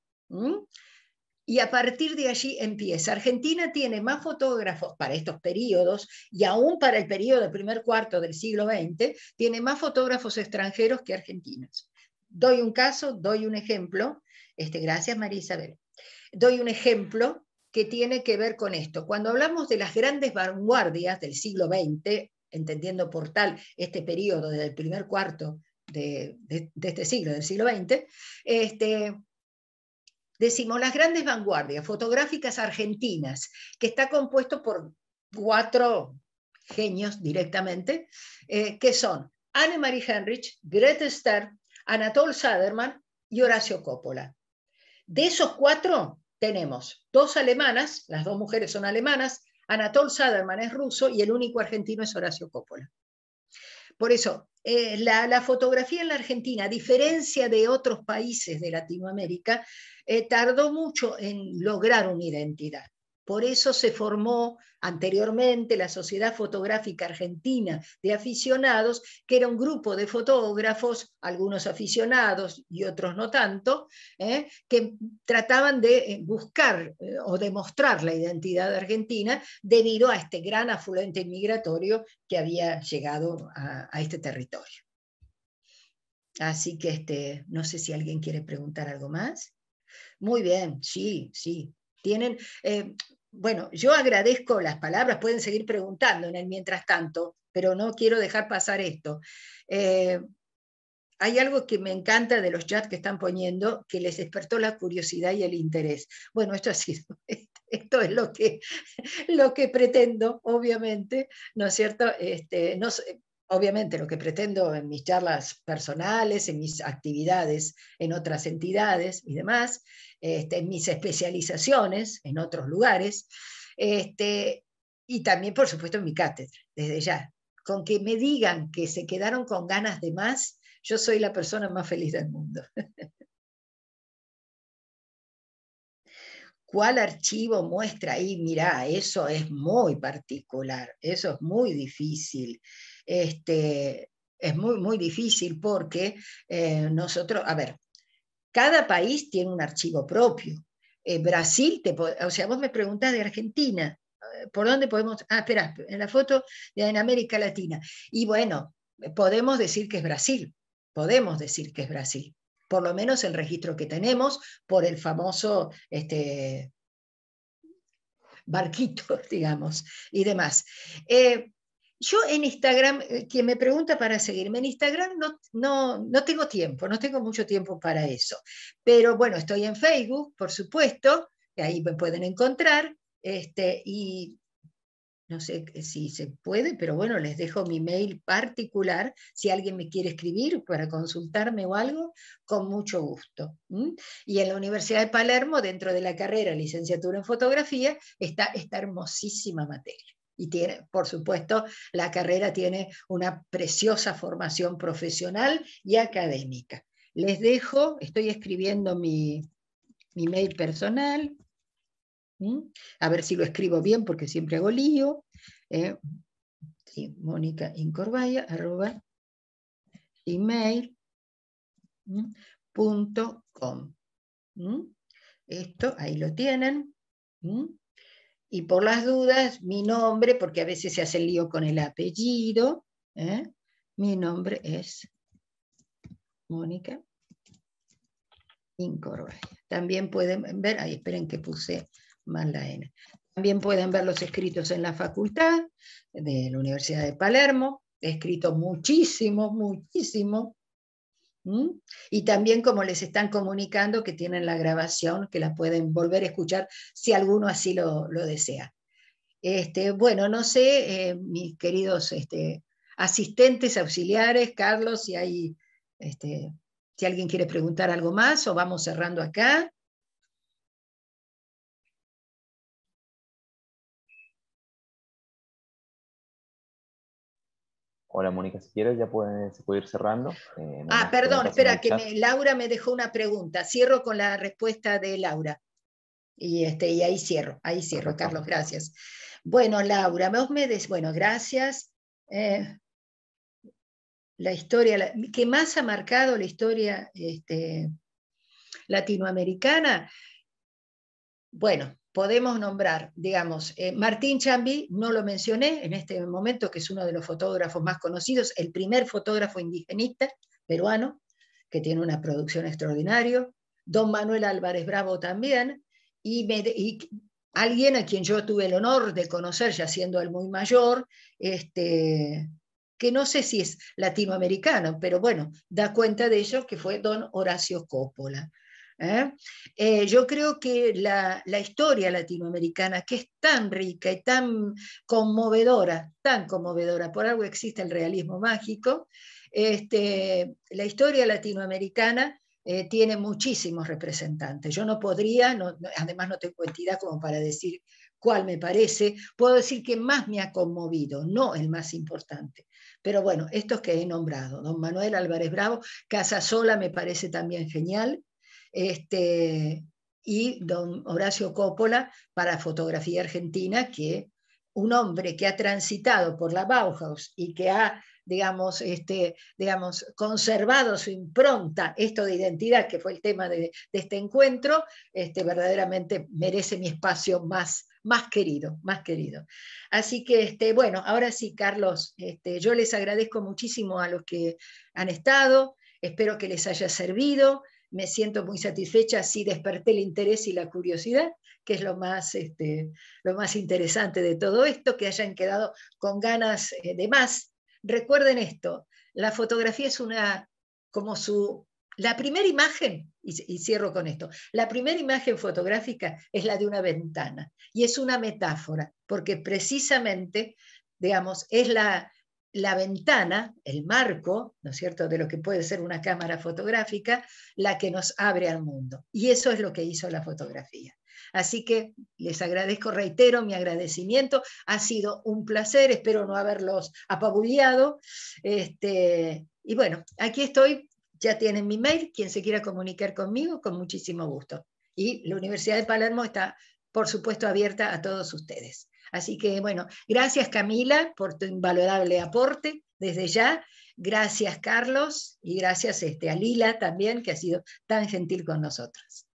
Y a partir de allí empieza. Argentina tiene más fotógrafos para estos periodos y aún para el periodo del primer cuarto del siglo XX, tiene más fotógrafos extranjeros que argentinos. Doy un caso, doy un ejemplo. Este, gracias, María Isabel. Doy un ejemplo que tiene que ver con esto. Cuando hablamos de las grandes vanguardias del siglo XX, entendiendo por tal este periodo del primer cuarto de, este siglo, del siglo XX, este, decimos las grandes vanguardias fotográficas argentinas, que está compuesto por cuatro genios directamente, eh, que son Anne-Marie Henrich, Grete Stern, Anatole Saderman y Horacio Coppola. De esos cuatro tenemos dos alemanas, las dos mujeres son alemanas, Anatol Saderman es ruso y el único argentino es Horacio Coppola. Por eso, eh, la, fotografía en la Argentina, a diferencia de otros países de Latinoamérica, eh, tardó mucho en lograr una identidad. Por eso se formó anteriormente la Sociedad Fotográfica Argentina de Aficionados, que era un grupo de fotógrafos, algunos aficionados y otros no tanto, ¿eh? que trataban de eh, buscar eh, o demostrar la identidad argentina debido a este gran afluente migratorio que había llegado a, este territorio. Así que este, no sé si alguien quiere preguntar algo más. Muy bien, sí, sí, tienen, bueno, yo agradezco las palabras, pueden seguir preguntando en el mientras tanto, pero no quiero dejar pasar esto. Eh, hay algo que me encanta de los chats que están poniendo que les despertó la curiosidad y el interés. Bueno, esto ha sido, esto es lo que, lo que pretendo, obviamente, ¿no es cierto? Este, no, obviamente lo que pretendo en mis charlas personales, en mis actividades en otras entidades y demás, este, en mis especializaciones en otros lugares, este, y también, por supuesto, en mi cátedra, desde ya. Con que me digan que se quedaron con ganas de más, yo soy la persona más feliz del mundo. ¿Cuál archivo muestra ahí? Mirá, eso es muy particular, eso es muy difícil este, es muy, muy difícil porque eh, nosotros, a ver, cada país tiene un archivo propio. Eh, Brasil, te, o sea, vos me preguntás de Argentina, eh, ¿por dónde podemos? Ah, espera, en la foto de en América Latina. Y bueno, podemos decir que es Brasil, podemos decir que es Brasil, por lo menos el registro que tenemos por el famoso este, barquito, digamos, y demás. Yo en Instagram, eh, quien me pregunta para seguirme en Instagram, no, no, tengo tiempo, no tengo mucho tiempo para eso. Pero bueno, estoy en Facebook, por supuesto, ahí me pueden encontrar. Este, y no sé eh, si se puede, pero bueno, les dejo mi mail particular si alguien me quiere escribir para consultarme o algo, con mucho gusto. Y en la Universidad de Palermo, dentro de la carrera licenciatura en fotografía, está esta hermosísima materia y tiene, por supuesto, la carrera tiene una preciosa formación profesional y académica. Les dejo, estoy escribiendo mi, mi mail personal, a ver si lo escribo bien porque siempre hago lío. Eh, sí, Mónica arroba, Esto, ahí lo tienen y por las dudas, mi nombre, porque a veces se hace lío con el apellido, ¿eh? mi nombre es Mónica Incorvalla. También pueden ver, ahí esperen que puse mal la N. También pueden ver los escritos en la facultad de la Universidad de Palermo. He escrito muchísimo, muchísimo ¿Mm? Y también como les están comunicando que tienen la grabación, que la pueden volver a escuchar si alguno así lo, lo desea. Este, bueno, no sé, eh, mis queridos este, asistentes auxiliares, Carlos, si hay, este, si alguien quiere preguntar algo más o vamos cerrando acá. Hola Mónica, si quieres ya se puede ir cerrando. Eh, ah, perdón, espera, que Laura me dejó una pregunta. Cierro con la respuesta de Laura. Y, este, y ahí cierro, ahí cierro, Carlos, gracias. Bueno, Laura, vos me des, bueno, gracias. Eh, la historia, ¿qué más ha marcado la historia este, latinoamericana? Bueno, podemos nombrar, digamos, eh, Martín Chambi, no lo mencioné en este momento, que es uno de los fotógrafos más conocidos, el primer fotógrafo indigenista peruano, que tiene una producción extraordinaria, don Manuel Álvarez Bravo también, y, alguien a quien yo tuve el honor de conocer, ya siendo el muy mayor, este, que no sé si es latinoamericano, pero bueno, da cuenta de ello, que fue don Horacio Coppola. ¿eh? Eh, yo creo que la, historia latinoamericana, que es tan rica y tan conmovedora, tan conmovedora, por algo existe el realismo mágico, este, la historia latinoamericana eh, tiene muchísimos representantes. Yo no podría, además no tengo entidad como para decir cuál me parece, puedo decir que más me ha conmovido, no el más importante. Pero bueno, estos que he nombrado, don Manuel Álvarez Bravo, casa sola me parece también genial, este, y don Horacio Coppola para Fotografía Argentina, que un hombre que ha transitado por la Bauhaus y que ha, digamos, este, digamos, conservado su impronta, esto de identidad, que fue el tema de, este encuentro, este, verdaderamente merece mi espacio más, más querido, más querido. Así que, este, bueno, ahora sí, Carlos, este, yo les agradezco muchísimo a los que han estado, espero que les haya servido me siento muy satisfecha si desperté el interés y la curiosidad, que es lo más, este, lo más interesante de todo esto, que hayan quedado con ganas eh, de más. Recuerden esto, la fotografía es una, como su, la primera imagen, y, y cierro con esto, la primera imagen fotográfica es la de una ventana, y es una metáfora, porque precisamente, digamos, es la, la ventana, el marco, ¿no es cierto?, de lo que puede ser una cámara fotográfica, la que nos abre al mundo. Y eso es lo que hizo la fotografía. Así que les agradezco, reitero mi agradecimiento. Ha sido un placer, espero no haberlos apabullado. Este, y bueno, aquí estoy, ya tienen mi mail, quien se quiera comunicar conmigo, con muchísimo gusto. Y la Universidad de Palermo está, por supuesto, abierta a todos ustedes. Así que bueno, gracias Camila por tu invaluable aporte desde ya. Gracias Carlos y gracias este, a Lila también, que ha sido tan gentil con nosotros.